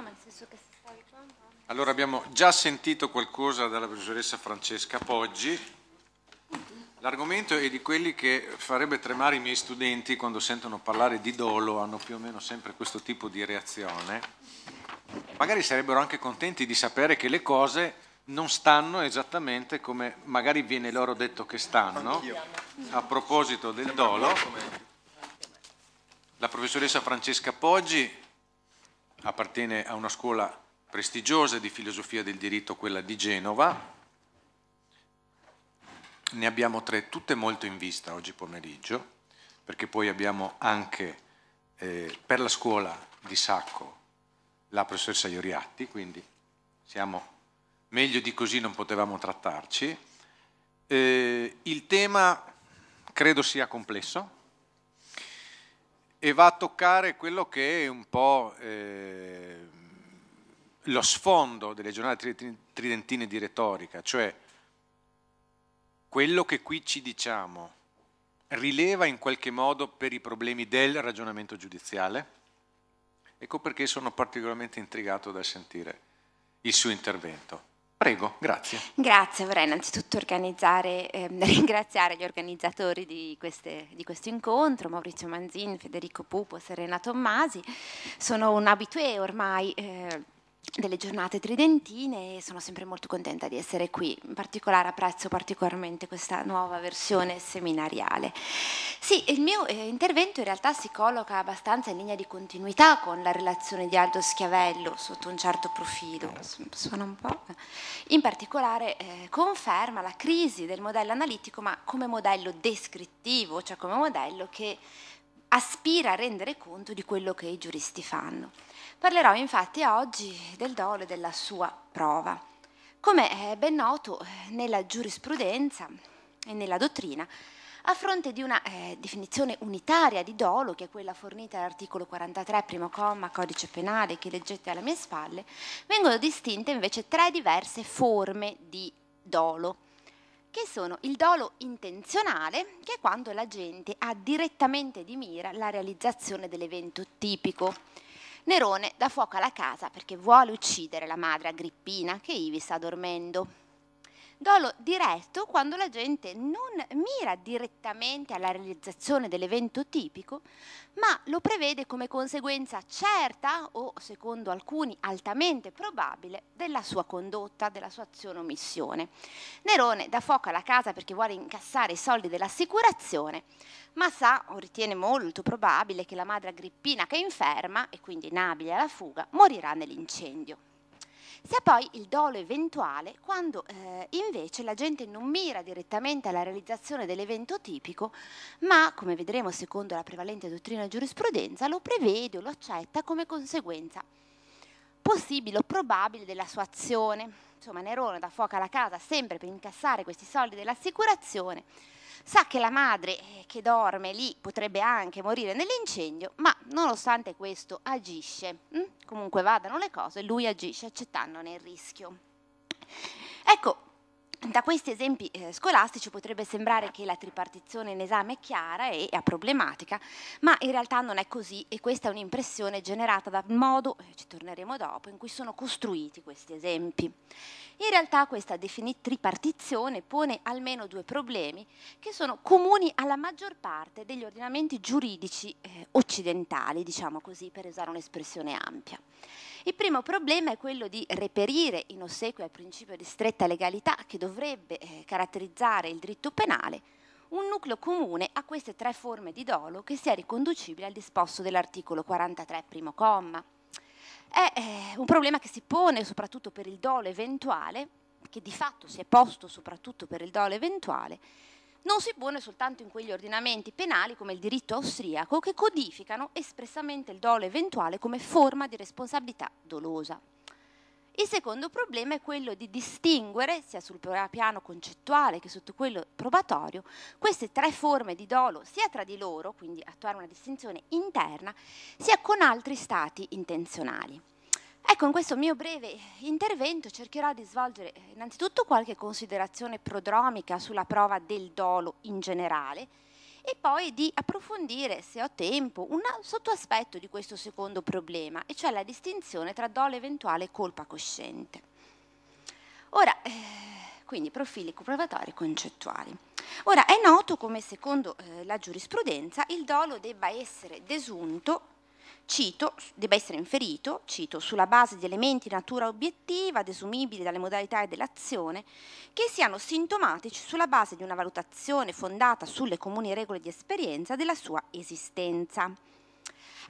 no, ma nel senso che se stavi qua... Allora abbiamo già sentito qualcosa dalla professoressa Francesca Poggi. L'argomento è di quelli che farebbe tremare i miei studenti quando sentono parlare di dolo, hanno più o meno sempre questo tipo di reazione. Magari sarebbero anche contenti di sapere che le cose non stanno esattamente come magari viene loro detto che stanno. A proposito del dolo, la professoressa Francesca Poggi appartiene a una scuola prestigiosa di filosofia del diritto, quella di Genova. Ne abbiamo tre, tutte molto in vista oggi pomeriggio, perché poi abbiamo anche eh, per la scuola di Sacco la professoressa Ioriatti, quindi siamo meglio di così non potevamo trattarci. Eh, il tema credo sia complesso, e va a toccare quello che è un po' eh, lo sfondo delle giornate tridentine di retorica, cioè quello che qui ci diciamo rileva in qualche modo per i problemi del ragionamento giudiziale. Ecco perché sono particolarmente intrigato dal sentire il suo intervento. Prego, grazie. Grazie, vorrei innanzitutto eh, ringraziare gli organizzatori di, queste, di, questo incontro, Maurizio Manzin, Federico Pupo, Serena Tommasi. Sono un abitué ormai... Eh, delle giornate tridentine e sono sempre molto contenta di essere qui, in particolare apprezzo particolarmente questa nuova versione seminariale. Sì, il mio eh, intervento in realtà si colloca abbastanza in linea di continuità con la relazione di Aldo Schiavello sotto un certo profilo, eh. suona un po', eh. in particolare eh, conferma la crisi del modello analitico ma come modello descrittivo, cioè come modello che aspira a rendere conto di quello che i giuristi fanno. Parlerò infatti oggi del dolo e della sua prova. Come è ben noto eh, nella giurisprudenza e nella dottrina, a fronte di una eh, definizione unitaria di dolo, che è quella fornita dall'articolo 43, primo comma, codice penale, che leggete alle mie spalle, vengono distinte invece tre diverse forme di dolo, che sono il dolo intenzionale, che è quando l'agente ha direttamente di mira la realizzazione dell'evento tipico, Nerone dà fuoco alla casa perché vuole uccidere la madre Agrippina che ivi sta dormendo. Dolo diretto quando la gente non mira direttamente alla realizzazione dell'evento tipico, ma lo prevede come conseguenza certa o, secondo alcuni, altamente probabile della sua condotta, della sua azione o missione. Nerone dà fuoco alla casa perché vuole incassare i soldi dell'assicurazione, ma sa o ritiene molto probabile che la madre Agrippina, che è inferma e quindi inabile alla fuga, morirà nell'incendio sia poi il dolo eventuale quando eh, invece la gente non mira direttamente alla realizzazione dell'evento tipico, ma, come vedremo secondo la prevalente dottrina e giurisprudenza, lo prevede o lo accetta come conseguenza possibile o probabile della sua azione. Insomma, Nerone da fuoco alla casa sempre per incassare questi soldi dell'assicurazione, Sa che la madre eh, che dorme lì potrebbe anche morire nell'incendio, ma nonostante questo agisce. Mm? Comunque vadano le cose, lui agisce accettandone il rischio. Ecco, da questi esempi eh, scolastici potrebbe sembrare che la tripartizione in esame è chiara e problematica, ma in realtà non è così e questa è un'impressione generata dal modo, ci torneremo dopo, in cui sono costruiti questi esempi. In realtà questa tripartizione pone almeno due problemi che sono comuni alla maggior parte degli ordinamenti giuridici eh, occidentali, diciamo così, per usare un'espressione ampia. Il primo problema è quello di reperire, in ossequio al principio di stretta legalità che dovrebbe eh, caratterizzare il diritto penale, un nucleo comune a queste tre forme di dolo che sia riconducibile al disposto dell'articolo 43, primo comma. È eh, un problema che si pone soprattutto per il dolo eventuale, che di fatto si è posto soprattutto per il dolo eventuale, non si pone soltanto in quegli ordinamenti penali come il diritto austriaco che codificano espressamente il dolo eventuale come forma di responsabilità dolosa. Il secondo problema è quello di distinguere, sia sul piano concettuale che sotto quello probatorio, queste tre forme di dolo sia tra di loro, quindi attuare una distinzione interna, sia con altri stati intenzionali. Ecco, in questo mio breve intervento cercherò di svolgere eh, innanzitutto qualche considerazione prodromica sulla prova del dolo in generale e poi di approfondire, se ho tempo, un sottoaspetto di questo secondo problema, e cioè la distinzione tra dolo eventuale e colpa cosciente. Ora, eh, quindi profili comprovatori e concettuali. Ora, è noto come secondo eh, la giurisprudenza il dolo debba essere desunto cito, debba essere inferito, cito, sulla base di elementi di natura obiettiva, desumibili dalle modalità e dell'azione, che siano sintomatici sulla base di una valutazione fondata sulle comuni regole di esperienza della sua esistenza.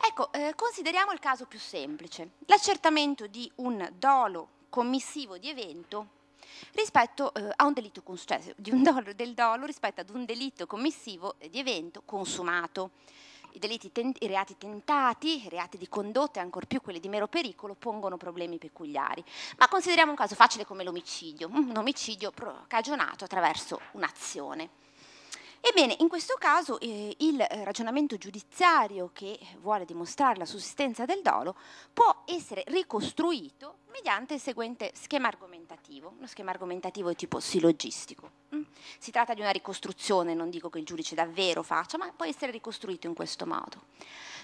Ecco, eh, consideriamo il caso più semplice, l'accertamento di un dolo commissivo di evento rispetto eh, a un delitto cioè, di un dolo, del dolo rispetto ad un delitto commissivo di evento consumato i, ten, i reati tentati, i reati di condotta e ancor più quelli di mero pericolo pongono problemi peculiari. Ma consideriamo un caso facile come l'omicidio, mm, un omicidio cagionato attraverso un'azione. Ebbene, in questo caso eh, il eh, ragionamento giudiziario che vuole dimostrare la sussistenza del dolo può essere ricostruito mediante il seguente schema argomentativo, uno schema argomentativo di tipo silogistico. Mm? Si tratta di una ricostruzione, non dico che il giudice davvero faccia, ma può essere ricostruito in questo modo.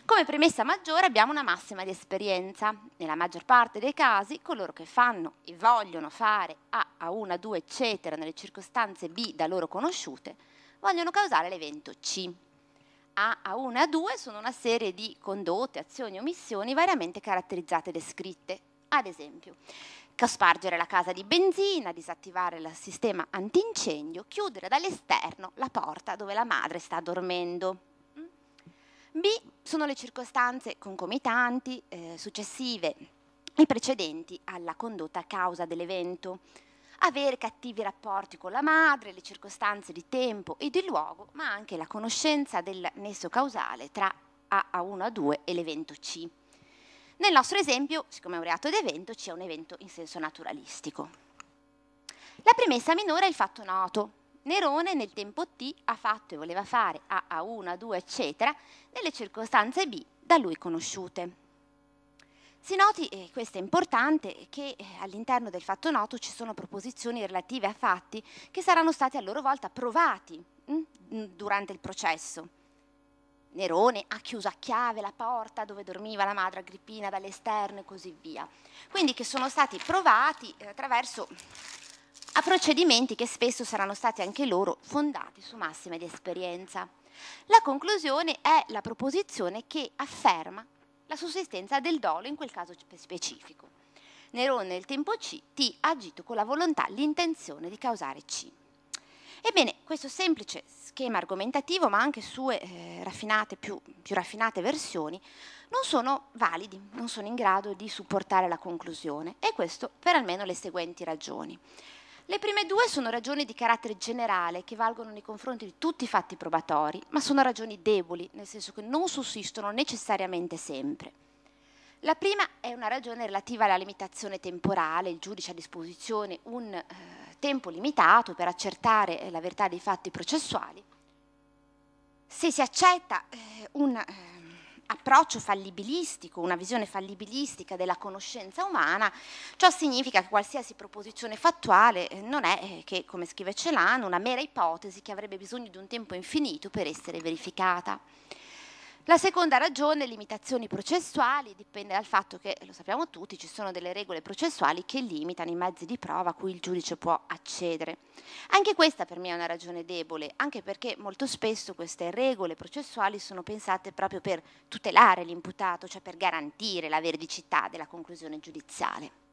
Come premessa maggiore abbiamo una massima di esperienza. Nella maggior parte dei casi coloro che fanno e vogliono fare A, A1, A2, eccetera, nelle circostanze B da loro conosciute, vogliono causare l'evento C. A a 1 e a 2 sono una serie di condotte, azioni o missioni variamente caratterizzate e descritte. Ad esempio, spargere la casa di benzina, disattivare il sistema antincendio, chiudere dall'esterno la porta dove la madre sta dormendo. Mm? B sono le circostanze concomitanti, eh, successive e precedenti alla condotta a causa dell'evento avere cattivi rapporti con la madre, le circostanze di tempo e di luogo, ma anche la conoscenza del nesso causale tra a 1 a 2 e l'evento C. Nel nostro esempio, siccome è un reato di evento, C è un evento in senso naturalistico. La premessa minore è il fatto noto. Nerone nel tempo T ha fatto e voleva fare a 1 A2, eccetera, nelle circostanze B da lui conosciute. Si noti, e questo è importante, che eh, all'interno del fatto noto ci sono proposizioni relative a fatti che saranno stati a loro volta provati mm, mm, durante il processo. Nerone ha chiuso a chiave la porta dove dormiva la madre Agrippina dall'esterno e così via. Quindi che sono stati provati eh, attraverso a procedimenti che spesso saranno stati anche loro fondati su massime di esperienza. La conclusione è la proposizione che afferma la sussistenza del dolo in quel caso specifico. Nerone nel tempo C, T ha agito con la volontà, l'intenzione di causare C. Ebbene, questo semplice schema argomentativo, ma anche sue eh, raffinate, più, più raffinate versioni, non sono validi, non sono in grado di supportare la conclusione, e questo per almeno le seguenti ragioni. Le prime due sono ragioni di carattere generale che valgono nei confronti di tutti i fatti probatori, ma sono ragioni deboli, nel senso che non sussistono necessariamente sempre. La prima è una ragione relativa alla limitazione temporale, il giudice ha a disposizione un eh, tempo limitato per accertare eh, la verità dei fatti processuali. Se si accetta eh, un eh, approccio fallibilistico, una visione fallibilistica della conoscenza umana, ciò significa che qualsiasi proposizione fattuale eh, non è eh, che, come scrive Celano, una mera ipotesi che avrebbe bisogno di un tempo infinito per essere verificata. La seconda ragione, limitazioni processuali, dipende dal fatto che, lo sappiamo tutti, ci sono delle regole processuali che limitano i mezzi di prova a cui il giudice può accedere. Anche questa per me è una ragione debole, anche perché molto spesso queste regole processuali sono pensate proprio per tutelare l'imputato, cioè per garantire la veridicità della conclusione giudiziale.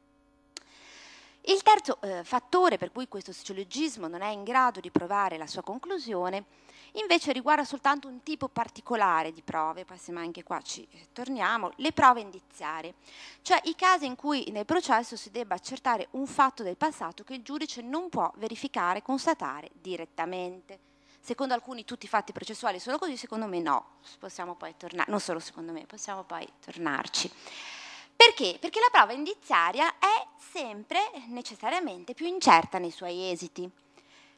Il terzo eh, fattore per cui questo sociologismo non è in grado di provare la sua conclusione invece riguarda soltanto un tipo particolare di prove, poi se anche qua ci eh, torniamo, le prove indiziarie, cioè i casi in cui nel processo si debba accertare un fatto del passato che il giudice non può verificare, constatare direttamente. Secondo alcuni tutti i fatti processuali sono così, secondo me no, possiamo poi tornare, non solo secondo me, possiamo poi tornarci. Perché? Perché la prova indiziaria è sempre necessariamente più incerta nei suoi esiti.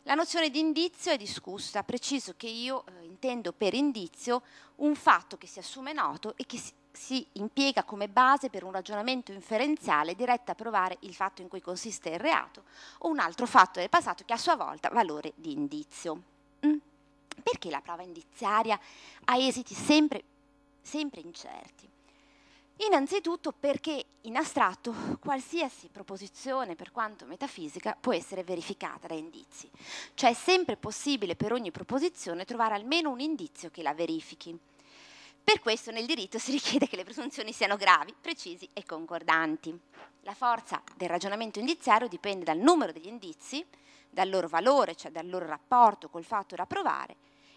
La nozione di indizio è discussa, preciso che io eh, intendo per indizio un fatto che si assume noto e che si, si, impiega come base per un ragionamento inferenziale diretto a provare il fatto in cui consiste il reato o un altro fatto del passato che a sua volta valore di indizio. Mm. Perché la prova indiziaria ha esiti sempre, sempre incerti? Innanzitutto perché in astratto qualsiasi proposizione, per quanto metafisica, può essere verificata da indizi, cioè è sempre possibile per ogni proposizione trovare almeno un indizio che la verifichi. Per questo nel diritto si richiede che le presunzioni siano gravi, precisi e concordanti. La forza del ragionamento indiziario dipende dal numero degli indizi, dal loro valore, cioè dal loro rapporto col fatto da provare,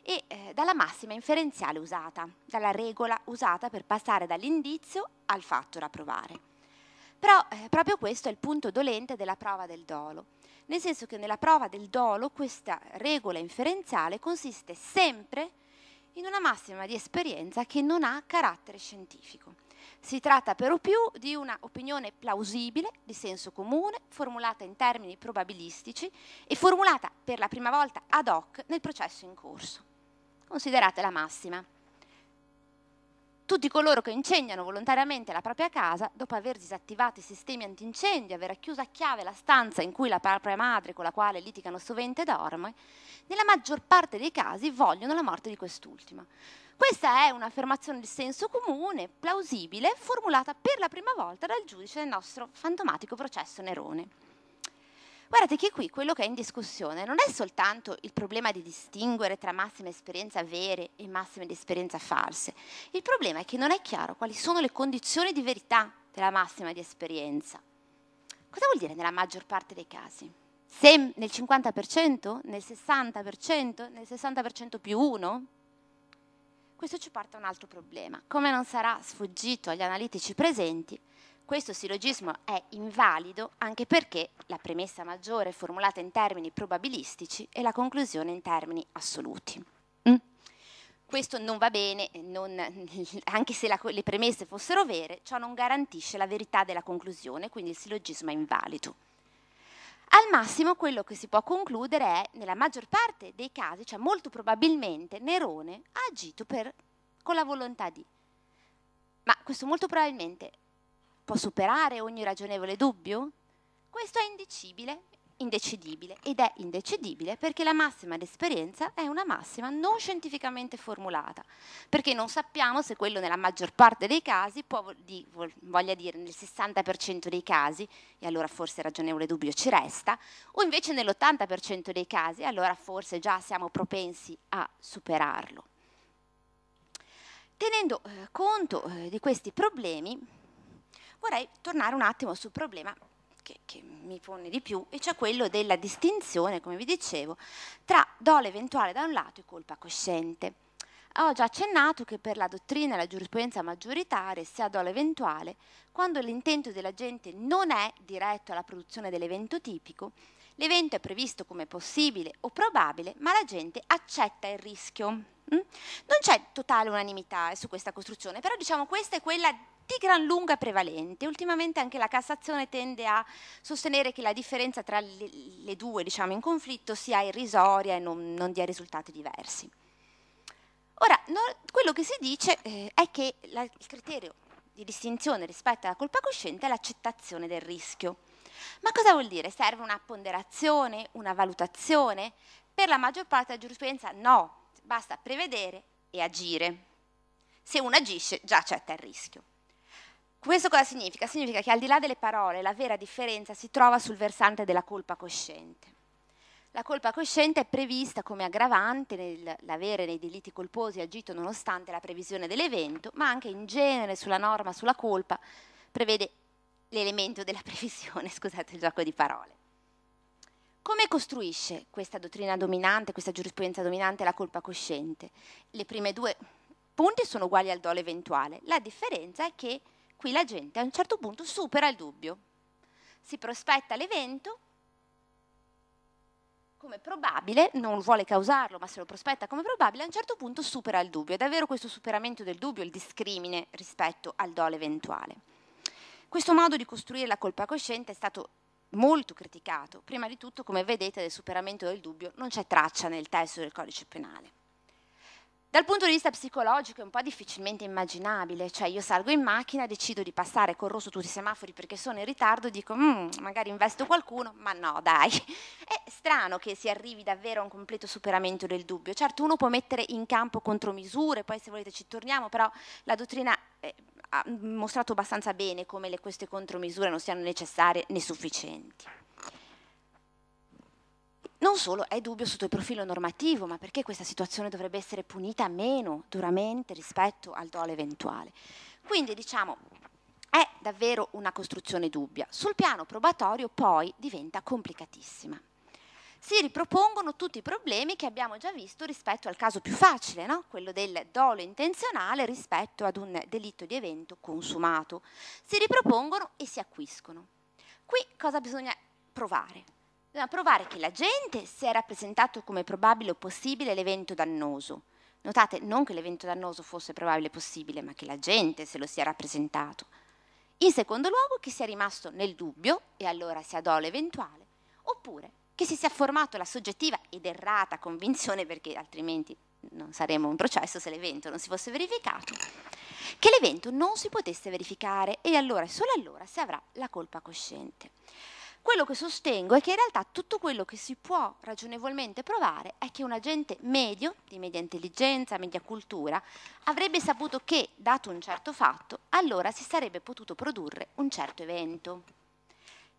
e eh, dalla massima inferenziale usata, dalla regola usata per passare dall'indizio al fatto da provare. Però eh, proprio questo è il punto dolente della prova del dolo, nel senso che nella prova del dolo questa regola inferenziale consiste sempre in una massima di esperienza che non ha carattere scientifico. Si tratta per o più di una opinione plausibile, di senso comune, formulata in termini probabilistici e formulata per la prima volta ad hoc nel processo in corso considerate la massima. Tutti coloro che incendiano volontariamente la propria casa, dopo aver disattivato i sistemi antincendio, aver chiuso a chiave la stanza in cui la propria madre con la quale litigano sovente dorme, nella maggior parte dei casi vogliono la morte di quest'ultima. Questa è un'affermazione di senso comune, plausibile, formulata per la prima volta dal giudice del nostro fantomatico processo Nerone. Guardate che qui quello che è in discussione non è soltanto il problema di distinguere tra massime esperienze vere e massime di esperienza false, il problema è che non è chiaro quali sono le condizioni di verità della massima di esperienza. Cosa vuol dire nella maggior parte dei casi? Se nel 50%, nel 60%, nel 60% più 1? Questo ci porta a un altro problema. Come non sarà sfuggito agli analitici presenti, questo silogismo è invalido anche perché la premessa maggiore è formulata in termini probabilistici e la conclusione in termini assoluti. Mm? Questo non va bene, non, anche se la, le premesse fossero vere, ciò non garantisce la verità della conclusione, quindi il silogismo è invalido. Al massimo quello che si può concludere è, nella maggior parte dei casi, cioè molto probabilmente Nerone ha agito per, con la volontà di. Ma questo molto probabilmente può superare ogni ragionevole dubbio? Questo è indicibile, indecidibile ed è indecidibile perché la massima d'esperienza è una massima non scientificamente formulata, perché non sappiamo se quello nella maggior parte dei casi può di, voglia dire nel 60% dei casi, e allora forse ragionevole dubbio ci resta, o invece nell'80% dei casi, allora forse già siamo propensi a superarlo. Tenendo eh, conto eh, di questi problemi, vorrei tornare un attimo sul problema che, che mi pone di più, e cioè quello della distinzione, come vi dicevo, tra dole eventuale da un lato e colpa cosciente. Ho già accennato che per la dottrina e la giurisprudenza maggioritaria sia dolo eventuale, quando l'intento dell'agente non è diretto alla produzione dell'evento tipico, l'evento è previsto come possibile o probabile, ma l'agente accetta il rischio. Mm? Non c'è totale unanimità su questa costruzione, però diciamo questa è quella di gran lunga prevalente. Ultimamente anche la Cassazione tende a sostenere che la differenza tra le, le due diciamo, in conflitto sia irrisoria e non, non dia risultati diversi. Ora, no, quello che si dice eh, è che la, il criterio di distinzione rispetto alla colpa cosciente è l'accettazione del rischio. Ma cosa vuol dire? Serve una ponderazione, una valutazione? Per la maggior parte della giurisprudenza no, basta prevedere e agire. Se uno agisce già accetta il rischio. Questo cosa significa? Significa che al di là delle parole la vera differenza si trova sul versante della colpa cosciente. La colpa cosciente è prevista come aggravante nell'avere nei delitti colposi agito nonostante la previsione dell'evento, ma anche in genere sulla norma sulla colpa prevede l'elemento della previsione, scusate il gioco di parole. Come costruisce questa dottrina dominante, questa giurisprudenza dominante la colpa cosciente? Le prime due punti sono uguali al dolo eventuale, la differenza è che Qui la gente a un certo punto supera il dubbio. Si prospetta l'evento come probabile, non vuole causarlo, ma se lo prospetta come probabile, a un certo punto supera il dubbio. È davvero questo superamento del dubbio il discrimine rispetto al dolo eventuale. Questo modo di costruire la colpa cosciente è stato molto criticato. Prima di tutto, come vedete, del superamento del dubbio non c'è traccia nel testo del codice penale. Dal punto di vista psicologico è un po' difficilmente immaginabile, cioè io salgo in macchina, decido di passare col rosso tutti i semafori perché sono in ritardo, dico mm, magari investo qualcuno, ma no dai. È strano che si arrivi davvero a un completo superamento del dubbio. Certo uno può mettere in campo contromisure, poi se volete ci torniamo, però la dottrina eh, ha mostrato abbastanza bene come le, queste contromisure non siano necessarie né sufficienti. Non solo, è dubbio sotto il profilo normativo, ma perché questa situazione dovrebbe essere punita meno duramente rispetto al dolo eventuale. Quindi diciamo, è davvero una costruzione dubbia. Sul piano probatorio poi diventa complicatissima. Si ripropongono tutti i problemi che abbiamo già visto rispetto al caso più facile, no? quello del dolo intenzionale rispetto ad un delitto di evento consumato. Si ripropongono e si acquiscono. Qui cosa bisogna provare? Bisogna provare che l'agente si è rappresentato come probabile o possibile l'evento dannoso. Notate, non che l'evento dannoso fosse probabile o possibile, ma che la gente se lo sia rappresentato. In secondo luogo, che sia rimasto nel dubbio, e allora sia dolo eventuale, oppure che si sia formato la soggettiva ed errata convinzione, perché altrimenti non saremmo un processo se l'evento non si fosse verificato, che l'evento non si potesse verificare e allora e solo allora si avrà la colpa cosciente. Quello che sostengo è che in realtà tutto quello che si può ragionevolmente provare è che un agente medio, di media intelligenza, media cultura, avrebbe saputo che, dato un certo fatto, allora si sarebbe potuto produrre un certo evento.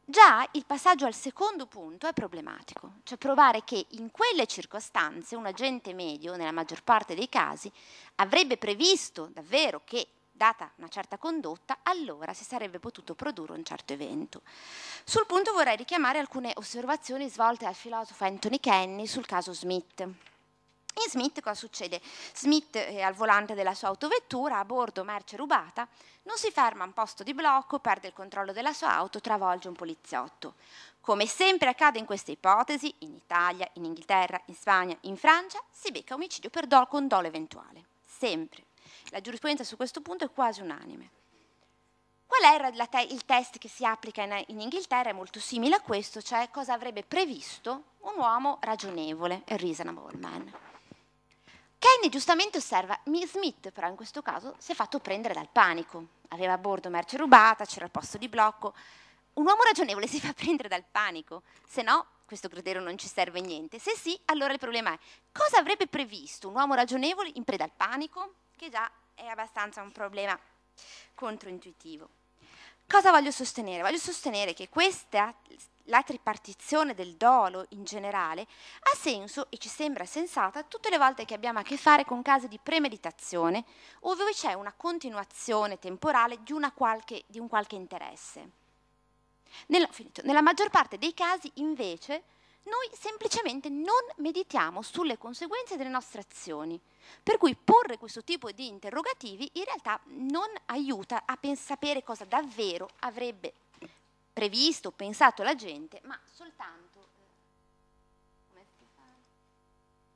Già il passaggio al secondo punto è problematico, cioè provare che in quelle circostanze un agente medio, nella maggior parte dei casi, avrebbe previsto davvero che data una certa condotta, allora si sarebbe potuto produrre un certo evento. Sul punto vorrei richiamare alcune osservazioni svolte dal filosofo Anthony Kenny sul caso Smith. In Smith cosa succede? Smith è eh, al volante della sua autovettura, a bordo merce rubata, non si ferma a un posto di blocco, perde il controllo della sua auto, travolge un poliziotto. Come sempre accade in queste ipotesi, in Italia, in Inghilterra, in Spagna, in Francia, si becca omicidio per do- con dolo eventuale. Sempre. La giurisprudenza su questo punto è quasi unanime. Qual è il test che si applica in, Inghilterra? È molto simile a questo, cioè cosa avrebbe previsto un uomo ragionevole, a reasonable man. Kenny giustamente osserva, Smith però in questo caso si è fatto prendere dal panico, aveva a bordo merce rubata, c'era il posto di blocco, un uomo ragionevole si fa prendere dal panico, se no questo criterio non ci serve a niente, se sì allora il problema è cosa avrebbe previsto un uomo ragionevole in preda al panico? che già è abbastanza un problema controintuitivo. Cosa voglio sostenere? Voglio sostenere che questa, la tripartizione del dolo in generale, ha senso e ci sembra sensata tutte le volte che abbiamo a che fare con casi di premeditazione, dove c'è una continuazione temporale di, qualche, di un qualche interesse. Nella, finito, nella maggior parte dei casi, invece, noi semplicemente non meditiamo sulle conseguenze delle nostre azioni. Per cui porre questo tipo di interrogativi in realtà non aiuta a sapere cosa davvero avrebbe previsto, pensato la gente, ma soltanto eh,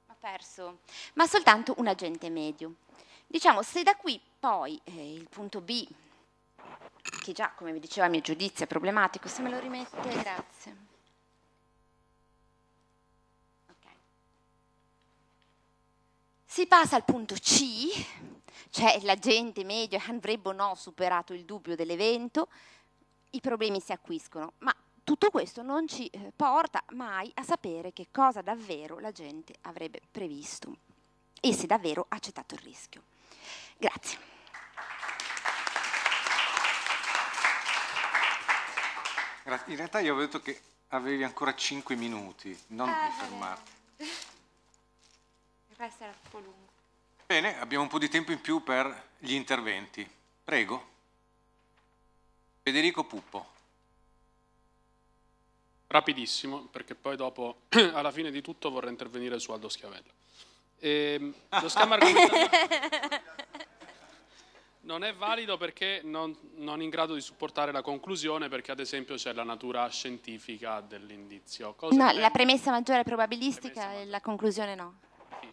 ma perso, ma soltanto un agente medio. Diciamo, se da qui poi eh, il punto B, che già come vi diceva a mio giudizio è problematico, se me lo rimette, grazie. Si passa al punto C, cioè l'agente medio avrebbe o no superato il dubbio dell'evento, i problemi si acquiscono, ma tutto questo non ci eh, porta mai a sapere che cosa davvero la gente avrebbe previsto e se davvero ha accettato il rischio. Grazie. In realtà io avevo detto che avevi ancora 5 minuti, non ah, fermarti. Mi essere troppo lungo. Bene, abbiamo un po' di tempo in più per gli interventi. Prego. Federico Puppo. Rapidissimo, perché poi dopo, alla fine di tutto, vorrei intervenire su Aldo Schiavello. Ehm, lo scambio non è valido perché non, non, è in grado di supportare la conclusione perché ad esempio c'è la natura scientifica dell'indizio. no, la premessa maggiore probabilistica e la conclusione no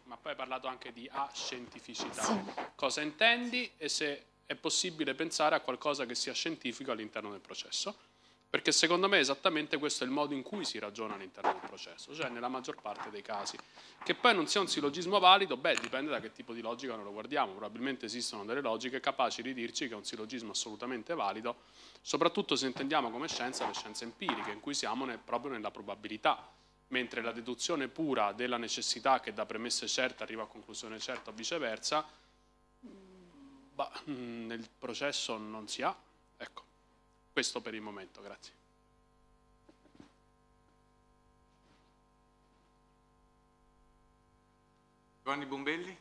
ma poi hai parlato anche di ascientificità. Sì. Cosa intendi e se è possibile pensare a qualcosa che sia scientifico all'interno del processo? Perché secondo me esattamente questo è il modo in cui si ragiona all'interno del processo, cioè nella maggior parte dei casi. Che poi non sia un silogismo valido, beh, dipende da che tipo di logica noi lo guardiamo. Probabilmente esistono delle logiche capaci di dirci che è un silogismo assolutamente valido, soprattutto se intendiamo come scienza le scienze empiriche, in cui siamo ne proprio nella probabilità mentre la deduzione pura della necessità che da premesse certe arriva a conclusione certa o viceversa, bah, mm, nel processo non si ha. Ecco, questo per il momento, grazie. Giovanni Bombelli.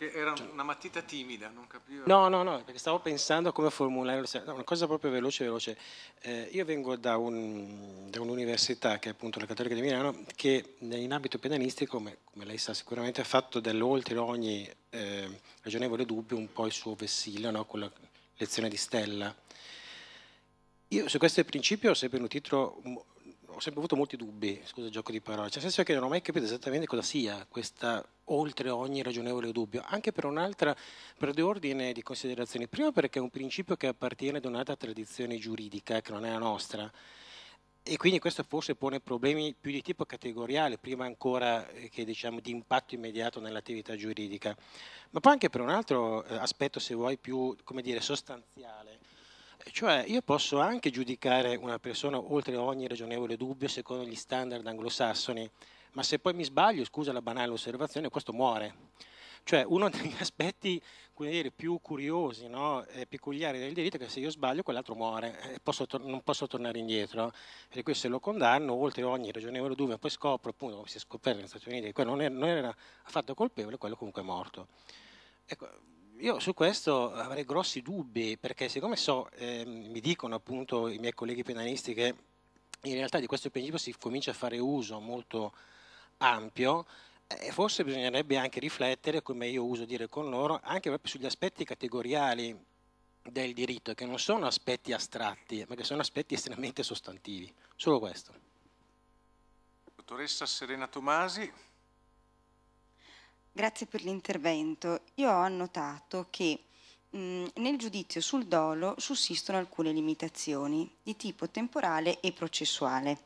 Perché era una matita timida, non capivo. No, no, no, perché stavo pensando a come formulare una cosa proprio veloce, veloce. Eh, io vengo da, un, da, un'università, che è appunto la Cattolica di Milano, che in ambito penalistico, come, come lei sa sicuramente, ha fatto dell'oltre ogni eh, ragionevole dubbio un po' il suo vessillo, no? con la lezione di Stella. Io su questo principio ho sempre nutrito ho sempre avuto molti dubbi, scusa il gioco di parole, cioè, nel senso che non ho mai capito esattamente cosa sia questa oltre ogni ragionevole dubbio, anche per un'altra, per due ordini di considerazioni. Prima perché è un principio che appartiene ad un'altra tradizione giuridica che non è la nostra. E quindi questo forse pone problemi più di tipo categoriale, prima ancora eh, che diciamo di impatto immediato nell'attività giuridica, ma poi anche per un altro eh, aspetto, se vuoi, più come dire, sostanziale cioè io posso anche giudicare una persona oltre ogni ragionevole dubbio secondo gli standard anglosassoni, ma se poi mi sbaglio, scusa la banale osservazione, questo muore. Cioè uno degli aspetti dire, più curiosi no, e peculiari del diritto è che se io sbaglio quell'altro muore, posso non posso tornare indietro. Per questo, se lo condanno, oltre ogni ragionevole dubbio, poi scopro appunto come si è scoperto negli Stati Uniti che quello er-, non era affatto colpevole, quello comunque è morto. Ecco, io su questo avrei grossi dubbi perché siccome so, eh, mi dicono appunto i miei colleghi penalisti che in realtà di questo principio si comincia a fare uso molto ampio, eh, forse bisognerebbe anche riflettere, come io uso dire con loro, anche proprio sugli aspetti categoriali del diritto, che non sono aspetti astratti, ma che sono aspetti estremamente sostantivi. Solo questo. Dottoressa Serena Tomasi. Grazie per l'intervento. Io ho annotato che mh, mm, nel giudizio sul dolo sussistono alcune limitazioni di tipo temporale e processuale.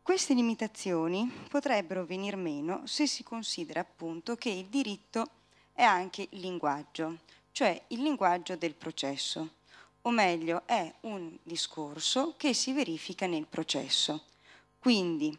Queste limitazioni potrebbero venir meno se si considera appunto che il diritto è anche il linguaggio, cioè il linguaggio del processo, o meglio è un discorso che si verifica nel processo. Quindi,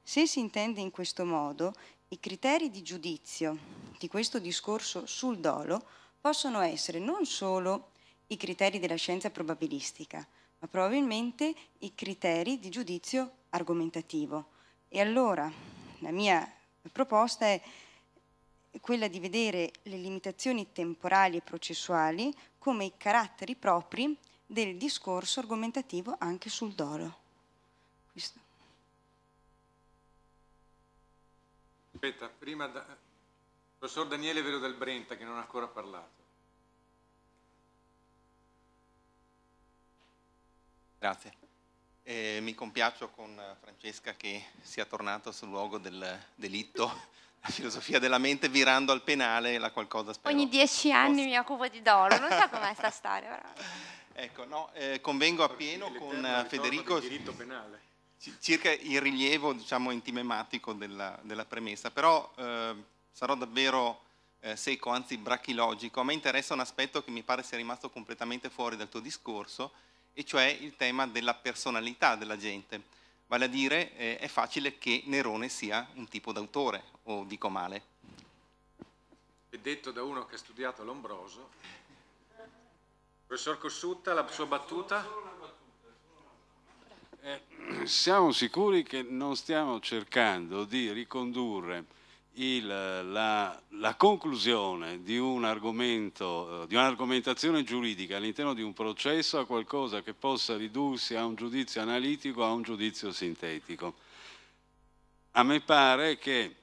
se si intende in questo modo, i criteri di giudizio di questo discorso sul dolo possono essere non solo i criteri della scienza probabilistica, ma probabilmente i criteri di giudizio argomentativo. E allora la mia proposta è quella di vedere le limitazioni temporali e processuali come i caratteri propri del discorso argomentativo anche sul dolo. Questo. Aspetta, prima da... professor Daniele Vero del Brenta che non ha ancora parlato. Grazie. Eh, mi compiaccio con Francesca che sia tornata sul luogo del delitto la filosofia della mente virando al penale la qualcosa spero, ogni dieci anni mi occupo di dolo, non so com'è sta storia però. ecco no eh, convengo appieno con Federico Il diritto penale circa il rilievo diciamo, entimematico della, della premessa, però eh, sarò davvero eh, secco, anzi brachilogico, a me interessa un aspetto che mi pare sia rimasto completamente fuori dal tuo discorso, e cioè il tema della personalità della gente. Vale a dire, eh, è facile che Nerone sia un tipo d'autore, o dico male. È detto da uno che ha studiato Lombroso, professor Cossutta, la sua battuta? Eh, siamo sicuri che non stiamo cercando di ricondurre il, la, la, conclusione di, un argomento, eh, di un'argomentazione giuridica all'interno di un processo a qualcosa che possa ridursi a un giudizio analitico, a un giudizio sintetico. A me pare che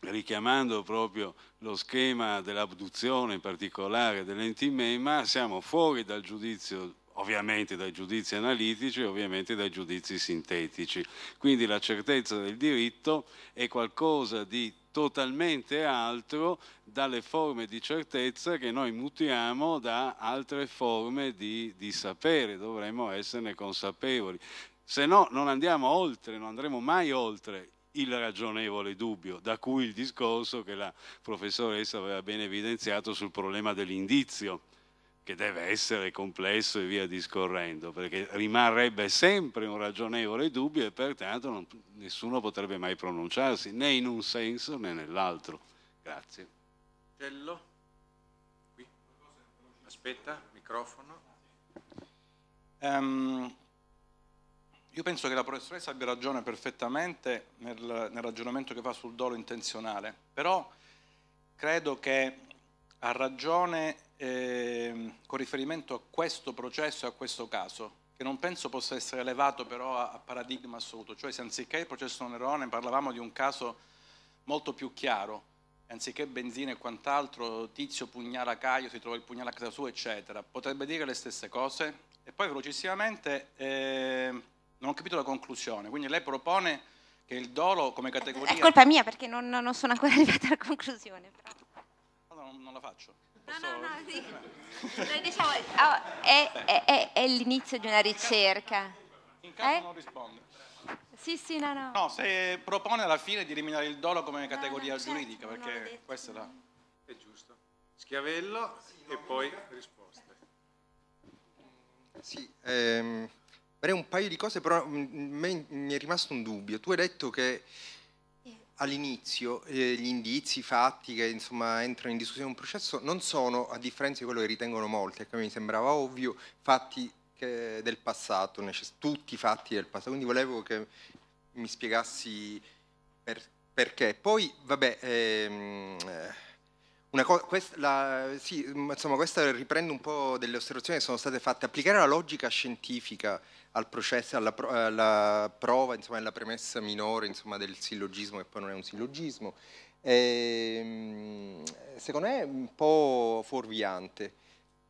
richiamando proprio lo schema dell'abduzione in particolare dell'entimema, siamo fuori dal giudizio ovviamente dai giudizi analitici e ovviamente dai giudizi sintetici. Quindi la certezza del diritto è qualcosa di totalmente altro dalle forme di certezza che noi mutiamo da altre forme di, di sapere, dovremmo esserne consapevoli. Se no non andiamo oltre, non andremo mai oltre il ragionevole dubbio, da cui il discorso che la professoressa aveva ben evidenziato sul problema dell'indizio che deve essere complesso e via discorrendo, perché rimarrebbe sempre un ragionevole dubbio e pertanto non, nessuno potrebbe mai pronunciarsi né in un senso né nell'altro. Grazie. Cello? Qui? Aspetta, microfono. Um, io penso che la professoressa abbia ragione perfettamente nel, nel ragionamento che fa sul dolo intenzionale, però credo che ha ragione eh, con riferimento a questo processo e a questo caso, che non penso possa essere elevato però a, a paradigma assoluto, cioè se anziché il processo Nerone parlavamo di un caso molto più chiaro, anziché benzina e quant'altro, tizio pugnala Caio, si trova il pugnale a casa sua, eccetera. Potrebbe dire le stesse cose? E poi velocissimamente, eh, non ho capito la conclusione, quindi lei propone che il dolo come eh, categoria... È colpa mia perché non, non sono ancora arrivata alla conclusione. Però. Allora non, non la faccio. No, no, sì. diciamo, oh, è, è, è, è l'inizio di una ricerca. In caso eh? non risponde. Sì, sì, no, no. No, se propone alla fine di eliminare il dolo come categoria no, no, certo, giuridica, certo, perché questa è la... È giusto. Schiavello sì, e poi risposte. Sì, ehm, farei un paio di cose, però mm, mm, mi è rimasto un dubbio. Tu hai detto che all'inizio eh, gli indizi, i fatti che insomma, entrano in discussione un processo non sono, a differenza di quello che ritengono molti, che ecco, mi sembrava ovvio, fatti che, del passato, tutti i fatti del passato, quindi volevo che mi spiegassi per, perché. Poi, vabbè, ehm, eh, questa, la, sì, insomma, questa riprende un po' delle osservazioni che sono state fatte, applicare la logica scientifica al processo, alla, pro, alla prova, insomma, alla premessa minore insomma, del sillogismo che poi non è un sillogismo, e, ehm, secondo me è un po' fuorviante.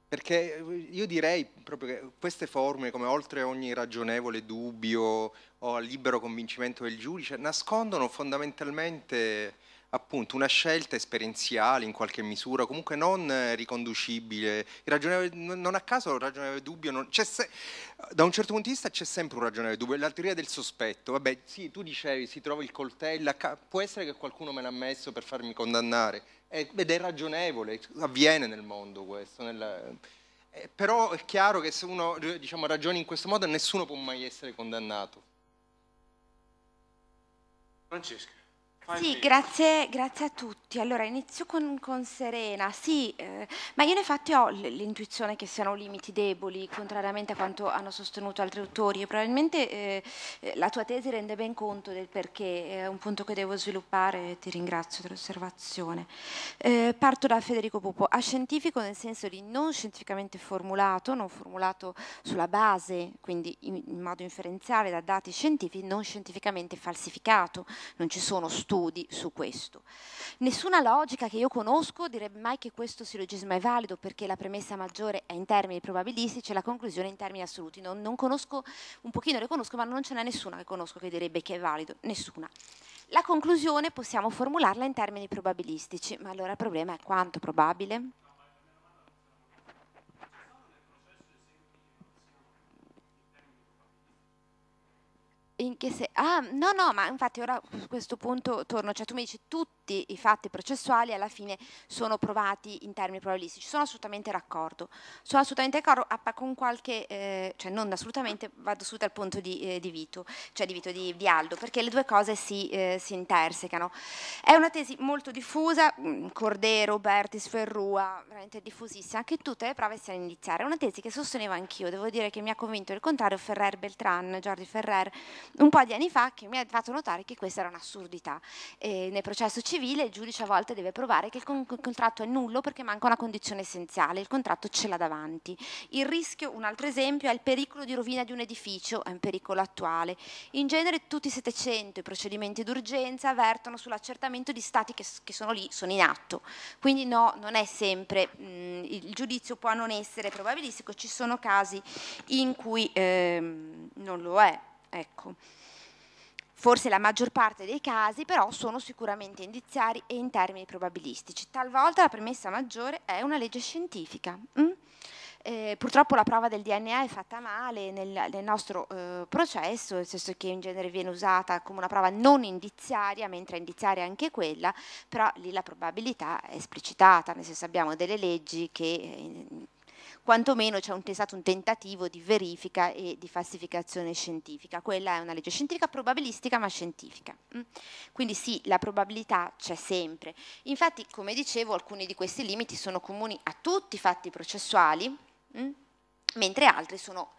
Perché io direi proprio che queste forme, come oltre ogni ragionevole dubbio o al libero convincimento del giudice, nascondono fondamentalmente appunto una scelta esperienziale in qualche misura, comunque non eh, riconducibile. non a caso il ragionevole dubbio, non, se, da un certo punto di vista c'è sempre un ragionevole dubbio, è la teoria del sospetto. Vabbè, sì, tu dicevi si trova il coltello, può essere che qualcuno me l'ha messo per farmi condannare, eh, ed è ragionevole, avviene nel mondo questo. Nella, eh, però è chiaro che se uno diciamo, ragioni in questo modo nessuno può mai essere condannato. Francesca. Sì, grazie, grazie a tutti tutti. Allora, inizio con, con Serena. Sì, eh, ma io infatti ho l'intuizione che siano limiti deboli, contrariamente a quanto hanno sostenuto altri autori. probabilmente eh, la tua tesi rende ben conto del perché, è un punto che devo sviluppare e ti ringrazio dell'osservazione. Eh, parto da Federico Pupo. A scientifico nel senso di non scientificamente formulato, non formulato sulla base, quindi in, modo inferenziale da dati scientifici, non scientificamente falsificato. Non ci sono studi su questo. Nessun Nessuna logica che io conosco direbbe mai che questo sillogismo è valido perché la premessa maggiore è in termini probabilistici e la conclusione in termini assoluti. Non, non conosco, un pochino le conosco, ma non ce n'è nessuna che conosco che direbbe che è valido, nessuna. La conclusione possiamo formularla in termini probabilistici, ma allora il problema è quanto probabile? In che se... Ah, no, no, ma infatti ora a questo punto torno, cioè tu mi dici tutto tutti i fatti processuali alla fine sono provati in termini probabilistici. Sono assolutamente d'accordo, sono assolutamente d'accordo con qualche, eh, cioè non assolutamente, vado su dal punto di, eh, di Vito, cioè di Vito di, di, Aldo, perché le due cose si, eh, si intersecano. È una tesi molto diffusa, mm, Cordero, Bertis, Ferrua, veramente diffusissima, che tutte le prove siano iniziare. È una tesi che sostenevo anch'io, devo dire che mi ha convinto il contrario Ferrer Beltran, Jordi Ferrer, un po' di anni fa, che mi ha fatto notare che questa era un'assurdità. Eh, nel processo civile civile il giudice a volte deve provare che il, contratto è nullo perché manca una condizione essenziale, il contratto ce l'ha davanti. Il rischio, un altro esempio, è il pericolo di rovina di un edificio, è un pericolo attuale. In genere tutti i 700 i procedimenti d'urgenza avvertono sull'accertamento di stati che, che, sono lì, sono in atto. Quindi no, non è sempre, mh, il giudizio può non essere probabilistico, ci sono casi in cui eh, non lo è. Ecco forse la maggior parte dei casi, però sono sicuramente indiziari e in termini probabilistici. Talvolta la premessa maggiore è una legge scientifica. Mm? Eh, purtroppo la prova del DNA è fatta male nel, nel nostro eh, processo, nel senso che in genere viene usata come una prova non indiziaria, mentre è indiziaria anche quella, però lì la probabilità è esplicitata, nel senso abbiamo delle leggi che... Eh, quantomeno c'è stato un tentativo di verifica e di falsificazione scientifica. Quella è una legge scientifica probabilistica ma scientifica. Mm. Quindi sì, la probabilità c'è sempre. Infatti, come dicevo, alcuni di questi limiti sono comuni a tutti i fatti processuali, mm, mentre altri sono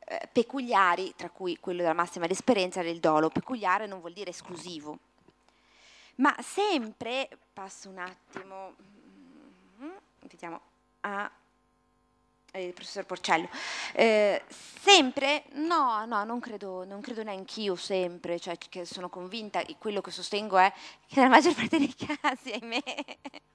eh, peculiari, tra cui quello della massima esperienza del dolo. Peculiare non vuol dire esclusivo. Ma sempre, passo un attimo, mm, vediamo, a ah, il eh, professor Porcello. Eh, sempre? No, no, non credo, non credo neanche io sempre, cioè che sono convinta, e quello che sostengo è che nella maggior parte dei casi, ahimè,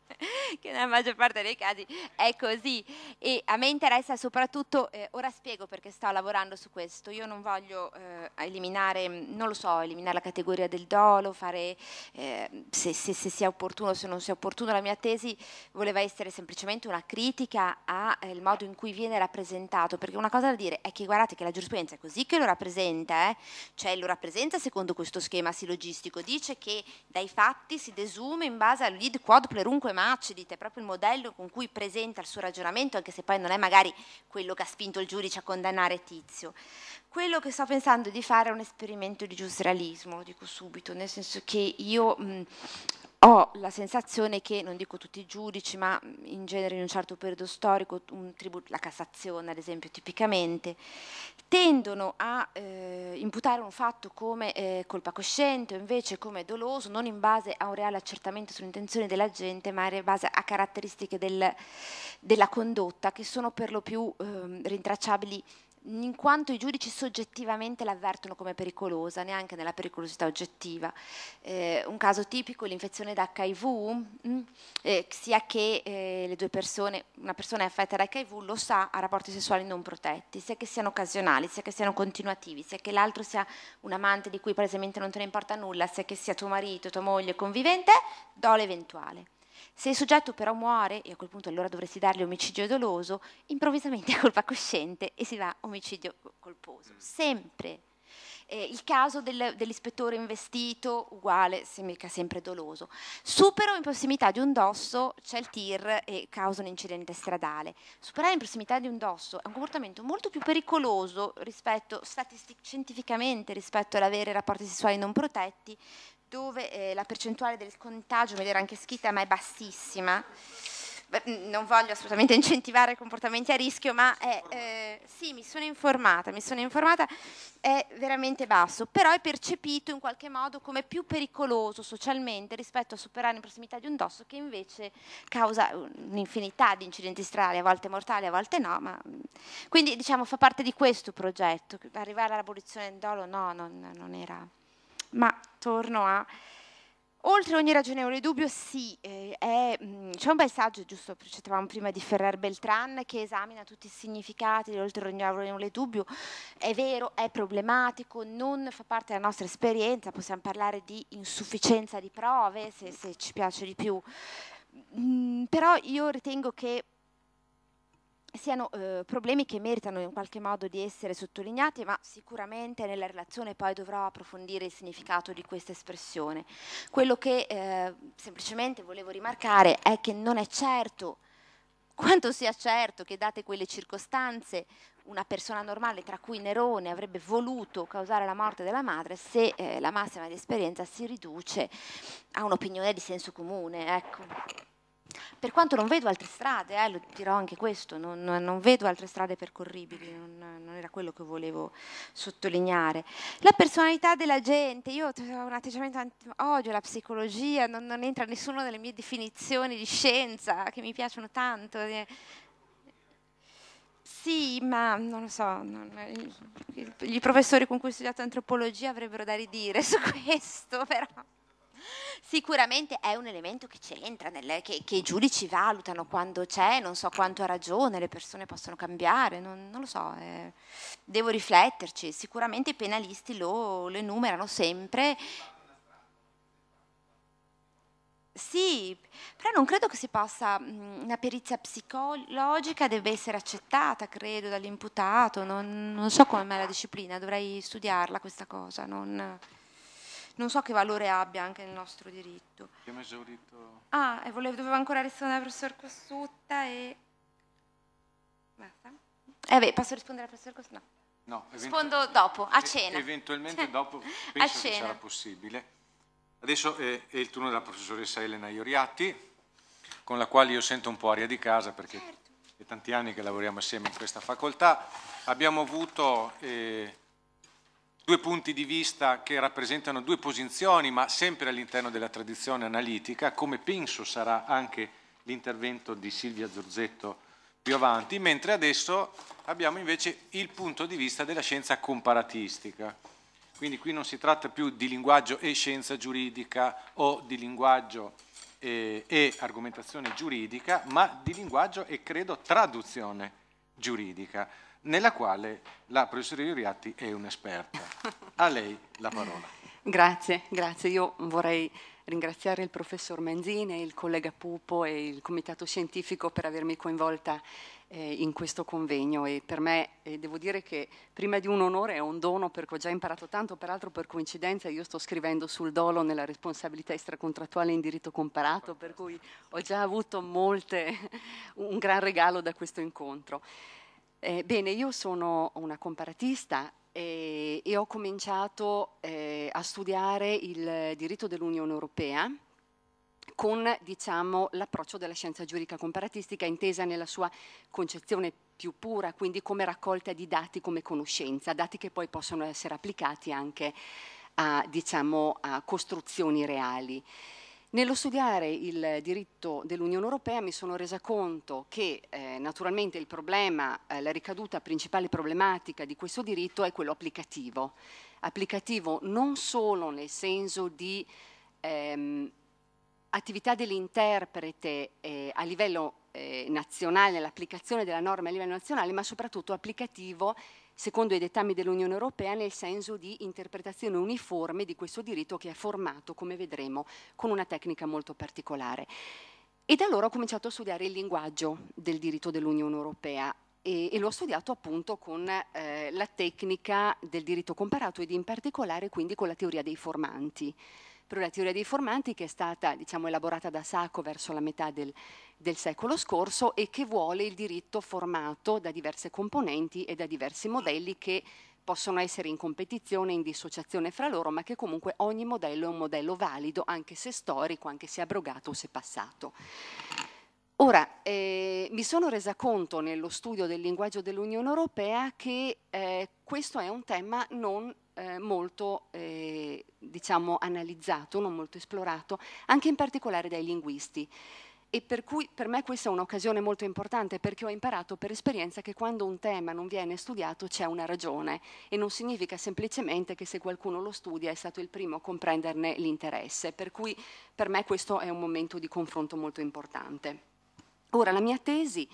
che nella maggior parte dei casi è così e a me interessa soprattutto, eh, ora spiego perché sto lavorando su questo, io non voglio eh, eliminare, non lo so, eliminare la categoria del dolo, fare eh, se, se, se, sia opportuno o se non sia opportuno, la mia tesi voleva essere semplicemente una critica al eh, modo in cui viene rappresentato, perché una cosa da dire è che guardate che la giurisprudenza è così che lo rappresenta, eh. cioè lo rappresenta secondo questo schema silogistico dice che dai fatti si desume in base al lead quod plerunque Macedit è proprio il modello con cui presenta il suo ragionamento, anche se poi non è magari quello che ha spinto il giudice a condannare Tizio. Quello che sto pensando di fare è un esperimento di giusrealismo, lo dico subito, nel senso che io mh, ho la sensazione che, non dico tutti i giudici, ma mm, in genere in un certo periodo storico, tributo, la Cassazione ad esempio tipicamente, tendono a eh, imputare un fatto come eh, colpa cosciente o invece come doloso, non in base a un reale accertamento sulle intenzioni dell'agente, ma in base a caratteristiche del, della condotta che sono per lo più eh, rintracciabili in quanto i giudici soggettivamente l'avvertono come pericolosa, neanche nella pericolosità oggettiva. Eh, un caso tipico è l'infezione da HIV, mm, eh, sia che eh, persone, una persona è affetta da HIV lo sa ha rapporti sessuali non protetti, sia che siano occasionali, sia che siano continuativi, sia che l'altro sia un amante di cui palesemente non te ne importa nulla, sia che sia tuo marito, tua moglie, convivente, do l'eventuale. Se il soggetto però muore, e a quel punto allora dovresti dargli omicidio doloso, improvvisamente è colpa cosciente e si va a omicidio colposo. Sempre. Eh, il caso del, dell'ispettore investito, uguale, sembra sempre doloso. Supero in prossimità di un dosso, c'è il tir e causa un incidente stradale. Superare in prossimità di un dosso è un comportamento molto più pericoloso rispetto, statistic- scientificamente rispetto all'avere rapporti sessuali non protetti, dove eh, la percentuale del contagio, me l'era anche scritta, ma è bassissima. Beh, mm, non voglio assolutamente incentivare comportamenti a rischio, ma è, eh, sì, mi sono informata, mi sono informata, è veramente basso, però è percepito in qualche modo come più pericoloso socialmente rispetto a superare in prossimità di un dosso che invece causa un'infinità di incidenti stradali, a volte mortali, a volte no, ma... Mm, quindi diciamo fa parte di questo progetto, arrivare all'abolizione del dolo no, non, non era... Ma torno a... Oltre ogni ragionevole dubbio, sì, eh, mm, c'è un bel saggio, giusto, citavamo prima di Ferrer Beltran, che esamina tutti i significati di oltre ogni ragionevole dubbio. È vero, è problematico, non fa parte della nostra esperienza, possiamo parlare di insufficienza di prove, se, se ci piace di più. Mm, però io ritengo che siano eh, problemi che meritano in qualche modo di essere sottolineati, ma sicuramente nella relazione poi dovrò approfondire il significato di questa espressione. Quello che eh, semplicemente volevo rimarcare è che non è certo quanto sia certo che date quelle circostanze una persona normale, tra cui Nerone, avrebbe voluto causare la morte della madre se eh, la massima di esperienza si riduce a un'opinione di senso comune. Ecco per quanto non vedo altre strade, eh, lo dirò anche questo, non, non vedo altre strade percorribili, non, non, era quello che volevo sottolineare. La personalità della gente, io ho un atteggiamento, anti- odio la psicologia, non, non entra nessuna delle mie definizioni di scienza che mi piacciono tanto. Eh. Sì, ma non lo so, non, i, i professori con cui ho studiato antropologia avrebbero da ridire su questo, però sicuramente è un elemento che c'entra, nel, che, che, i giudici valutano quando c'è, non so quanto ha ragione, le persone possono cambiare, non, non lo so, eh, devo rifletterci, sicuramente i penalisti lo, lo enumerano sempre. Sì, però non credo che si possa, mm, una perizia psicologica debba essere accettata, credo, dall'imputato, non, non so come mai la disciplina, dovrei studiarla questa cosa. Non non so che valore abbia anche nel nostro diritto. Abbiamo esaurito... Ah, e volevo, dovevo ancora rispondere al professor Cossutta e... Basta? Eh beh, posso rispondere al professor Cossutta? No. No, rispondo dopo, a cena. Eventualmente cioè, dopo penso che sarà possibile. Adesso è, il turno della professoressa Elena Ioriatti, con la quale io sento un po' aria di casa perché certo. è tanti anni che lavoriamo assieme in questa facoltà. Abbiamo avuto eh, due punti di vista che rappresentano due posizioni, ma sempre all'interno della tradizione analitica, come penso sarà anche l'intervento di Silvia Zorzetto più avanti, mentre adesso abbiamo invece il punto di vista della scienza comparatistica. Quindi qui non si tratta più di linguaggio e scienza giuridica o di linguaggio e, eh, e argomentazione giuridica, ma di linguaggio e credo traduzione giuridica nella quale la professoressa Iuriatti è un'esperta. A lei la parola. Grazie, grazie. Io vorrei ringraziare il professor Manzini, il collega Pupo e il comitato scientifico per avermi coinvolta eh, in questo convegno e per me eh, devo dire che prima di un onore è un dono perché ho già imparato tanto, peraltro per coincidenza io sto scrivendo sul dolo nella responsabilità extracontrattuale in diritto comparato, per cui ho già avuto molte, un gran regalo da questo incontro. Eh, bene, io sono una comparatista e, e ho cominciato eh, a studiare il diritto dell'Unione Europea con diciamo, l'approccio della scienza giuridica comparatistica intesa nella sua concezione più pura, quindi come raccolta di dati, come conoscenza, dati che poi possono essere applicati anche a, diciamo, a costruzioni reali. Nello studiare il diritto dell'Unione Europea mi sono resa conto che eh, naturalmente il problema, eh, la ricaduta principale problematica di questo diritto è quello applicativo, applicativo non solo nel senso di ehm, attività dell'interprete eh, a livello eh, nazionale, l'applicazione della norma a livello nazionale, ma soprattutto applicativo secondo i dettami dell'Unione Europea nel senso di interpretazione uniforme di questo diritto che è formato, come vedremo, con una tecnica molto particolare. E da allora ho cominciato a studiare il linguaggio del diritto dell'Unione Europea e, e l'ho studiato appunto con eh, la tecnica del diritto comparato ed in particolare quindi con la teoria dei formanti però la teoria dei formanti che è stata diciamo, elaborata da Sacco verso la metà del, del secolo scorso e che vuole il diritto formato da diverse componenti e da diversi modelli che possono essere in competizione, in dissociazione fra loro, ma che comunque ogni modello è un modello valido, anche se storico, anche se abrogato o se passato. Ora, eh, mi sono resa conto nello studio del linguaggio dell'Unione Europea che eh, questo è un tema non eh, molto eh, diciamo, analizzato, non molto esplorato, anche in particolare dai linguisti. E per cui per me questa è un'occasione molto importante perché ho imparato per esperienza che quando un tema non viene studiato c'è una ragione e non significa semplicemente che se qualcuno lo studia è stato il primo a comprenderne l'interesse. Per cui per me questo è un momento di confronto molto importante. Ora, la mia tesi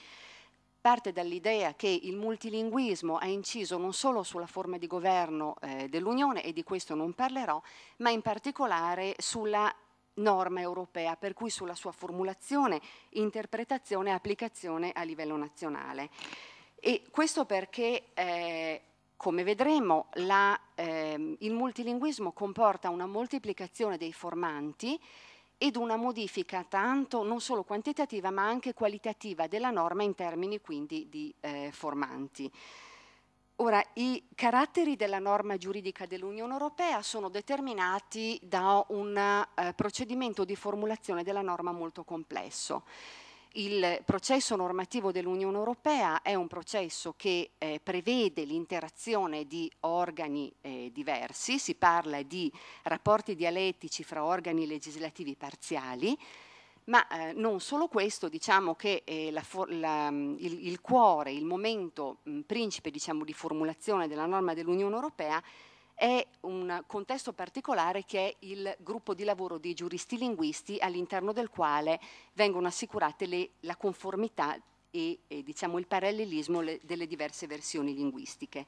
parte dall'idea che il multilinguismo ha inciso non solo sulla forma di governo eh, dell'Unione, e di questo non parlerò, ma in particolare sulla norma europea, per cui sulla sua formulazione, interpretazione e applicazione a livello nazionale. E questo perché, eh, come vedremo, la, eh, il multilinguismo comporta una moltiplicazione dei formanti, ed una modifica tanto non solo quantitativa ma anche qualitativa della norma in termini quindi di eh, formanti. Ora, i caratteri della norma giuridica dell'Unione Europea sono determinati da un eh, procedimento di formulazione della norma molto complesso. Il processo normativo dell'Unione Europea è un processo che eh, prevede l'interazione di organi eh, diversi, si parla di rapporti dialettici fra organi legislativi parziali, ma eh, non solo questo, diciamo che eh, la, la, mm, il, il, cuore, il momento mh, mm, principe diciamo, di formulazione della norma dell'Unione Europea è un contesto particolare che è il gruppo di lavoro dei giuristi linguisti all'interno del quale vengono assicurate le, la conformità e, e diciamo, il parallelismo le, delle diverse versioni linguistiche.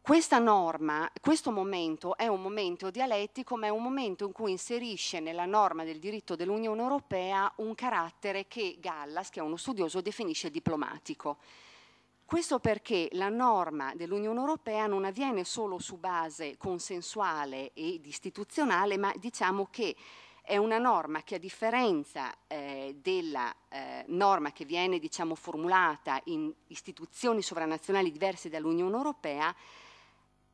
Questa norma, questo momento è un momento dialettico, ma è un momento in cui inserisce nella norma del diritto dell'Unione Europea un carattere che Gallas, che è uno studioso, definisce diplomatico. Questo perché la norma dell'Unione Europea non avviene solo su base consensuale ed istituzionale, ma diciamo che è una norma che a differenza eh, della eh, norma che viene diciamo, formulata in istituzioni sovranazionali diverse dall'Unione Europea,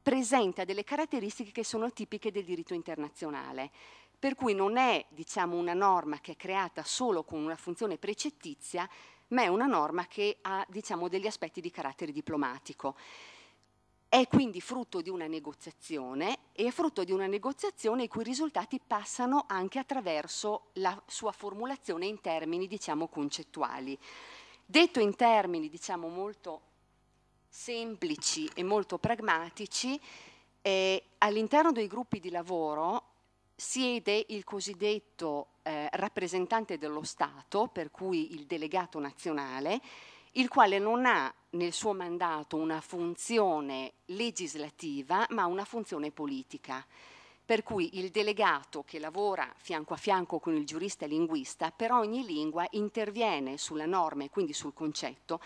presenta delle caratteristiche che sono tipiche del diritto internazionale. Per cui non è diciamo, una norma che è creata solo con una funzione precettizia, ma è una norma che ha diciamo, degli aspetti di carattere diplomatico. È quindi frutto di una negoziazione e è frutto di una negoziazione i cui risultati passano anche attraverso la sua formulazione in termini diciamo, concettuali. Detto in termini diciamo, molto semplici e molto pragmatici, eh, all'interno dei gruppi di lavoro siede il cosiddetto eh, rappresentante dello Stato, per cui il delegato nazionale, il quale non ha nel suo mandato una funzione legislativa, ma una funzione politica. Per cui il delegato che lavora fianco a fianco con il giurista linguista per ogni lingua interviene sulla norma e quindi sul concetto,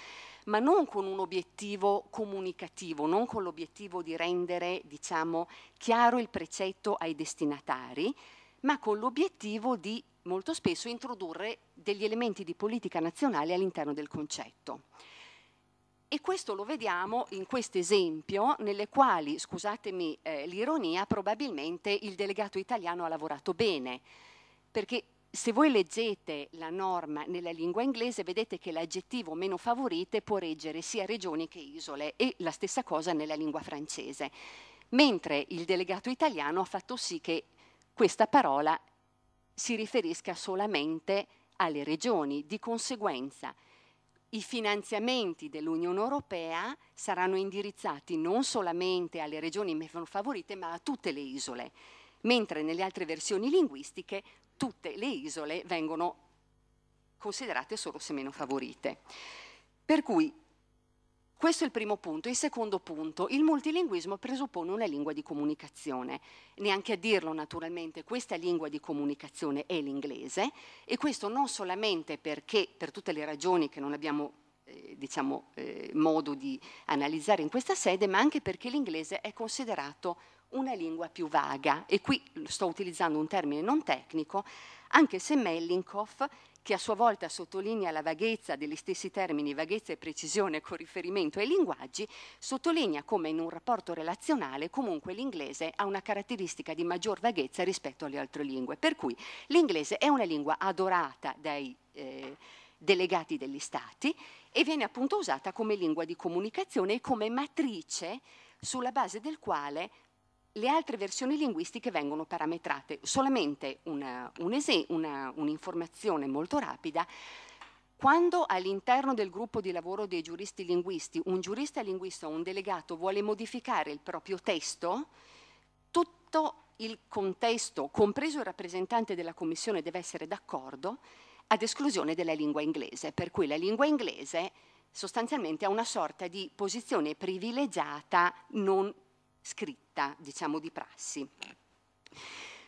ma non con un obiettivo comunicativo, non con l'obiettivo di rendere diciamo, chiaro il precetto ai destinatari, ma con l'obiettivo di molto spesso introdurre degli elementi di politica nazionale all'interno del concetto. E questo lo vediamo in questo esempio, nelle quali, scusatemi eh, l'ironia, probabilmente il delegato italiano ha lavorato bene, perché se voi leggete la norma nella lingua inglese vedete che l'aggettivo meno favorite può reggere sia regioni che isole e la stessa cosa nella lingua francese, mentre il delegato italiano ha fatto sì che questa parola si riferisca solamente alle regioni. Di conseguenza i finanziamenti dell'Unione Europea saranno indirizzati non solamente alle regioni meno favorite ma a tutte le isole, mentre nelle altre versioni linguistiche tutte le isole vengono considerate solo se meno favorite. Per cui questo è il primo punto. Il secondo punto, il multilinguismo presuppone una lingua di comunicazione. Neanche a dirlo naturalmente, questa lingua di comunicazione è l'inglese e questo non solamente perché, per tutte le ragioni che non abbiamo eh, diciamo, eh, modo di analizzare in questa sede, ma anche perché l'inglese è considerato una lingua più vaga e qui sto utilizzando un termine non tecnico, anche se Mellinkoff che a sua volta sottolinea la vaghezza degli stessi termini vaghezza e precisione con riferimento ai linguaggi, sottolinea come in un rapporto relazionale comunque l'inglese ha una caratteristica di maggior vaghezza rispetto alle altre lingue, per cui l'inglese è una lingua adorata dai eh, delegati degli stati e viene appunto usata come lingua di comunicazione e come matrice sulla base del quale le altre versioni linguistiche vengono parametrate. Solamente un'informazione un un molto rapida. Quando all'interno del gruppo di lavoro dei giuristi linguisti un giurista linguista o un delegato vuole modificare il proprio testo, tutto il contesto, compreso il rappresentante della Commissione, deve essere d'accordo, ad esclusione della lingua inglese, per cui la lingua inglese sostanzialmente ha una sorta di posizione privilegiata non scritta, diciamo di prassi.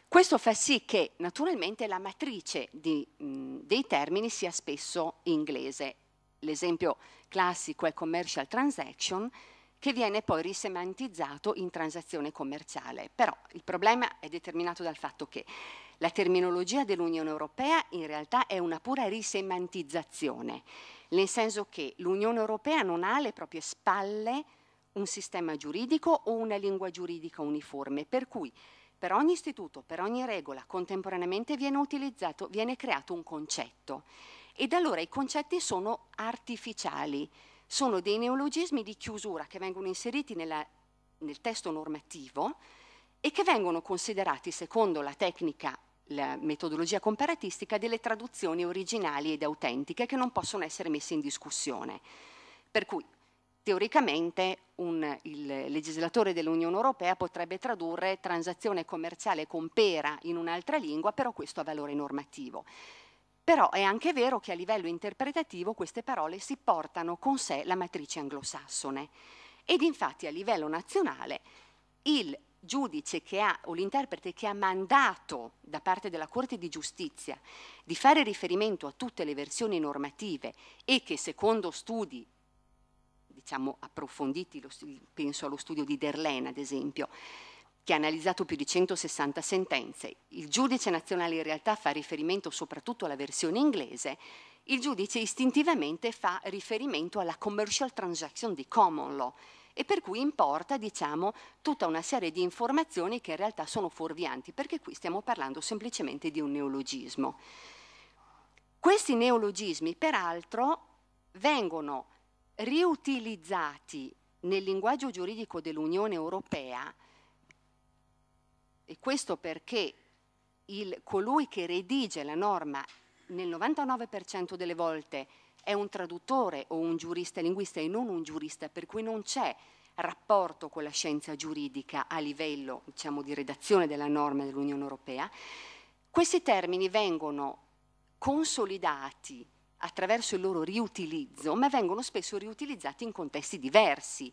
Questo fa sì che naturalmente la matrice di, mh, dei termini sia spesso inglese. L'esempio classico è commercial transaction, che viene poi risemantizzato in transazione commerciale. Però il problema è determinato dal fatto che la terminologia dell'Unione Europea in realtà è una pura risemantizzazione, nel senso che l'Unione Europea non ha le proprie spalle un sistema giuridico o una lingua giuridica uniforme, per cui per ogni istituto, per ogni regola, contemporaneamente viene utilizzato, viene creato un concetto. Ed allora i concetti sono artificiali, sono dei neologismi di chiusura che vengono inseriti nella, nel testo normativo e che vengono considerati, secondo la tecnica, la metodologia comparatistica, delle traduzioni originali ed autentiche che non possono essere messe in discussione. Per cui teoricamente un, il legislatore dell'Unione Europea potrebbe tradurre transazione commerciale con pera in un'altra lingua, però questo ha valore normativo. Però è anche vero che a livello interpretativo queste parole si portano con sé la matrice anglosassone ed infatti a livello nazionale il giudice che ha o l'interprete che ha mandato da parte della Corte di Giustizia di fare riferimento a tutte le versioni normative e che secondo studi diciamo, approfonditi, penso allo studio di Derlena ad esempio, che ha analizzato più di 160 sentenze. Il giudice nazionale in realtà fa riferimento soprattutto alla versione inglese, il giudice istintivamente fa riferimento alla commercial transaction di common law e per cui importa diciamo, tutta una serie di informazioni che in realtà sono fuorvianti, perché qui stiamo parlando semplicemente di un neologismo. Questi neologismi, peraltro, vengono riutilizzati nel linguaggio giuridico dell'Unione Europea, e questo perché il, colui che redige la norma nel 99% delle volte è un traduttore o un giurista linguista e non un giurista, per cui non c'è rapporto con la scienza giuridica a livello diciamo, di redazione della norma dell'Unione Europea, questi termini vengono consolidati attraverso il loro riutilizzo, ma vengono spesso riutilizzati in contesti diversi.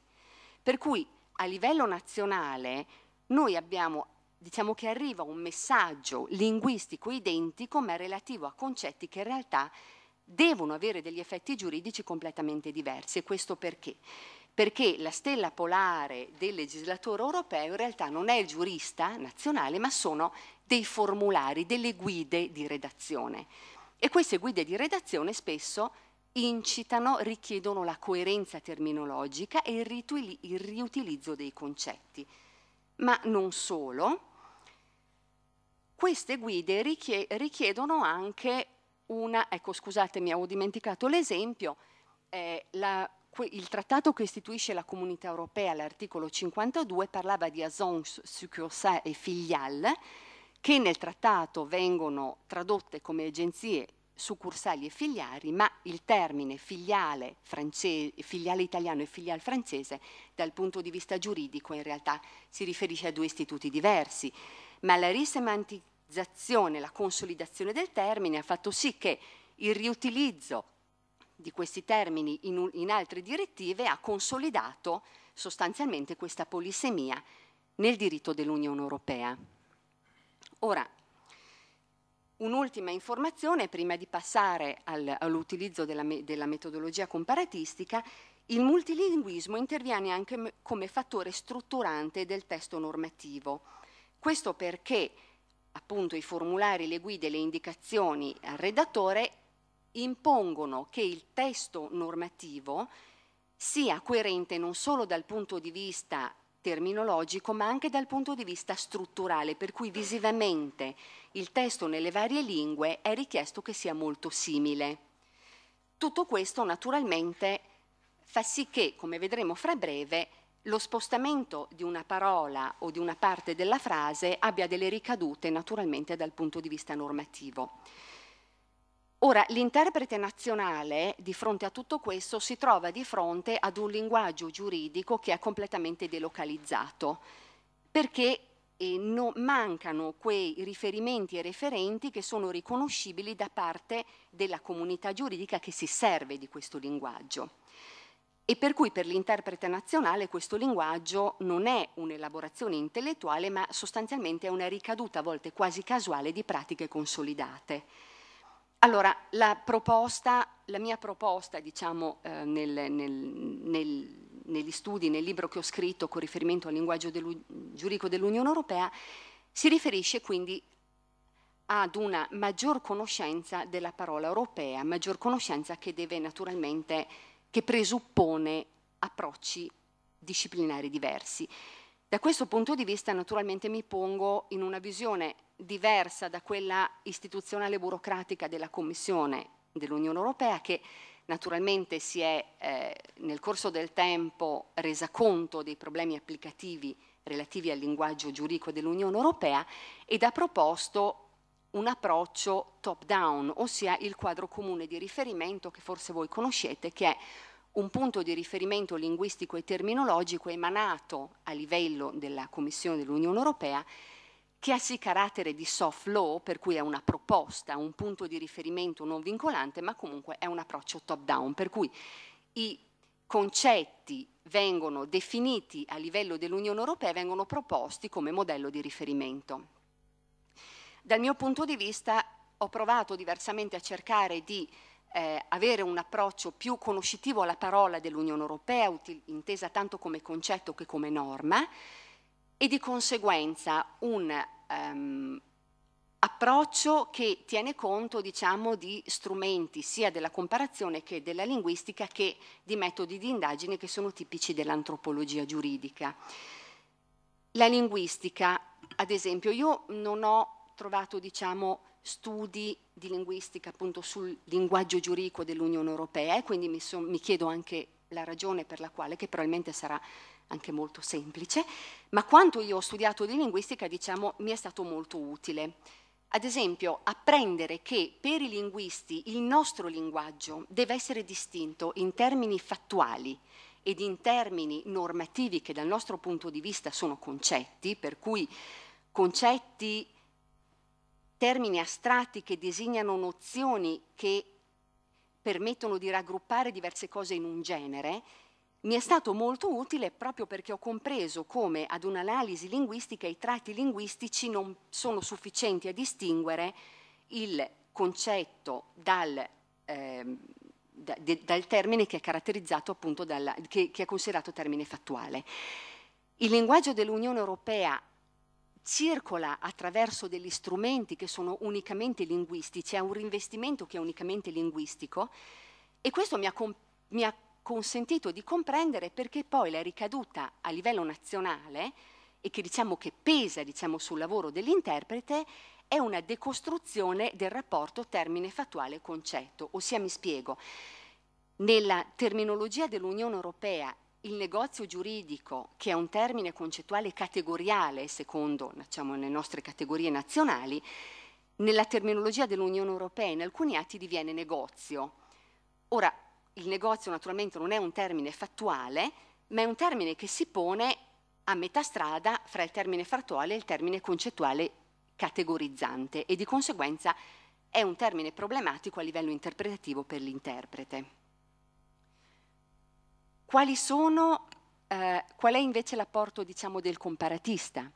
Per cui a livello nazionale noi abbiamo, diciamo che arriva un messaggio linguistico identico, ma relativo a concetti che in realtà devono avere degli effetti giuridici completamente diversi. E questo perché? Perché la stella polare del legislatore europeo in realtà non è il giurista nazionale, ma sono dei formulari, delle guide di redazione. E queste guide di redazione spesso incitano, richiedono la coerenza terminologica e il riutilizzo dei concetti. Ma non solo, queste guide richiedono anche una, ecco scusatemi, avevo dimenticato l'esempio, eh, il trattato che istituisce la comunità europea, l'articolo 52, parlava di agence, succursale e filiale, che nel trattato vengono tradotte come agenzie succursali e filiali, ma il termine filiale, francese, filiale italiano e filiale francese dal punto di vista giuridico in realtà si riferisce a due istituti diversi, ma la risemantizzazione, la consolidazione del termine ha fatto sì che il riutilizzo di questi termini in, in altre direttive ha consolidato sostanzialmente questa polisemia nel diritto dell'Unione Europea. Ora, Un'ultima informazione prima di passare al, all'utilizzo della, me, della, metodologia comparatistica, il multilinguismo interviene anche come fattore strutturante del testo normativo. Questo perché appunto i formulari, le guide, le indicazioni al redattore impongono che il testo normativo sia coerente non solo dal punto di vista terminologico, ma anche dal punto di vista strutturale, per cui visivamente il testo nelle varie lingue è richiesto che sia molto simile. Tutto questo naturalmente fa sì che, come vedremo fra breve, lo spostamento di una parola o di una parte della frase abbia delle ricadute naturalmente dal punto di vista normativo. Ora, l'interprete nazionale di fronte a tutto questo si trova di fronte ad un linguaggio giuridico che è completamente delocalizzato, perché eh, no, mancano quei riferimenti e referenti che sono riconoscibili da parte della comunità giuridica che si serve di questo linguaggio. E per cui per l'interprete nazionale questo linguaggio non è un'elaborazione intellettuale, ma sostanzialmente è una ricaduta a volte quasi casuale di pratiche consolidate. Allora, la, proposta, la mia proposta, diciamo, eh, nel, nel, nel, negli studi, nel libro che ho scritto con riferimento al linguaggio del, giuridico dell'Unione Europea, si riferisce quindi ad una maggior conoscenza della parola europea, maggior conoscenza che deve naturalmente, che presuppone approcci disciplinari diversi. Da questo punto di vista naturalmente mi pongo in una visione diversa da quella istituzionale burocratica della Commissione dell'Unione Europea che naturalmente si è eh, nel corso del tempo resa conto dei problemi applicativi relativi al linguaggio giuridico dell'Unione Europea ed ha proposto un approccio top down, ossia il quadro comune di riferimento che forse voi conoscete che è un punto di riferimento linguistico e terminologico emanato a livello della Commissione dell'Unione Europea che ha sì carattere di soft law, per cui è una proposta, un punto di riferimento non vincolante, ma comunque è un approccio top down, per cui i concetti vengono definiti a livello dell'Unione Europea e vengono proposti come modello di riferimento. Dal mio punto di vista ho provato diversamente a cercare di eh, avere un approccio più conoscitivo alla parola dell'Unione Europea, intesa tanto come concetto che come norma, e di conseguenza un um, approccio che tiene conto diciamo, di strumenti sia della comparazione che della linguistica che di metodi di indagine che sono tipici dell'antropologia giuridica. La linguistica, ad esempio, io non ho trovato diciamo, studi di linguistica appunto sul linguaggio giuridico dell'Unione Europea e quindi mi, so, mi, chiedo anche la ragione per la quale, che probabilmente sarà anche molto semplice, ma quanto io ho studiato di linguistica diciamo mi è stato molto utile. Ad esempio apprendere che per i linguisti il nostro linguaggio deve essere distinto in termini fattuali ed in termini normativi che dal nostro punto di vista sono concetti, per cui concetti termini astratti che designano nozioni che permettono di raggruppare diverse cose in un genere, mi è stato molto utile proprio perché ho compreso come ad un'analisi linguistica i tratti linguistici non sono sufficienti a distinguere il concetto dal, eh, da, de, dal termine che è caratterizzato appunto dalla, che, che è considerato termine fattuale. Il linguaggio dell'Unione Europea circola attraverso degli strumenti che sono unicamente linguistici, è un rinvestimento che è unicamente linguistico e questo mi ha, mi ha consentito di comprendere perché poi la ricaduta a livello nazionale e che diciamo che pesa diciamo, sul lavoro dell'interprete è una decostruzione del rapporto termine fattuale concetto, ossia mi spiego, nella terminologia dell'Unione Europea il negozio giuridico, che è un termine concettuale categoriale secondo diciamo, le nostre categorie nazionali, nella terminologia dell'Unione Europea in alcuni atti diviene negozio. Ora, il negozio naturalmente non è un termine fattuale, ma è un termine che si pone a metà strada fra il termine fattuale e il termine concettuale categorizzante e di conseguenza è un termine problematico a livello interpretativo per l'interprete sono, eh, qual è invece l'apporto diciamo, del comparatista?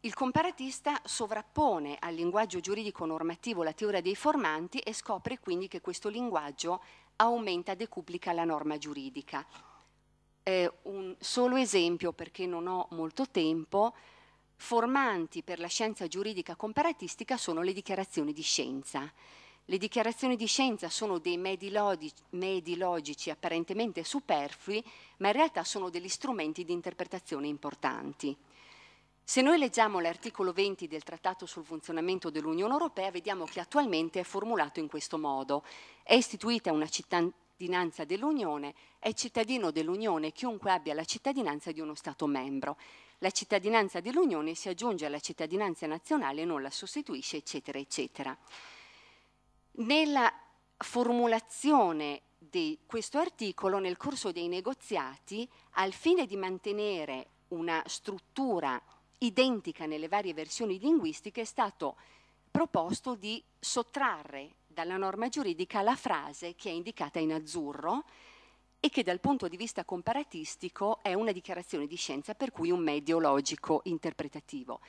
Il comparatista sovrappone al linguaggio giuridico normativo la teoria dei formanti e scopre quindi che questo linguaggio aumenta, decuplica la norma giuridica. Eh, un solo esempio, perché non ho molto tempo, formanti per la scienza giuridica comparatistica sono le dichiarazioni di scienza. Le dichiarazioni di scienza sono dei medi, logici, medi logici apparentemente superflui, ma in realtà sono degli strumenti di interpretazione importanti. Se noi leggiamo l'articolo 20 del Trattato sul funzionamento dell'Unione Europea, vediamo che attualmente è formulato in questo modo. È istituita una cittadinanza dell'Unione, è cittadino dell'Unione chiunque abbia la cittadinanza di uno Stato membro. La cittadinanza dell'Unione si aggiunge alla cittadinanza nazionale, e non la sostituisce, eccetera, eccetera. Nella formulazione di questo articolo, nel corso dei negoziati, al fine di mantenere una struttura identica nelle varie versioni linguistiche, è stato proposto di sottrarre dalla norma giuridica la frase che è indicata in azzurro e che dal punto di vista comparatistico è una dichiarazione di scienza per cui un medio logico interpretativo.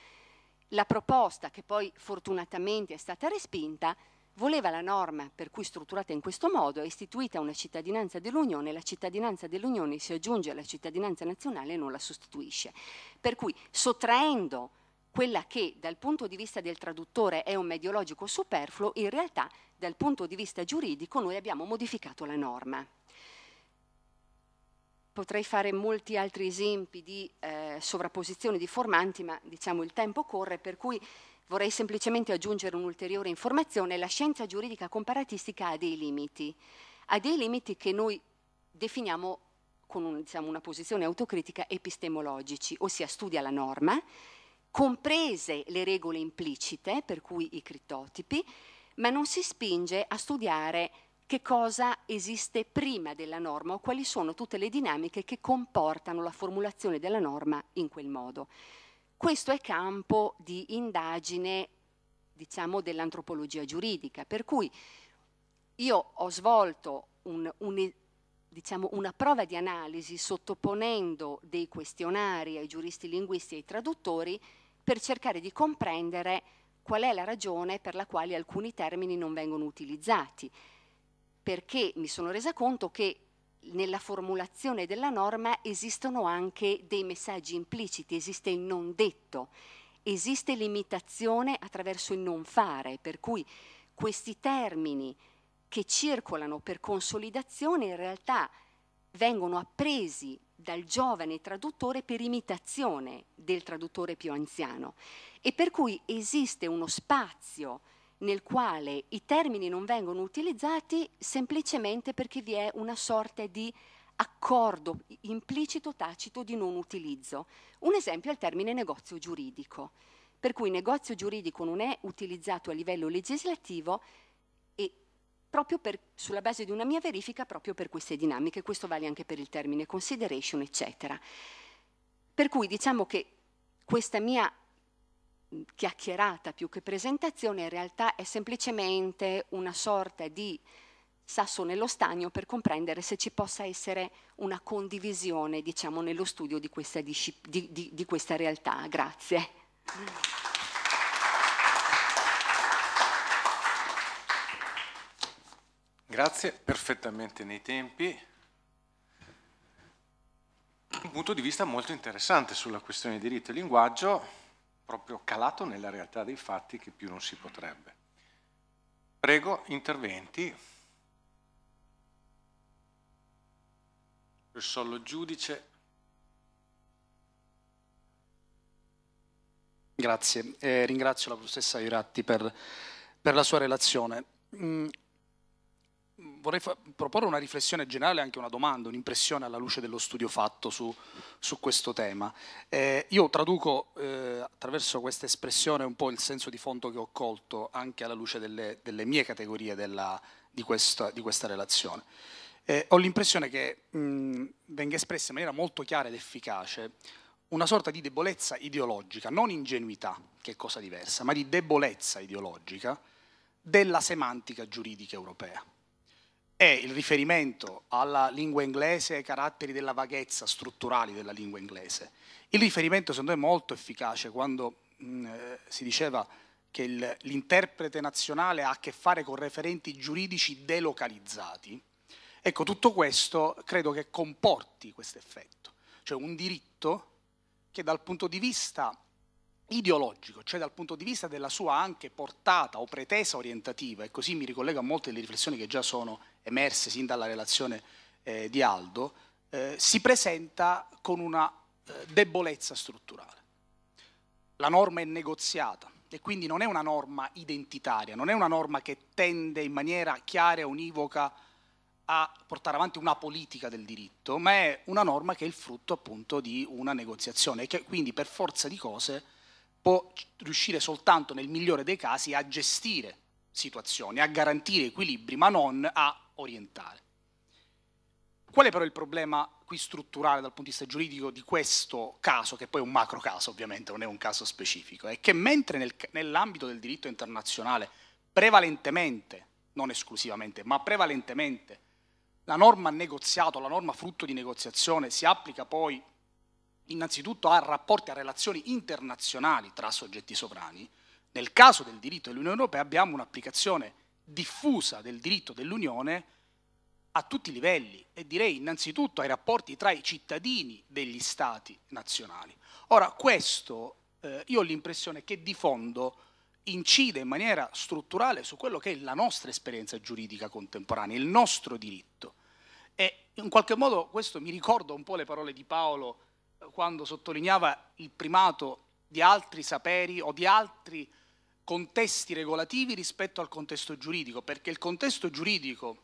La proposta, che poi fortunatamente è stata respinta, voleva la norma per cui strutturata in questo modo è istituita una cittadinanza dell'Unione, la cittadinanza dell'Unione si aggiunge alla cittadinanza nazionale e non la sostituisce. Per cui sottraendo quella che dal punto di vista del traduttore è un mediologico superfluo, in realtà dal punto di vista giuridico noi abbiamo modificato la norma. Potrei fare molti altri esempi di eh, sovrapposizione di formanti, ma diciamo il tempo corre, per cui Vorrei semplicemente aggiungere un'ulteriore informazione. La scienza giuridica comparatistica ha dei limiti, ha dei limiti che noi definiamo con un, diciamo, una posizione autocritica epistemologici, ossia studia la norma, comprese le regole implicite, per cui i criptotipi, ma non si spinge a studiare che cosa esiste prima della norma o quali sono tutte le dinamiche che comportano la formulazione della norma in quel modo questo è campo di indagine diciamo, dell'antropologia giuridica, per cui io ho svolto un, un, diciamo, una prova di analisi sottoponendo dei questionari ai giuristi linguisti e ai traduttori per cercare di comprendere qual è la ragione per la quale alcuni termini non vengono utilizzati, perché mi sono resa conto che nella formulazione della norma esistono anche dei messaggi impliciti, esiste il non detto, esiste l'imitazione attraverso il non fare, per cui questi termini che circolano per consolidazione in realtà vengono appresi dal giovane traduttore per imitazione del traduttore più anziano e per cui esiste uno spazio nel quale i termini non vengono utilizzati semplicemente perché vi è una sorta di accordo implicito tacito di non utilizzo. Un esempio è il termine negozio giuridico, per cui negozio giuridico non è utilizzato a livello legislativo e proprio per, sulla base di una mia verifica proprio per queste dinamiche, questo vale anche per il termine consideration, eccetera. Per cui diciamo che questa mia chiacchierata più che presentazione, in realtà è semplicemente una sorta di sasso nello stagno per comprendere se ci possa essere una condivisione diciamo, nello studio di questa, di, di, di questa realtà. Grazie. Grazie, perfettamente nei tempi. Un punto di vista molto interessante sulla questione di diritto e linguaggio proprio calato nella realtà dei fatti che più non si potrebbe. Prego, interventi. Rissollo giudice. Grazie, eh, ringrazio la professoressa Iratti per, per la sua relazione. Mm, vorrei proporre una riflessione generale, anche una domanda, un'impressione alla luce dello studio fatto su, su questo tema. Eh, io traduco eh, attraverso questa espressione un po' il senso di fondo che ho colto anche alla luce delle, delle mie categorie della, di, questa, di, questa, relazione. Eh, ho l'impressione che mh, venga espressa in maniera molto chiara ed efficace una sorta di debolezza ideologica, non ingenuità, che è cosa diversa, ma di debolezza ideologica della semantica giuridica europea è il riferimento alla lingua inglese e ai caratteri della vaghezza strutturali della lingua inglese. Il riferimento secondo me è molto efficace quando mh, mm, eh, si diceva che l'interprete nazionale ha a che fare con referenti giuridici delocalizzati. Ecco, tutto questo credo che comporti questo effetto, cioè un diritto che dal punto di vista ideologico, cioè dal punto di vista della sua anche portata o pretesa orientativa, e così mi ricollego a molte delle riflessioni che già sono emerse sin dalla relazione eh, di Aldo, eh, si presenta con una eh, debolezza strutturale. La norma è negoziata e quindi non è una norma identitaria, non è una norma che tende in maniera chiara e univoca a portare avanti una politica del diritto, ma è una norma che è il frutto appunto di una negoziazione e che quindi per forza di cose può riuscire soltanto nel migliore dei casi a gestire situazioni, a garantire equilibri, ma non a orientale. Qual è però il problema qui strutturale dal punto di vista giuridico di questo caso, che poi è un macro caso ovviamente, non è un caso specifico? È che mentre nel, nell'ambito del diritto internazionale prevalentemente, non esclusivamente, ma prevalentemente la norma negoziato, la norma frutto di negoziazione si applica poi innanzitutto a rapporti, a relazioni internazionali tra soggetti sovrani, nel caso del diritto dell'Unione Europea abbiamo un'applicazione diffusa del diritto dell'Unione a tutti i livelli e direi innanzitutto ai rapporti tra i cittadini degli Stati nazionali. Ora, questo eh, io ho l'impressione che di fondo incide in maniera strutturale su quello che è la nostra esperienza giuridica contemporanea, il nostro diritto. E in qualche modo questo mi ricorda un po' le parole di Paolo eh, quando sottolineava il primato di altri saperi o di altri contesti regolativi rispetto al contesto giuridico, perché il contesto giuridico,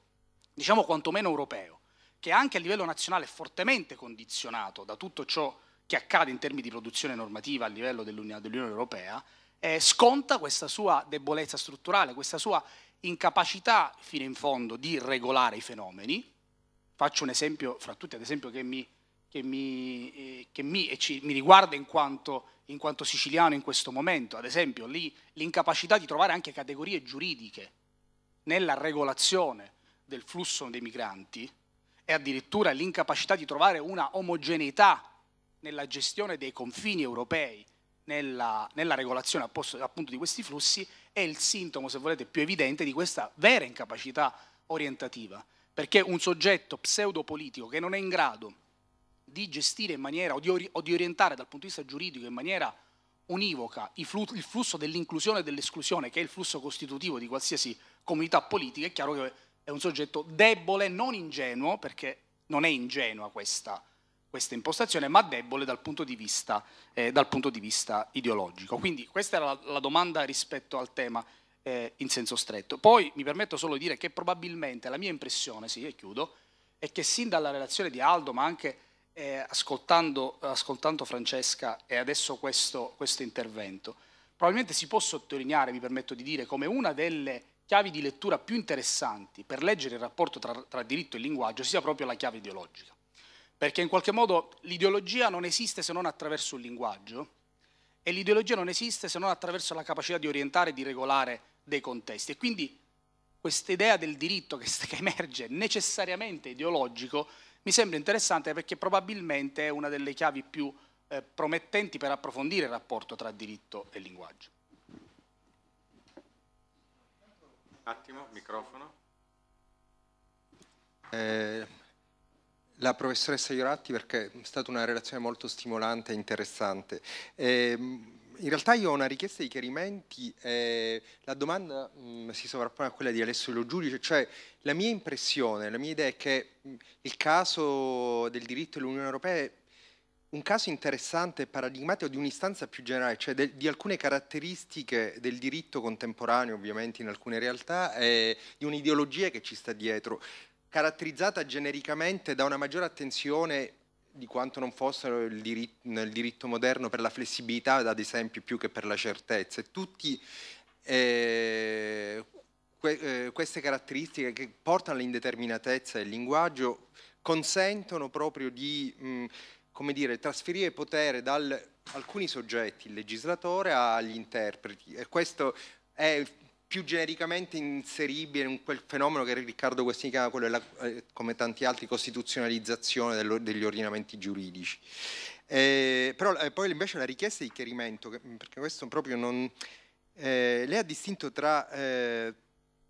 diciamo quantomeno europeo, che anche a livello nazionale è fortemente condizionato da tutto ciò che accade in termini di produzione normativa a livello dell'Unione dell Europea, eh, sconta questa sua debolezza strutturale, questa sua incapacità fino in fondo di regolare i fenomeni. Faccio un esempio fra tutti, ad esempio, che mi che, mi, eh, che mi, e ci, mi riguarda in quanto, in quanto, siciliano in questo momento, ad esempio lì, l'incapacità di trovare anche categorie giuridiche nella regolazione del flusso dei migranti e addirittura l'incapacità di trovare una omogeneità nella gestione dei confini europei, nella, nella regolazione appunto di questi flussi, è il sintomo, se volete, più evidente di questa vera incapacità orientativa, perché un soggetto pseudopolitico che non è in grado di gestire in maniera o di, ori o di orientare dal punto di vista giuridico in maniera univoca il, flu il flusso dell'inclusione e dell'esclusione, che è il flusso costitutivo di qualsiasi comunità politica, è chiaro che è un soggetto debole, non ingenuo, perché non è ingenua questa, questa impostazione, ma debole dal punto di vista, eh, dal punto di vista ideologico. Quindi questa era la, la domanda rispetto al tema eh, in senso stretto. Poi mi permetto solo di dire che probabilmente la mia impressione, sì, e chiudo, è che sin dalla relazione di Aldo, ma anche eh, ascoltando, ascoltando, Francesca e adesso questo, questo intervento, probabilmente si può sottolineare, mi permetto di dire, come una delle chiavi di lettura più interessanti per leggere il rapporto tra, tra diritto e linguaggio sia proprio la chiave ideologica. Perché in qualche modo l'ideologia non esiste se non attraverso il linguaggio e l'ideologia non esiste se non attraverso la capacità di orientare e di regolare dei contesti. E quindi questa idea del diritto che, che emerge necessariamente ideologico mi sembra interessante perché probabilmente è una delle chiavi più eh, promettenti per approfondire il rapporto tra diritto e linguaggio. Attimo, microfono. Eh, la professoressa Ioratti perché è stata una relazione molto stimolante e interessante. Eh, in realtà io ho una richiesta di chiarimenti, eh, la domanda mh, mm, si sovrappone a quella di Alessio Lo Giudice, cioè la mia impressione, la mia idea è che mh, mm, il caso del diritto dell'Unione Europea è un caso interessante e paradigmatico di un'istanza più generale, cioè de, di alcune caratteristiche del diritto contemporaneo ovviamente in alcune realtà e di un'ideologia che ci sta dietro, caratterizzata genericamente da una maggiore attenzione di quanto non fossero diritto, nel diritto moderno per la flessibilità, ad esempio, più che per la certezza. Tutti, eh, que, eh, queste caratteristiche che portano all'indeterminatezza del linguaggio consentono proprio di mh, mm, come dire, trasferire potere da alcuni soggetti, il legislatore, agli interpreti. E questo è più genericamente inseribile in quel fenomeno che Riccardo Guestini chiama, la, eh, come tanti altri, costituzionalizzazione degli ordinamenti giuridici. Eh, però eh, poi invece la richiesta di chiarimento, che, mm, perché questo proprio non... Eh, lei ha distinto tra eh,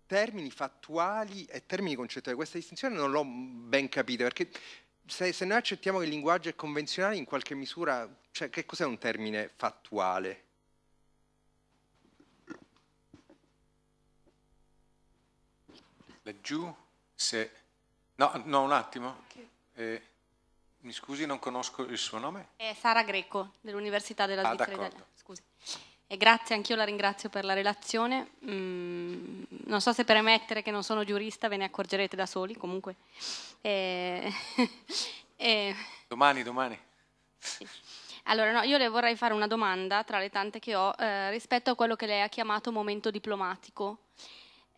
termini fattuali e termini concettuali. Questa distinzione non l'ho mm, ben capita, perché se, se, noi accettiamo che il linguaggio è convenzionale, in qualche misura, cioè, che cos'è un termine fattuale? laggiù, se... No, no un attimo. Eh, mi scusi, non conosco il suo nome. È Sara Greco, dell'Università della ah, Svizzera ah, Italiana. Scusi. E grazie, anch'io la ringrazio per la relazione. Mm, non so se per ammettere che non sono giurista ve ne accorgerete da soli, comunque. Eh, eh. Domani, domani. Sì. Allora, no, io le vorrei fare una domanda tra le tante che ho eh, rispetto a quello che lei ha chiamato momento diplomatico.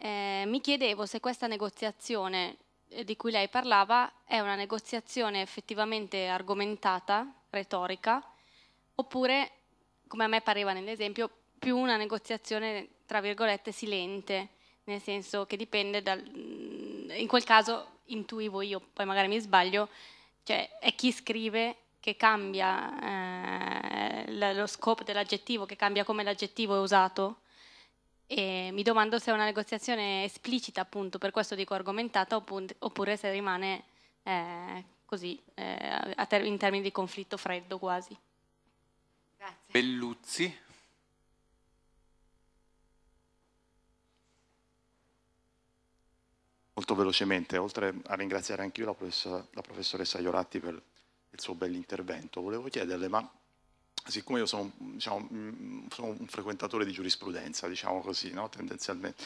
Eh, mi chiedevo se questa negoziazione eh, di cui lei parlava è una negoziazione effettivamente argomentata, retorica, oppure, come a me pareva nell'esempio, più una negoziazione, tra virgolette, silente, nel senso che dipende dal... Mm, in quel caso intuivo io, poi magari mi sbaglio, cioè è chi scrive che cambia eh, lo scope dell'aggettivo, che cambia come l'aggettivo è usato e mi domando se è una negoziazione esplicita, appunto, per questo dico argomentata, oppure se rimane eh, così, eh, ter in termini di conflitto freddo quasi. Grazie. Belluzzi. Molto velocemente, oltre a ringraziare anch'io la, professor la professoressa Ioratti per il suo bell'intervento, volevo chiederle, ma siccome io sono, diciamo, mm, mm, sono, un frequentatore di giurisprudenza, diciamo così, no? tendenzialmente,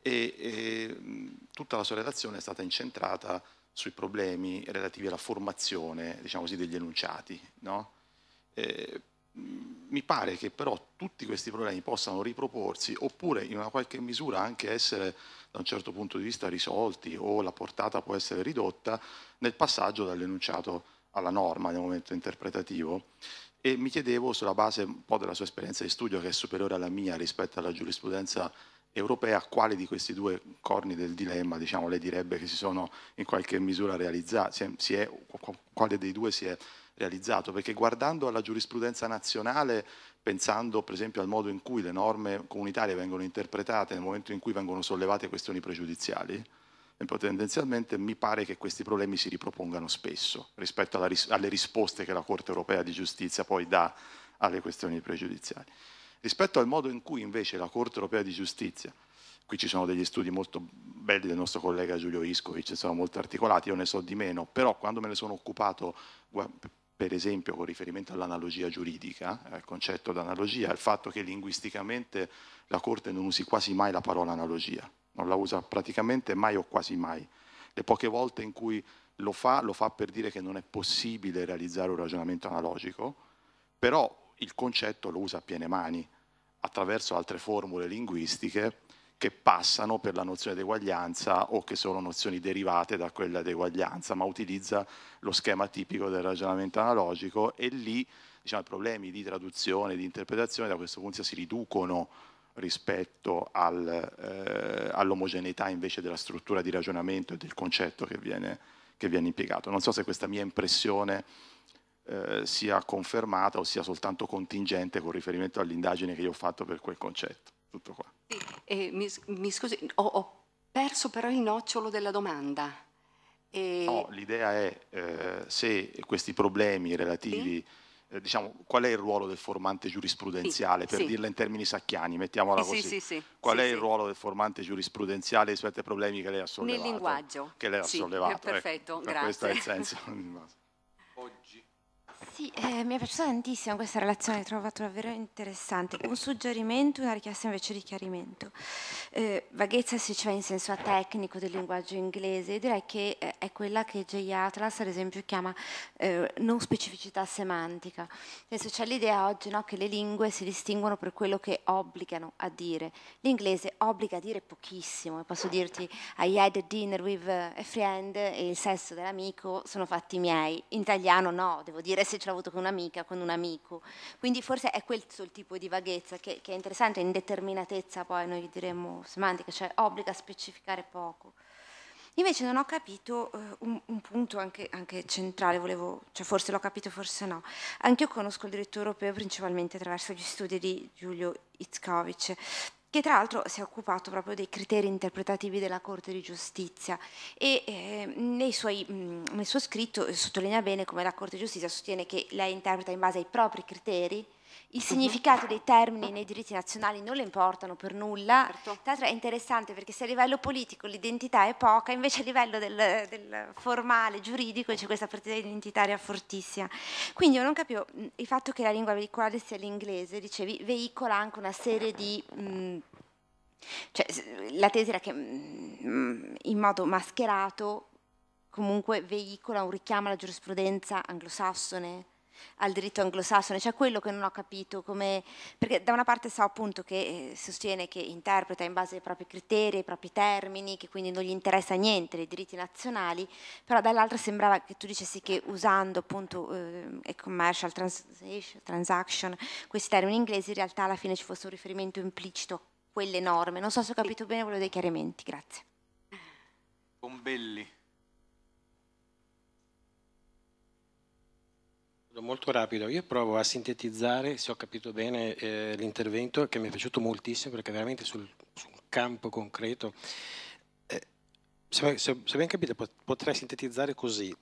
e, e, mm, tutta la sua relazione è stata incentrata sui problemi relativi alla formazione diciamo così, degli enunciati. No? E, mi pare che però tutti questi problemi possano riproporsi oppure in una qualche misura anche essere da un certo punto di vista risolti o la portata può essere ridotta nel passaggio dall'enunciato alla norma nel momento interpretativo e mi chiedevo sulla base un po' della sua esperienza di studio che è superiore alla mia rispetto alla giurisprudenza europea, quale di questi due corni del dilemma diciamo, lei direbbe che si sono in qualche misura realizzati, quale dei due si è realizzato? Perché guardando alla giurisprudenza nazionale, pensando per esempio al modo in cui le norme comunitarie vengono interpretate nel momento in cui vengono sollevate questioni pregiudiziali, tendenzialmente mi pare che questi problemi si ripropongano spesso rispetto ris alle risposte che la Corte europea di giustizia poi dà alle questioni pregiudiziali. Rispetto al modo in cui invece la Corte europea di giustizia, qui ci sono degli studi molto belli del nostro collega Giulio Iscovic, sono molto articolati, io ne so di meno, però quando me ne sono occupato per esempio con riferimento all'analogia giuridica, eh, al concetto d'analogia, al fatto che linguisticamente la Corte non usi quasi mai la parola analogia, non la usa praticamente mai o quasi mai. Le poche volte in cui lo fa, lo fa per dire che non è possibile realizzare un ragionamento analogico, però il concetto lo usa a piene mani, attraverso altre formule linguistiche che passano per la nozione di eguaglianza o che sono nozioni derivate da quella di eguaglianza, ma utilizza lo schema tipico del ragionamento analogico e lì diciamo, i problemi di traduzione, di interpretazione da questo punto di vista si riducono rispetto al, eh, all'omogeneità invece della struttura di ragionamento e del concetto che viene, che viene impiegato. Non so se questa mia impressione eh, sia confermata o sia soltanto contingente con riferimento all'indagine che io ho fatto per quel concetto. Tutto qua. Sì, eh, mi, mi, scusi, ho, ho, perso però il nocciolo della domanda. E... No, l'idea è eh, se questi problemi relativi... Sì? Eh, diciamo, qual è il ruolo del formante giurisprudenziale, sì, per sì. dirla in termini sacchiani, mettiamola così. Sì, qual è il ruolo del formante giurisprudenziale rispetto ai problemi che lei ha sollevato? Nel linguaggio. Che lei ha sollevato. Ecco. Perfetto, ecco, grazie. Questo è il senso. Sì, eh, mi è piaciuta tantissimo questa relazione, l'ho trovata davvero interessante. Un suggerimento, una richiesta invece di chiarimento. Eh, vaghezza si c'è cioè in senso tecnico del linguaggio inglese, direi che eh, è quella che J. Atlas ad esempio chiama eh, non specificità semantica. Adesso c'è l'idea oggi no, che le lingue si distinguono per quello che obbligano a dire. L'inglese obbliga a dire pochissimo, posso dirti I had a dinner with a friend e il sesso dell'amico sono fatti miei. In italiano no, devo dire se ce l'ho avuto con un'amica, con un amico. Quindi forse è questo il tipo di vaghezza che, che è interessante, indeterminatezza poi noi diremmo semantica, cioè obbliga a specificare poco. Invece non ho capito uh, un, un, punto anche, anche centrale, volevo, cioè forse l'ho capito, forse no. Anch'io conosco il diritto europeo principalmente attraverso gli studi di Giulio Itzkovic che tra l'altro si è occupato proprio dei criteri interpretativi della Corte di Giustizia e eh, suoi, mh, nel suo scritto eh, sottolinea bene come la Corte di Giustizia sostiene che lei interpreta in base ai propri criteri il significato dei termini nei diritti nazionali non le importano per nulla. Certo. Tra l'altro è interessante perché se a livello politico l'identità è poca, invece a livello del, del formale, giuridico, c'è questa partita identitaria fortissima. Quindi io non capisco il fatto che la lingua veicolare sia l'inglese, dicevi, veicola anche una serie di... Mh, cioè, la tesi era che mh, in modo mascherato comunque veicola un richiamo alla giurisprudenza anglosassone al diritto anglosassone, cioè quello che non ho capito, come, perché da una parte so appunto che eh, sostiene che interpreta in base ai propri criteri, ai propri termini, che quindi non gli interessa niente dei diritti nazionali, però dall'altra sembrava che tu dicessi che usando appunto eh, commercial trans transaction, questi termini inglesi, in realtà alla fine ci fosse un riferimento implicito a quelle norme. Non so se ho capito bene, volevo dei chiarimenti, grazie. Bombelli. Molto rapido, io provo a sintetizzare, se ho capito bene, eh, l'intervento che mi è piaciuto moltissimo perché veramente sul, sul campo concreto, eh, se, se, se, ben capito potrei sintetizzare così,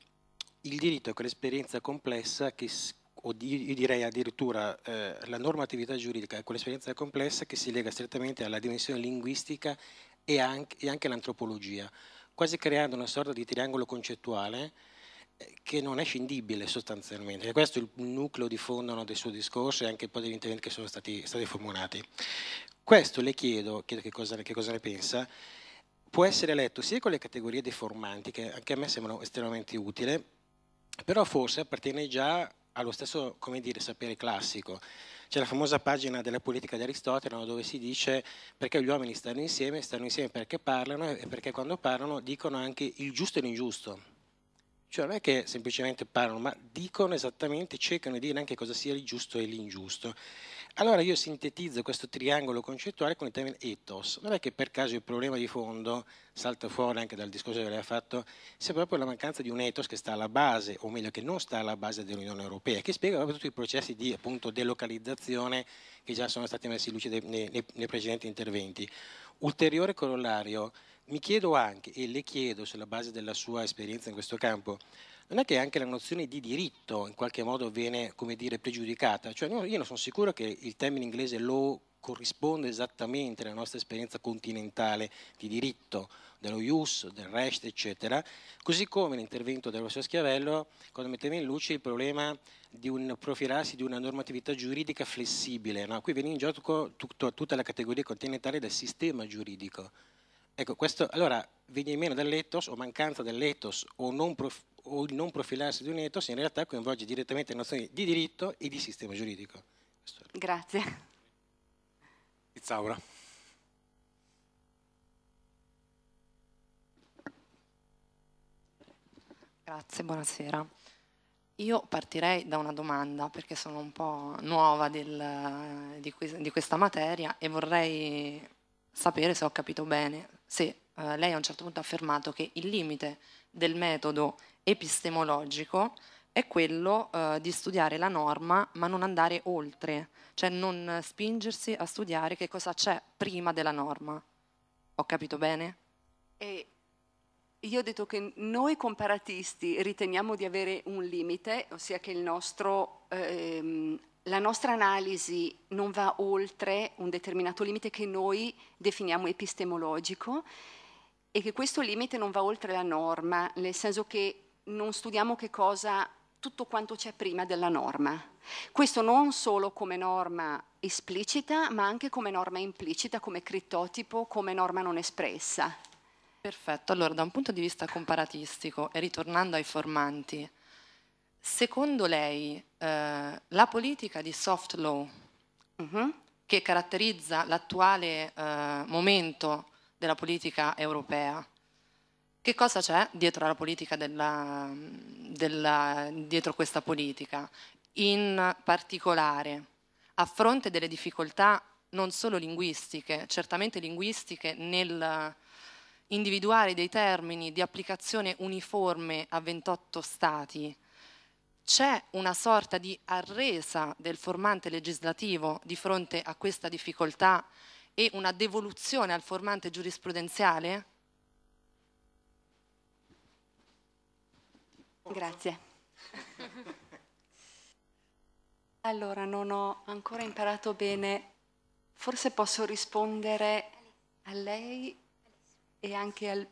il diritto è quell'esperienza complessa che, o di, direi addirittura eh, la normatività giuridica è quell'esperienza complessa che si lega strettamente alla dimensione linguistica e anche, e anche all'antropologia, quasi creando una sorta di triangolo concettuale che non è scindibile sostanzialmente, e questo è il nucleo di fondo del suo discorso e anche poi degli interventi che sono stati, stati formulati. Questo le chiedo, chiedo che cosa, che cosa ne pensa, può essere letto sia con le categorie deformanti, che anche a me sembrano estremamente utili, però forse appartiene già allo stesso dire, sapere classico. C'è la famosa pagina della politica di Aristotele no, dove si dice perché gli uomini stanno insieme, stanno insieme perché parlano e perché quando parlano dicono anche il giusto e l'ingiusto cioè non è che semplicemente parlano, ma dicono esattamente, cercano di dire anche cosa sia il giusto e l'ingiusto. Allora io sintetizzo questo triangolo concettuale con il termine ethos. Non è che per caso il problema di fondo, salta fuori anche dal discorso che lei ha fatto, sia proprio la mancanza di un ethos che sta alla base, o meglio che non sta alla base dell'Unione Europea, che spiega proprio tutti i processi di appunto, delocalizzazione che già sono stati messi in luce nei, nei, nei precedenti interventi. Ulteriore corollario, mi chiedo anche, e le chiedo sulla base della sua esperienza in questo campo, non è che anche la nozione di diritto in qualche modo viene, come dire, pregiudicata? Cioè, io non sono sicuro che il termine inglese law corrisponda esattamente alla nostra esperienza continentale di diritto, dello IUS, del REST, eccetera, così come l'intervento del professor Schiavello, quando metteva in luce il problema di un profilarsi di una normatività giuridica flessibile. No? Qui viene in gioco tutta la categoria continentale del sistema giuridico Ecco, questo, allora venire meno dall'ethos o mancanza dell'ethos o, non prof, o il non profilarsi di un ethos in realtà coinvolge direttamente le nozioni di diritto e di sistema giuridico. Grazie. Izzaura. Grazie, buonasera. Io partirei da una domanda perché sono un po' nuova del, di, di questa materia e vorrei sapere se ho capito bene se eh, lei a un certo punto ha affermato che il limite del metodo epistemologico è quello eh, di studiare la norma ma non andare oltre, cioè non spingersi a studiare che cosa c'è prima della norma. Ho capito bene? E io ho detto che noi comparatisti riteniamo di avere un limite, ossia che il nostro ehm, la nostra analisi non va oltre un determinato limite che noi definiamo epistemologico e che questo limite non va oltre la norma, nel senso che non studiamo che cosa tutto quanto c'è prima della norma. Questo non solo come norma esplicita, ma anche come norma implicita, come criptotipo, come norma non espressa. Perfetto, allora da un punto di vista comparatistico e ritornando ai formanti, Secondo lei eh, la politica di soft law uh mm-hmm. -huh. che caratterizza l'attuale eh, momento della politica europea, che cosa c'è dietro, della, della, dietro questa politica? In particolare, a fronte delle difficoltà non solo linguistiche, certamente linguistiche nel individuare dei termini di applicazione uniforme a 28 stati, c'è una sorta di arresa del formante legislativo di fronte a questa difficoltà e una devoluzione al formante giurisprudenziale? Grazie. Allora, non ho ancora imparato bene, forse posso rispondere a lei e anche al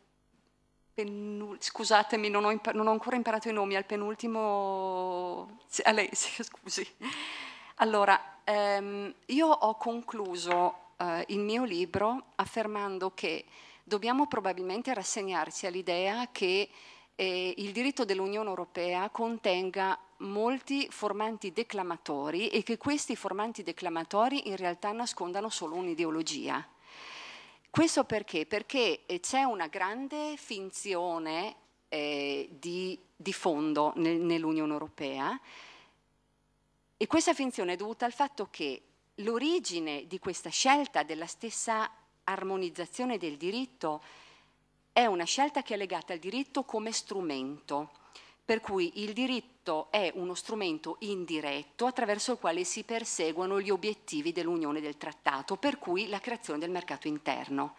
penul- scusatemi, non ho, impar- non ho, ancora imparato i nomi, al penultimo... A lei, sì, scusi. Allora, ehm, io ho concluso eh, il mio libro affermando che dobbiamo probabilmente rassegnarci all'idea che eh, il diritto dell'Unione Europea contenga molti formanti declamatori e che questi formanti declamatori in realtà nascondano solo un'ideologia. Questo perché? Perché eh, c'è una grande finzione eh, di, di, fondo nel, nell'Unione Europea e questa finzione è dovuta al fatto che l'origine di questa scelta della stessa armonizzazione del diritto è una scelta che è legata al diritto come strumento per cui il diritto è uno strumento indiretto attraverso il quale si perseguono gli obiettivi dell'Unione del Trattato, per cui la creazione del mercato interno.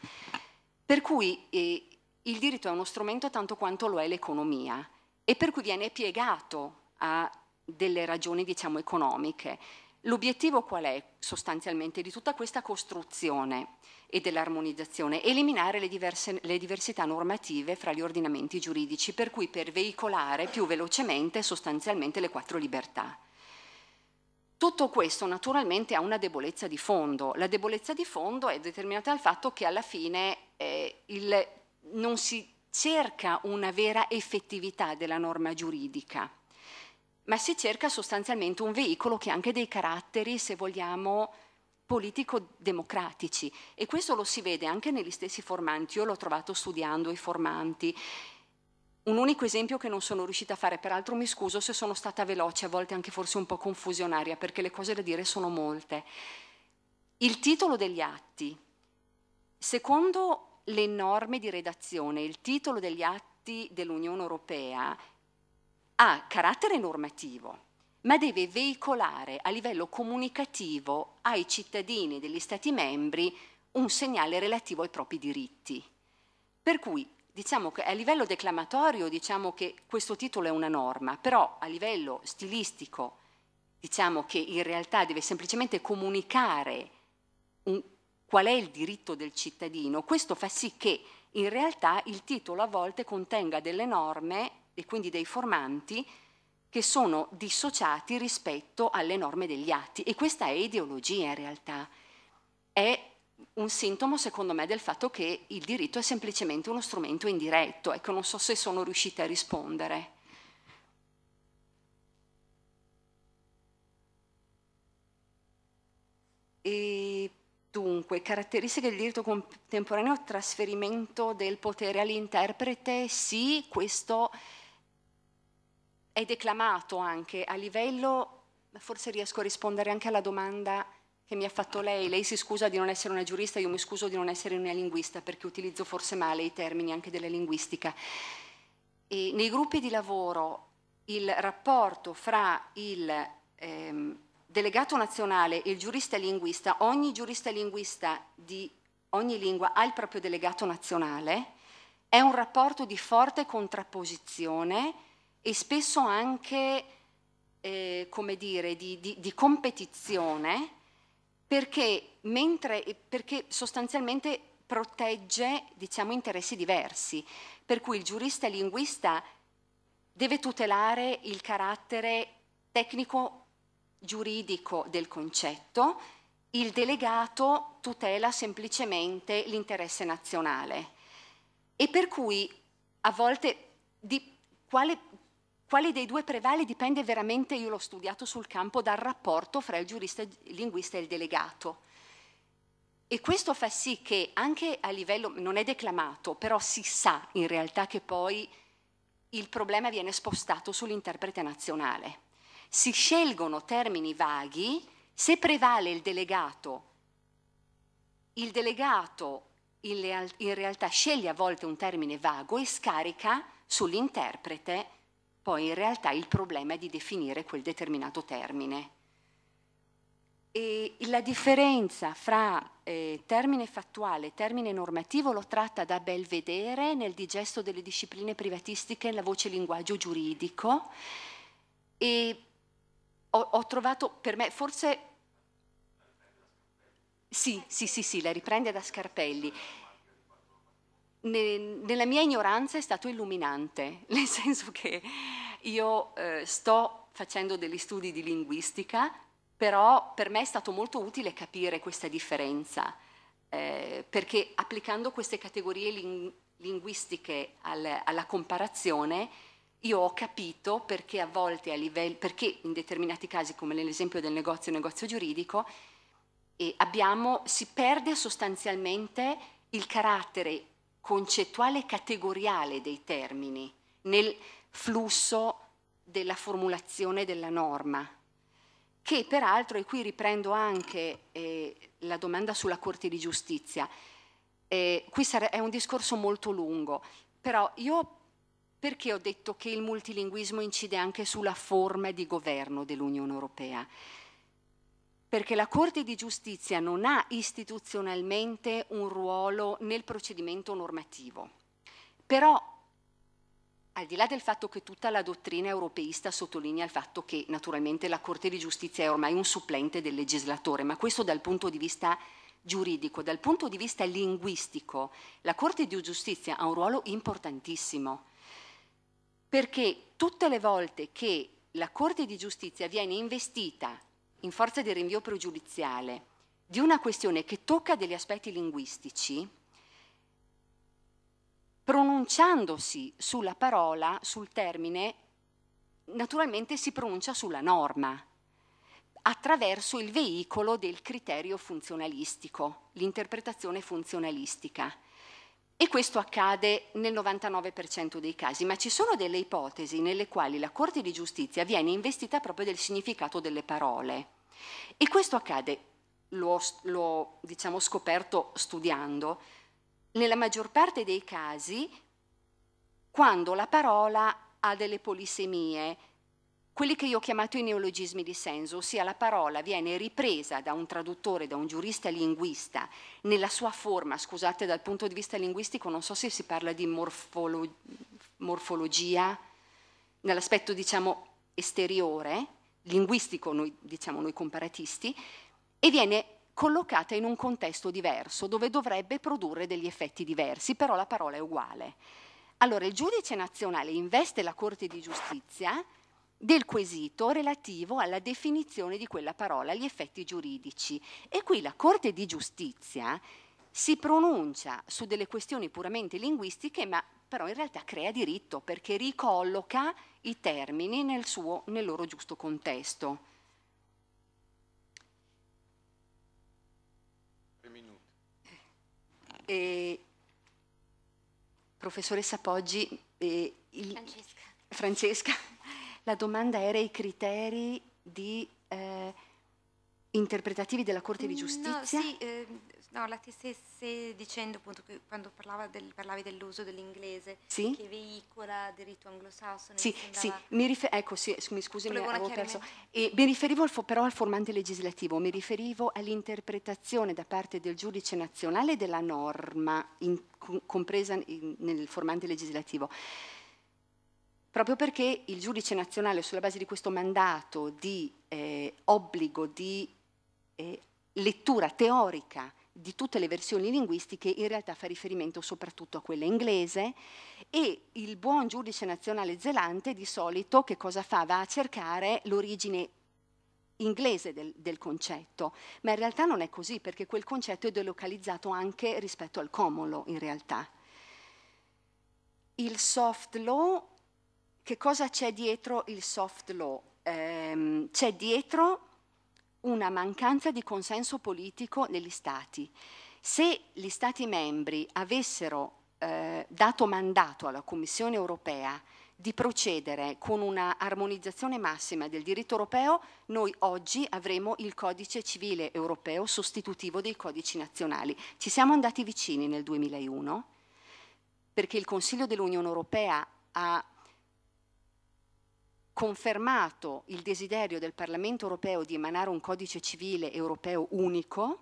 Per cui eh, il diritto è uno strumento tanto quanto lo è l'economia e per cui viene piegato a delle ragioni diciamo economiche. L'obiettivo qual è sostanzialmente di tutta questa costruzione e dell'armonizzazione? Eliminare le, diverse, le, diversità normative fra gli ordinamenti giuridici, per cui per veicolare più velocemente sostanzialmente le quattro libertà. Tutto questo naturalmente ha una debolezza di fondo. La debolezza di fondo è determinata dal fatto che alla fine eh, il, non si cerca una vera effettività della norma giuridica ma si cerca sostanzialmente un veicolo che ha anche dei caratteri, se vogliamo, politico-democratici e questo lo si vede anche negli stessi formanti, io l'ho trovato studiando i formanti. Un unico esempio che non sono riuscita a fare, peraltro mi scuso se sono stata veloce, a volte anche forse un po' confusionaria, perché le cose da dire sono molte. Il titolo degli atti. Secondo le norme di redazione, il titolo degli atti dell'Unione Europea ha carattere normativo, ma deve veicolare a livello comunicativo ai cittadini degli Stati membri un segnale relativo ai propri diritti. Per cui diciamo che a livello declamatorio diciamo che questo titolo è una norma, però a livello stilistico diciamo che in realtà deve semplicemente comunicare un, qual è il diritto del cittadino. Questo fa sì che in realtà il titolo a volte contenga delle norme e quindi dei formanti che sono dissociati rispetto alle norme degli atti e questa è ideologia in realtà. È un sintomo secondo me del fatto che il diritto è semplicemente uno strumento indiretto, ecco non so se sono riuscita a rispondere. E dunque, caratteristiche del diritto contemporaneo, trasferimento del potere all'interprete, sì, questo è declamato anche a livello, forse riesco a rispondere anche alla domanda che mi ha fatto lei. Lei si scusa di non essere una giurista, io mi scuso di non essere una linguista perché utilizzo forse male i termini anche della linguistica. E nei gruppi di lavoro il rapporto fra il ehm, delegato nazionale e il giurista linguista, ogni giurista linguista di ogni lingua ha il proprio delegato nazionale, è un rapporto di forte contrapposizione e spesso anche, eh, come dire, di, di, di competizione, perché, mentre, perché sostanzialmente protegge diciamo, interessi diversi, per cui il giurista e linguista deve tutelare il carattere tecnico giuridico del concetto, il delegato tutela semplicemente l'interesse nazionale. E per cui a volte di quale quale dei due prevale dipende veramente, io l'ho studiato sul campo, dal rapporto fra il giurista il linguista e il delegato. E questo fa sì che anche a livello, non è declamato, però si sa in realtà che poi il problema viene spostato sull'interprete nazionale. Si scelgono termini vaghi, se prevale il delegato, il delegato in, in realtà sceglie a volte un termine vago e scarica sull'interprete poi in realtà il problema è di definire quel determinato termine. E la differenza fra eh, termine fattuale e termine normativo lo tratta da Belvedere nel digesto delle discipline privatistiche la voce linguaggio giuridico e ho, ho trovato per me forse... Sì, sì, sì, sì, la riprende da Scarpelli nella mia ignoranza è stato illuminante, nel senso che io eh, sto facendo degli studi di linguistica, però per me è stato molto utile capire questa differenza, eh, perché applicando queste categorie ling linguistiche al alla comparazione io ho capito perché a volte a livello, perché in determinati casi, come nell'esempio del negozio, negozio giuridico, eh, abbiamo, si perde sostanzialmente il carattere concettuale categoriale dei termini, nel flusso della formulazione della norma, che peraltro, e qui riprendo anche eh, la domanda sulla Corte di Giustizia, eh, qui è un discorso molto lungo, però io perché ho detto che il multilinguismo incide anche sulla forma di governo dell'Unione Europea? perché la Corte di giustizia non ha istituzionalmente un ruolo nel procedimento normativo. Però, al di là del fatto che tutta la dottrina europeista sottolinea il fatto che naturalmente la Corte di giustizia è ormai un supplente del legislatore, ma questo dal punto di vista giuridico, dal punto di vista linguistico, la Corte di giustizia ha un ruolo importantissimo, perché tutte le volte che la Corte di giustizia viene investita in forza del rinvio pregiudiziale di una questione che tocca degli aspetti linguistici, pronunciandosi sulla parola, sul termine, naturalmente si pronuncia sulla norma attraverso il veicolo del criterio funzionalistico, l'interpretazione funzionalistica. E questo accade nel 99% dei casi, ma ci sono delle ipotesi nelle quali la Corte di giustizia viene investita proprio del significato delle parole. E questo accade, l'ho, l'ho diciamo, scoperto studiando, nella maggior parte dei casi quando la parola ha delle polisemie, quelli che io ho chiamato i neologismi di senso, ossia la parola viene ripresa da un traduttore, da un giurista linguista, nella sua forma, scusate dal punto di vista linguistico non so se si parla di morfolo morfologia, nell'aspetto diciamo esteriore, linguistico noi, diciamo noi comparatisti, e viene collocata in un contesto diverso dove dovrebbe produrre degli effetti diversi, però la parola è uguale. Allora il giudice nazionale investe la Corte di Giustizia del quesito relativo alla definizione di quella parola, agli effetti giuridici. E qui la Corte di Giustizia si pronuncia su delle questioni puramente linguistiche, ma però in realtà crea diritto perché ricolloca i termini nel, suo, nel loro giusto contesto. E, professoressa Poggi, eh, il, Francesca. Francesca la domanda era i criteri di, eh, interpretativi della Corte di Giustizia? No, sì, eh, no, la TSS dicendo appunto che quando del, parlavi dell'uso dell'inglese sì? che veicola diritto anglosassone. Sì, sì, mi rifer- ecco, sì, mi scusi, mi avevo perso. E mi riferivo al però al formante legislativo, mi riferivo all'interpretazione da parte del giudice nazionale della norma in, compresa in, nel formante legislativo proprio perché il giudice nazionale sulla base di questo mandato di eh, obbligo di eh, lettura teorica di tutte le versioni linguistiche in realtà fa riferimento soprattutto a quella inglese e il buon giudice nazionale zelante di solito che cosa fa? Va a cercare l'origine inglese del, del, concetto, ma in realtà non è così perché quel concetto è delocalizzato anche rispetto al comolo in realtà. Il soft law che cosa c'è dietro il soft law? Ehm, c'è dietro una mancanza di consenso politico negli Stati. Se gli Stati membri avessero eh, dato mandato alla Commissione europea di procedere con una armonizzazione massima del diritto europeo, noi oggi avremo il codice civile europeo sostitutivo dei codici nazionali. Ci siamo andati vicini nel 2001 perché il Consiglio dell'Unione europea ha confermato il desiderio del Parlamento europeo di emanare un codice civile europeo unico,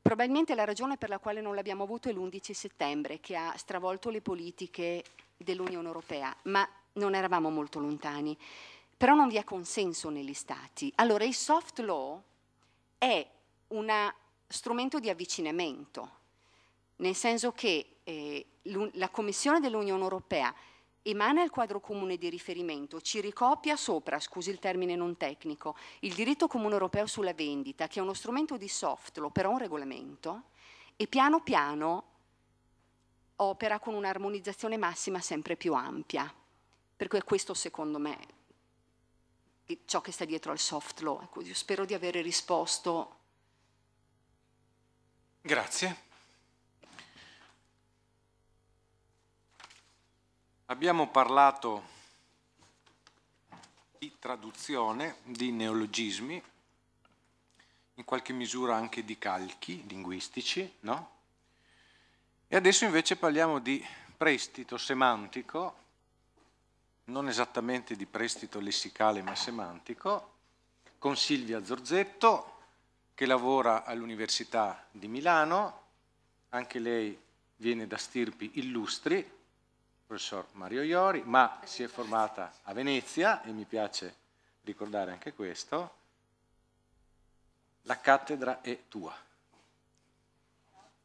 probabilmente la ragione per la quale non l'abbiamo avuto è l'11 settembre che ha stravolto le politiche dell'Unione Europea, ma non eravamo molto lontani. Però non vi è consenso negli Stati. Allora il soft law è uno strumento di avvicinamento, nel senso che eh, la Commissione dell'Unione Europea emana il quadro comune di riferimento, ci ricopia sopra, scusi il termine non tecnico, il diritto comune europeo sulla vendita, che è uno strumento di soft law, però un regolamento, e piano piano opera con un'armonizzazione massima sempre più ampia. Per cui è questo secondo me ciò che sta dietro al soft law. Ecco, spero di avere risposto. Grazie. Abbiamo parlato di traduzione, di neologismi, in qualche misura anche di calchi linguistici, no? E adesso invece parliamo di prestito semantico, non esattamente di prestito lessicale ma semantico, con Silvia Zorzetto che lavora all'Università di Milano, anche lei viene da stirpi illustri, professor Mario Iori, ma si è formata a Venezia, e mi piace ricordare anche questo, la cattedra è tua.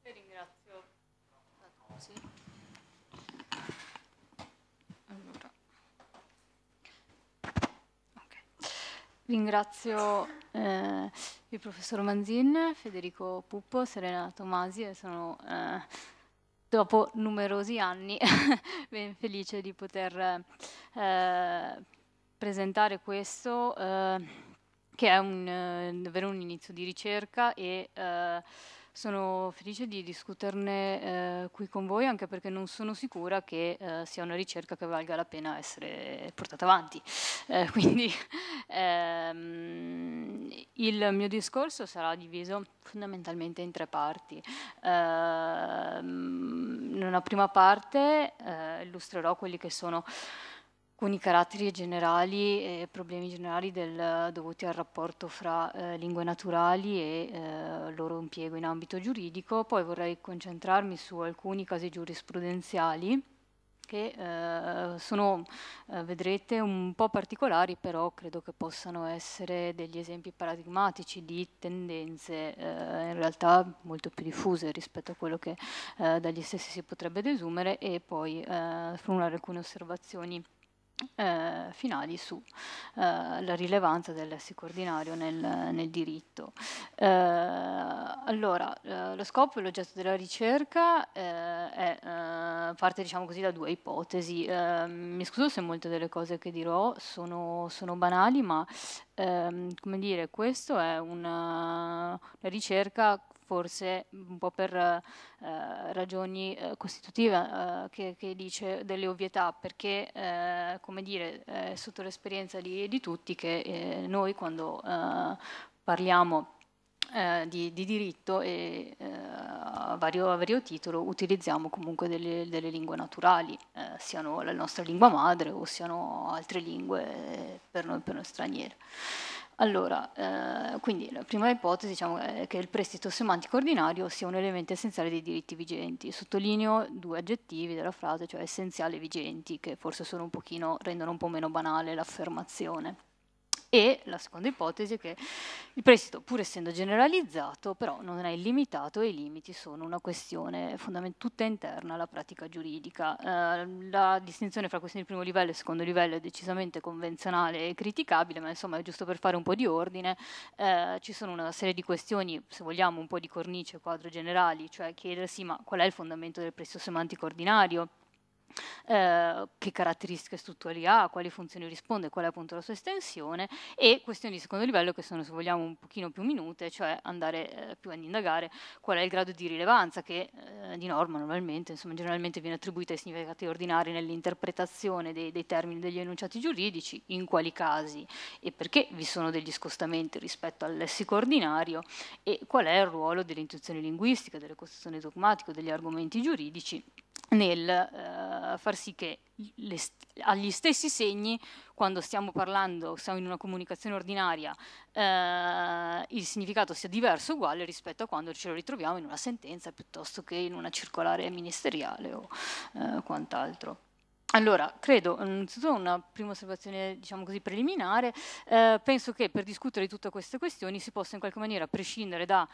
ringrazio allora. okay. Ringrazio eh, il professor Manzin, Federico Puppo, Serena Tomasi e sono eh, dopo numerosi anni, ben felice di poter eh, presentare questo, eh, che è un, eh, davvero un inizio di ricerca e eh, sono felice di discuterne eh, qui con voi anche perché non sono sicura che eh, sia una ricerca che valga la pena essere portata avanti. Eh, quindi ehm, il mio discorso sarà diviso fondamentalmente in tre parti. Ehm, in una prima parte eh, illustrerò quelli che sono alcuni caratteri generali e problemi generali del, dovuti al rapporto fra eh, lingue naturali e eh, loro impiego in ambito giuridico, poi vorrei concentrarmi su alcuni casi giurisprudenziali che eh, sono, eh, vedrete, un po' particolari, però credo che possano essere degli esempi paradigmatici di tendenze eh, in realtà molto più diffuse rispetto a quello che eh, dagli stessi si potrebbe desumere e poi eh, formulare alcune osservazioni eh, finali sulla eh, rilevanza dell'essico ordinario nel, nel diritto. Eh, allora, eh, lo scopo e l'oggetto della ricerca eh, è, eh, parte diciamo così, da due ipotesi. mi scuso se molte delle cose che dirò sono, sono banali, ma ehm, come dire, questa è una, una ricerca forse un po' per eh, ragioni eh, costitutive eh, che, che, dice delle ovvietà, perché eh, come dire, eh, è sotto l'esperienza di, di tutti che eh, noi quando parliamo di, di, diritto e a vario, a, vario, titolo utilizziamo comunque delle, delle lingue naturali, siano la nostra lingua madre o siano altre lingue per noi, per noi straniere. Allora, eh, quindi la prima ipotesi diciamo, è che il prestito semantico ordinario sia un elemento essenziale dei diritti vigenti. Sottolineo due aggettivi della frase, cioè essenziale e vigenti, che forse un pochino, rendono un po' meno banale l'affermazione. E la seconda ipotesi è che il prestito, pur essendo generalizzato, però non è illimitato e i limiti sono una questione tutta interna alla pratica giuridica. Eh, la distinzione fra questioni di primo livello e secondo livello è decisamente convenzionale e criticabile, ma insomma, giusto per fare un po' di ordine, eh, ci sono una serie di questioni, se vogliamo, un po' di cornice, quadro generali, cioè chiedersi ma qual è il fondamento del prestito semantico ordinario? Eh, che caratteristiche strutturali ha, a ah, quali funzioni risponde, qual è appunto la sua estensione e questioni di secondo livello che sono se vogliamo un pochino più minute, cioè andare eh, più ad indagare qual è il grado di rilevanza che eh, di norma normalmente, insomma generalmente viene attribuita ai significati ordinari nell'interpretazione dei, dei termini degli enunciati giuridici, in quali casi e perché vi sono degli scostamenti rispetto al lessico ordinario e qual è il ruolo dell'intuizione linguistica, delle costruzioni dogmatiche, degli argomenti giuridici nel uh, far sì che st agli stessi segni, quando stiamo parlando, siamo in una comunicazione ordinaria, uh, il significato sia diverso o uguale rispetto a quando ce lo ritroviamo in una sentenza piuttosto che in una circolare ministeriale o uh, quant'altro. Allora, credo, innanzitutto una prima osservazione, diciamo così, preliminare, penso che per discutere di tutte queste questioni si possa in qualche maniera prescindere da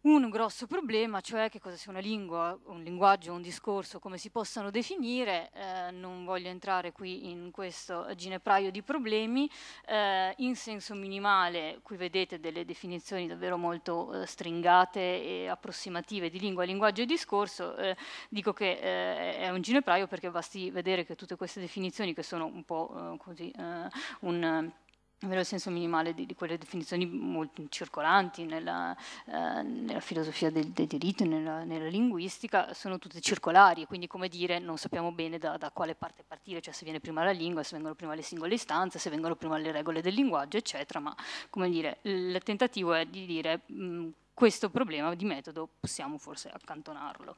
un grosso problema, cioè che cosa sia una lingua, un linguaggio, un discorso, come si possano definire, eh, non voglio entrare qui in questo ginepraio di problemi, eh, in senso minimale qui vedete delle definizioni davvero molto eh, stringate e approssimative di lingua, linguaggio e discorso, eh, dico che eh, è un ginepraio perché basti vedere che tutte queste definizioni che sono un po' eh, così un nel senso minimale di, di, quelle definizioni molto circolanti nella, eh, nella filosofia del, del diritto, nella, nella, linguistica, sono tutte circolari, quindi come dire non sappiamo bene da, da, quale parte partire, cioè se viene prima la lingua, se vengono prima le singole istanze, se vengono prima le regole del linguaggio, eccetera, ma come dire, il tentativo è di dire mh, questo problema di metodo possiamo forse accantonarlo.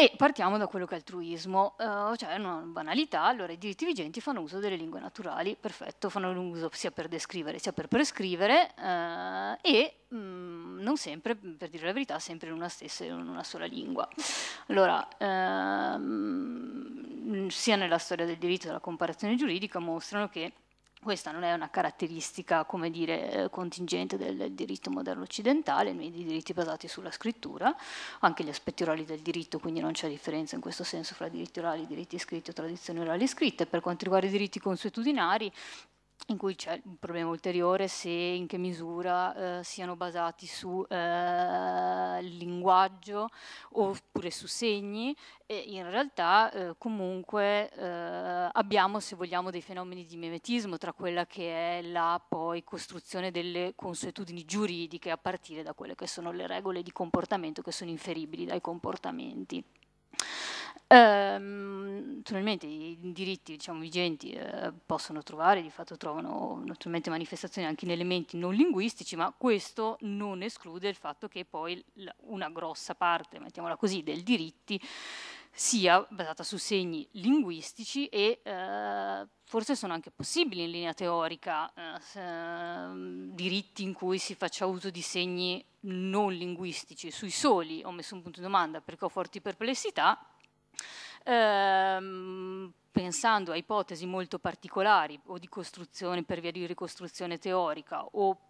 E partiamo da quello che è altruismo, uh, eh, cioè una banalità, allora i diritti vigenti fanno uso delle lingue naturali, perfetto, fanno uso sia per descrivere sia per prescrivere uh, e mh, mm, non sempre, per dire la verità, sempre in una stessa, e in una sola lingua. Allora, uh, sia nella storia del diritto e della comparazione giuridica mostrano che questa non è una caratteristica, come dire, eh, contingente del diritto moderno occidentale, nei diritti basati sulla scrittura, anche gli aspetti orali del diritto, quindi non c'è differenza in questo senso fra diritti orali, diritti scritti o tradizioni orali scritte. Per quanto riguarda i diritti consuetudinari, in cui c'è un problema ulteriore se in che misura eh, siano basati su eh, linguaggio oppure su segni e in realtà eh, comunque eh, abbiamo se vogliamo dei fenomeni di mimetismo tra quella che è la poi costruzione delle consuetudini giuridiche a partire da quelle che sono le regole di comportamento che sono inferibili dai comportamenti. Ehm, naturalmente i diritti diciamo, vigenti eh, possono trovare, di fatto trovano naturalmente manifestazioni anche in elementi non linguistici, ma questo non esclude il fatto che poi una grossa parte, mettiamola così, del diritti sia basata su segni linguistici e eh, forse sono anche possibili in linea teorica eh, ehm, diritti in cui si faccia uso di segni non linguistici. Sui soli ho messo un punto di domanda perché ho forti perplessità, ehm, pensando a ipotesi molto particolari o di costruzione per via di ricostruzione teorica o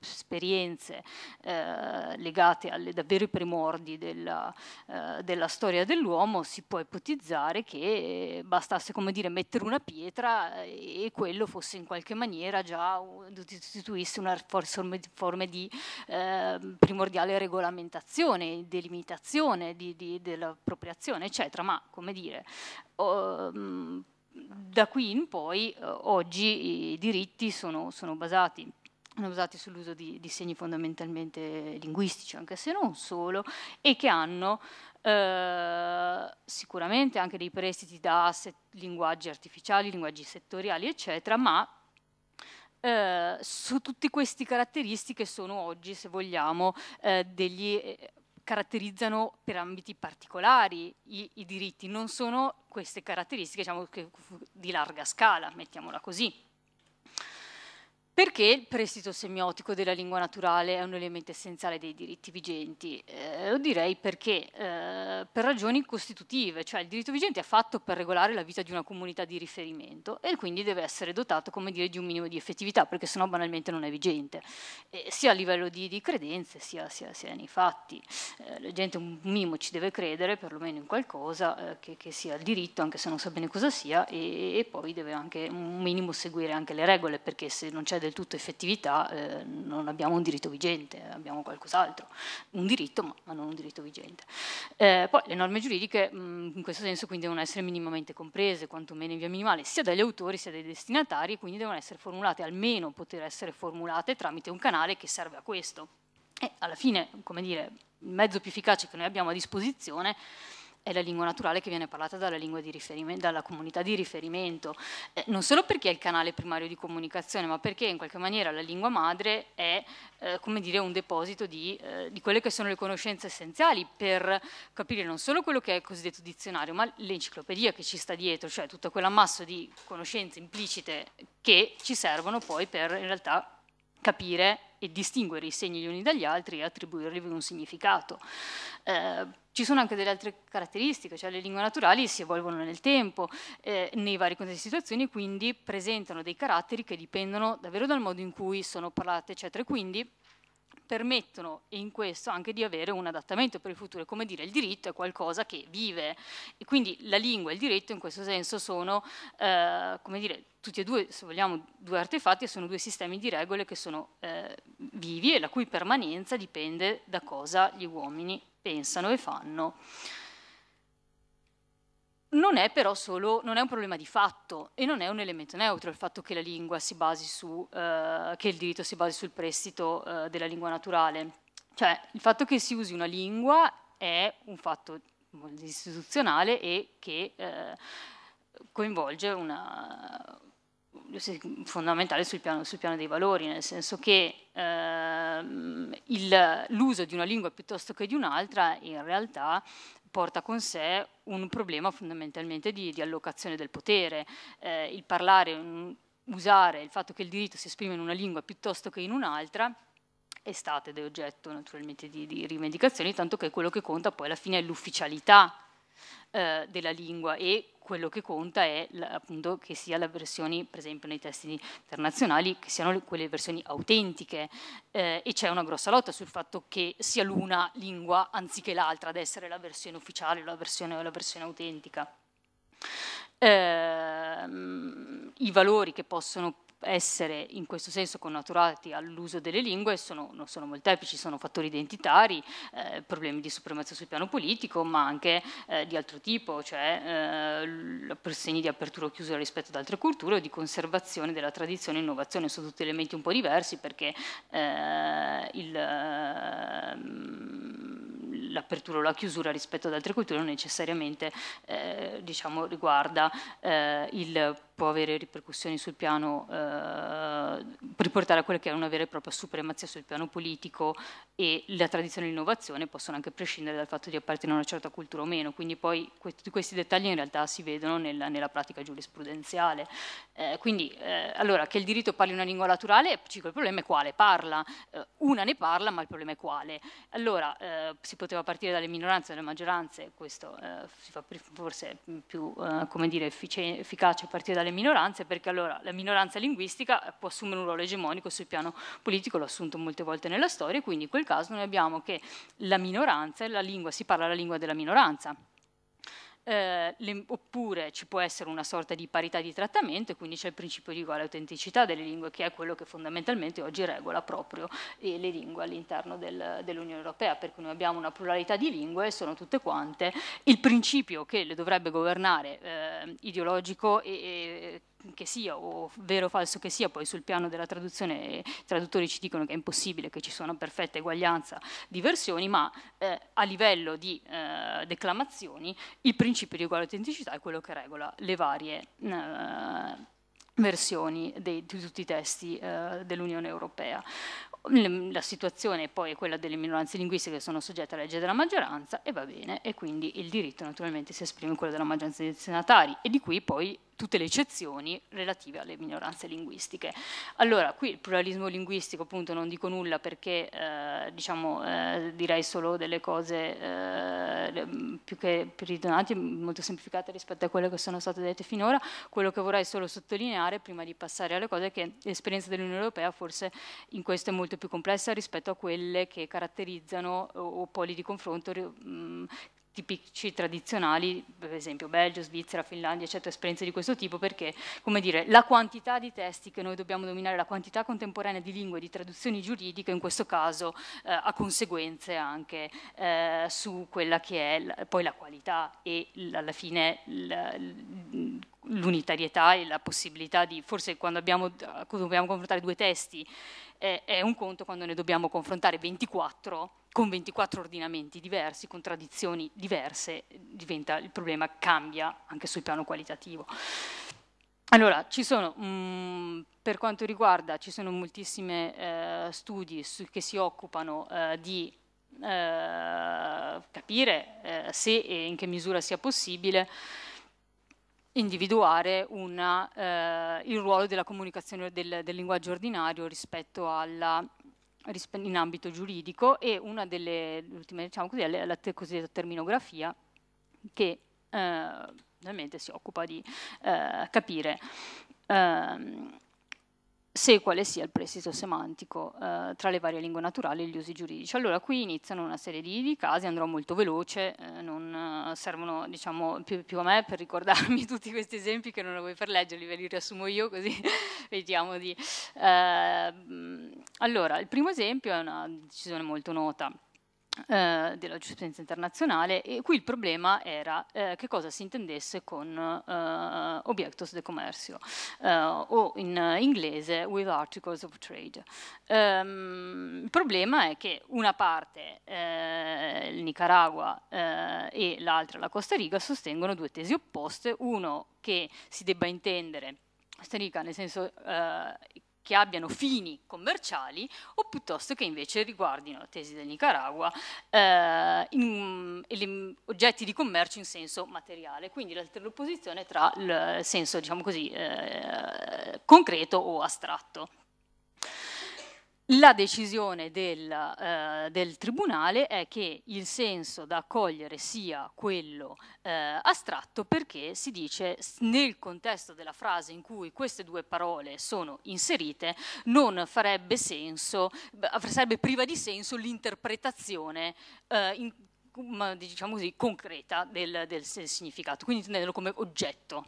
esperienze eh, legate alle davvero i primordi della, eh, della storia dell'uomo, si può ipotizzare che bastasse come dire mettere una pietra e quello fosse in qualche maniera già costituisse una forma di eh, primordiale regolamentazione, delimitazione di, di, dell'appropriazione, eccetera. Ma come dire. Oh, da qui in poi eh, oggi i diritti sono, sono basati sono basati sull'uso di, di, segni fondamentalmente linguistici, anche se non solo, e che hanno eh, sicuramente anche dei prestiti da set, linguaggi artificiali, linguaggi settoriali, eccetera, ma eh, su tutte queste caratteristiche sono oggi, se vogliamo, eh, degli eh, caratterizzano per ambiti particolari i, i, diritti, non sono queste caratteristiche diciamo, che, di larga scala, mettiamola così. Perché il prestito semiotico della lingua naturale è un elemento essenziale dei diritti vigenti? Eh, direi perché, eh, per ragioni costitutive, cioè il diritto vigente è fatto per regolare la vita di una comunità di riferimento e quindi deve essere dotato, come dire, di un minimo di effettività, perché sennò banalmente non è vigente, eh, sia a livello di, di credenze, sia, sia, sia, nei fatti. Eh, la gente un minimo ci deve credere, perlomeno in qualcosa, eh, che, che, sia il diritto, anche se non sa bene cosa sia, e, e poi deve anche un minimo seguire anche le regole, perché se non c'è del tutto effettività eh, non abbiamo un diritto vigente, abbiamo qualcos'altro, un diritto ma, non un diritto vigente. Eh, poi le norme giuridiche mh, mm, in questo senso quindi devono essere minimamente comprese, quantomeno in via minimale, sia dagli autori sia dai destinatari, quindi devono essere formulate, almeno poter essere formulate tramite un canale che serve a questo. E alla fine, come dire, il mezzo più efficace che noi abbiamo a disposizione è la lingua naturale che viene parlata dalla, dalla comunità di riferimento, eh, non solo perché è il canale primario di comunicazione, ma perché in qualche maniera la lingua madre è eh, come dire, un deposito di, eh, di, quelle che sono le conoscenze essenziali per capire non solo quello che è il cosiddetto dizionario, ma l'enciclopedia che ci sta dietro, cioè tutto quell'ammasso di conoscenze implicite che ci servono poi per in realtà capire e distinguere i segni gli uni dagli altri e attribuirgli un significato. Eh, ci sono anche delle altre caratteristiche, cioè le lingue naturali si evolvono nel tempo, eh, nei vari contesti e situazioni, quindi presentano dei caratteri che dipendono davvero dal modo in cui sono parlate, eccetera. E quindi permettono in questo anche di avere un adattamento per il futuro. Come dire, il diritto è qualcosa che vive e quindi la lingua e il diritto in questo senso sono, eh, come dire, tutti e due, se vogliamo, due artefatti, e sono due sistemi di regole che sono eh, vivi e la cui permanenza dipende da cosa gli uomini pensano e fanno. Non è però solo, non è un problema di fatto e non è un elemento neutro il fatto che la lingua si basi su, eh, che il diritto si basi sul prestito eh, della lingua naturale. Cioè il fatto che si usi una lingua è un fatto boh, istituzionale e che eh, coinvolge una fondamentale sul piano, sul piano, dei valori, nel senso che ehm, l'uso di una lingua piuttosto che di un'altra in realtà porta con sé un problema fondamentalmente di, di allocazione del potere. Eh, il parlare, un, usare il fatto che il diritto si esprime in una lingua piuttosto che in un'altra è stato ed è oggetto naturalmente di, di rivendicazioni, tanto che quello che conta poi alla fine è l'ufficialità eh, della lingua e quello che conta è appunto che sia la versione, per esempio nei testi internazionali, che siano quelle versioni autentiche eh, e c'è una grossa lotta sul fatto che sia l'una lingua anziché l'altra ad essere la versione ufficiale, la versione, la versione autentica. Eh, I valori che possono essere in questo senso connaturati all'uso delle lingue sono, non sono molteplici, sono fattori identitari, eh, problemi di supremazia sul piano politico, ma anche eh, di altro tipo, cioè eh, segni di apertura o chiusura rispetto ad altre culture o di conservazione della tradizione e innovazione, sono tutti elementi un po' diversi perché eh, il ehm, l'apertura o la chiusura rispetto ad altre culture non necessariamente eh, diciamo, riguarda eh, il può avere ripercussioni sul piano eh, riportare a quella che è una vera e propria supremazia sul piano politico e la tradizione e l'innovazione possono anche prescindere dal fatto di appartenere a una certa cultura o meno, quindi poi tutti questi dettagli in realtà si vedono nella, nella pratica giurisprudenziale. Eh, quindi eh, allora che il diritto parli una lingua naturale, il problema è quale parla, eh, una ne parla ma il problema è quale. Allora eh, si poteva partire dalle minoranze e dalle maggioranze, questo eh, si fa forse più eh, come dire, efficace partire dalle minoranze perché allora la minoranza linguistica può assumere un ruolo egemonico sul piano politico, l'ho assunto molte volte nella storia, e quindi in quel caso noi abbiamo che la minoranza, la lingua, si parla la lingua della minoranza. Eh, le, oppure ci può essere una sorta di parità di trattamento e quindi c'è il principio di uguale autenticità delle lingue che è quello che fondamentalmente oggi regola proprio eh, le lingue all'interno del, dell'Unione Europea per cui noi abbiamo una pluralità di lingue e sono tutte quante il principio che le dovrebbe governare eh, ideologico e, e che sia, o vero o falso che sia, poi sul piano della traduzione i traduttori ci dicono che è impossibile, che ci sia una perfetta eguaglianza di versioni, ma eh, a livello di eh, declamazioni il principio di uguale autenticità è quello che regola le varie eh, versioni dei, di tutti i testi eh, dell'Unione Europea. La situazione poi è quella delle minoranze linguistiche che sono soggette alla legge della maggioranza e va bene, e quindi il diritto naturalmente si esprime in quello della maggioranza dei senatari, e di qui poi tutte le eccezioni relative alle minoranze linguistiche. Allora, qui il pluralismo linguistico, appunto, non dico nulla perché eh, diciamo, eh, direi solo delle cose eh, più che ridonanti, molto semplificate rispetto a quelle che sono state dette finora. Quello che vorrei solo sottolineare, prima di passare alle cose, è che l'esperienza dell'Unione Europea forse in questo è molto più complessa rispetto a quelle che caratterizzano o, o poli di confronto mh, tipici tradizionali, per esempio Belgio, Svizzera, Finlandia, eccetera, esperienze di questo tipo, perché come dire, la quantità di testi che noi dobbiamo dominare, la quantità contemporanea di lingue e di traduzioni giuridiche, in questo caso eh, ha conseguenze anche eh, su quella che è la, poi la qualità e alla fine l'unitarietà e la possibilità di, forse quando abbiamo, dobbiamo confrontare due testi, è un conto quando ne dobbiamo confrontare 24 con 24 ordinamenti diversi, con tradizioni diverse, diventa, il problema cambia anche sul piano qualitativo. Allora, ci sono, mh, mm, per quanto riguarda, ci sono moltissimi eh, studi su, che si occupano eh, di eh, capire eh, se e in che misura sia possibile individuare una, eh, il ruolo della comunicazione del, del linguaggio ordinario rispetto alla, in ambito giuridico e una delle ultime, diciamo così, è la cosiddetta terminografia che eh, si occupa di eh, capire eh, se e quale sia il prestito semantico eh, tra le varie lingue naturali e gli usi giuridici. Allora qui iniziano una serie di, di casi, andrò molto veloce, eh, non eh, servono diciamo, più, più, a me per ricordarmi tutti questi esempi che non avevo per leggerli, ve li riassumo io così vediamo di... Eh, mm, allora, il primo esempio è una decisione molto nota eh, della giustizia internazionale e qui il problema era eh, che cosa si intendesse con eh, objectos de commercio eh, o in inglese with articles of trade. Ehm, il problema è che una parte, eh, il Nicaragua eh, e l'altra, la Costa Rica, sostengono due tesi opposte, uno che si debba intendere Costa Rica nel senso eh, che abbiano fini commerciali o piuttosto che invece riguardino la tesi del Nicaragua eh, in, in, oggetti di commercio in senso materiale, quindi l'opposizione tra il senso diciamo così, eh, concreto o astratto. La decisione del, eh, del, Tribunale è che il senso da accogliere sia quello eh, astratto perché si dice nel contesto della frase in cui queste due parole sono inserite non farebbe senso, sarebbe priva di senso l'interpretazione eh, in, diciamo così, concreta del, del significato, quindi intendendolo come oggetto.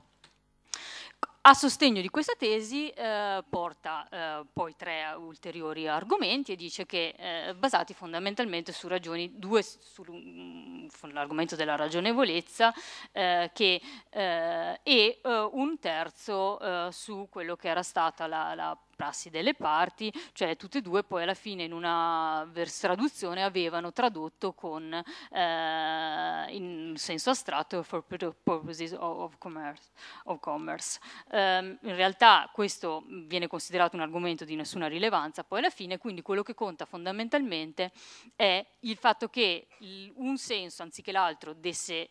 A sostegno di questa tesi eh, porta eh, poi tre ulteriori argomenti e dice che eh, basati fondamentalmente su ragioni, due sull'argomento mm, della ragionevolezza eh, che, eh, e eh, un terzo su quello che era stata la, la prassi delle parti, cioè tutte e due poi alla fine in una traduzione avevano tradotto con eh, in senso astratto for purposes of commerce. Of commerce. Um, in realtà questo viene considerato un argomento di nessuna rilevanza poi alla fine, quindi quello che conta fondamentalmente è il fatto che un senso anziché l'altro desse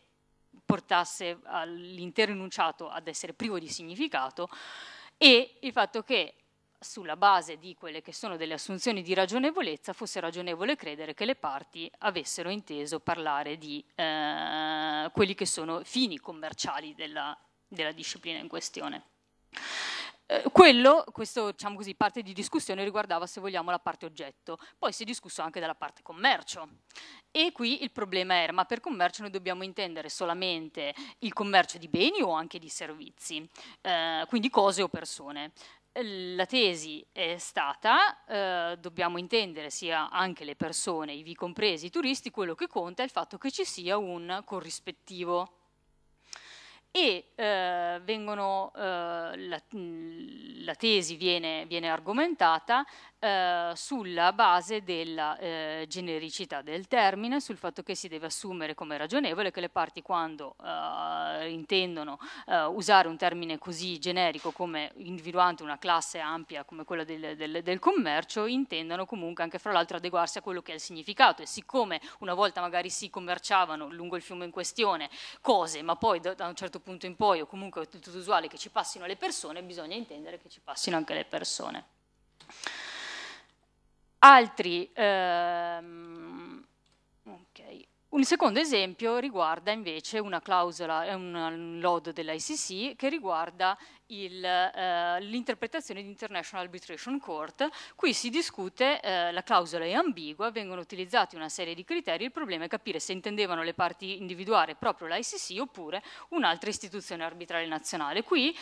portasse all'intero enunciato ad essere privo di significato e il fatto che sulla base di quelle che sono delle assunzioni di ragionevolezza, fosse ragionevole credere che le parti avessero inteso parlare di eh, quelli che sono fini commerciali della, della disciplina in questione. Eh, quello, questo, diciamo così, parte di discussione riguardava, se vogliamo, la parte oggetto, poi si è discusso anche della parte commercio. E qui il problema era, ma per commercio noi dobbiamo intendere solamente il commercio di beni o anche di servizi, eh, quindi cose o persone la tesi è stata, eh, dobbiamo intendere sia anche le persone, i vi compresi i turisti, quello che conta è il fatto che ci sia un corrispettivo. E eh, vengono, eh, la, la, tesi viene, viene argomentata eh, sulla base della eh, genericità del termine, sul fatto che si deve assumere come ragionevole che le parti quando eh, intendono eh, usare un termine così generico come individuante una classe ampia come quella del, del, del commercio, intendano comunque anche fra l'altro adeguarsi a quello che è il significato e siccome una volta magari si commerciavano lungo il fiume in questione cose, ma poi da, da un certo punto in poi o comunque è tutto usuale che ci passino le persone, bisogna intendere che ci passino anche le persone. Altri, ehm, okay. Un secondo esempio riguarda invece una clausola, un lodo dell'ICC che riguarda eh, l'interpretazione eh, di International Arbitration Court. Qui si discute, eh, la clausola è ambigua, vengono utilizzati una serie di criteri, il problema è capire se intendevano le parti individuare proprio l'ICC oppure un'altra istituzione arbitrale nazionale. Qui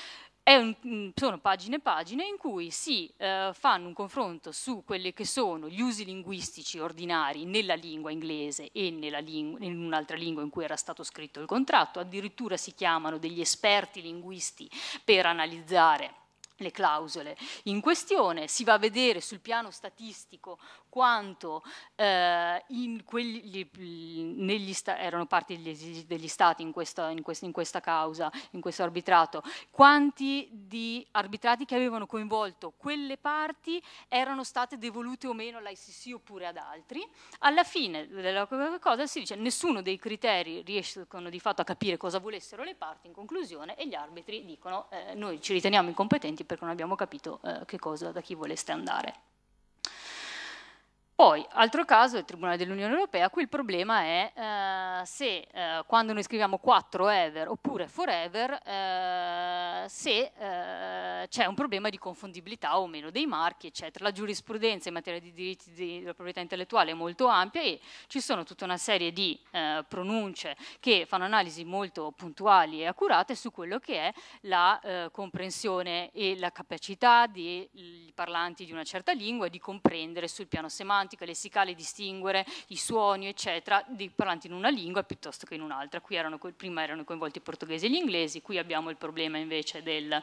un, mm, sono pagine e pagine in cui si eh, fanno un confronto su quelli che sono gli usi linguistici ordinari nella lingua inglese e ling in un'altra lingua in cui era stato scritto il contratto, addirittura si chiamano degli esperti linguisti per analizzare le clausole in questione, si va a vedere sul piano statistico quanto eh, quelli, negli erano parte degli, degli stati in questa, in, questa, in questa, causa, in questo arbitrato, quanti di arbitrati che avevano coinvolto quelle parti erano state devolute o meno all'ICC oppure ad altri. Alla fine della cosa si dice nessuno dei criteri riescono di fatto a capire cosa volessero le parti in conclusione e gli arbitri dicono eh, noi ci riteniamo incompetenti perché non abbiamo capito eh, che cosa, da chi voleste andare. Poi, altro caso, il Tribunale dell'Unione Europea, qui il problema è eh, se eh, quando noi scriviamo 4 ever oppure forever, eh, se eh, c'è un problema di confondibilità o meno dei marchi, eccetera. La giurisprudenza in materia di diritti della proprietà intellettuale è molto ampia e ci sono tutta una serie di eh, pronunce che fanno analisi molto puntuali e accurate su quello che è la eh, comprensione e la capacità dei parlanti di una certa lingua di comprendere sul piano semantico grammatica lessicale distinguere i suoni, eccetera, di parlanti in una lingua piuttosto che in un'altra. Qui erano, prima erano coinvolti i portoghesi e gli inglesi, qui abbiamo il problema invece della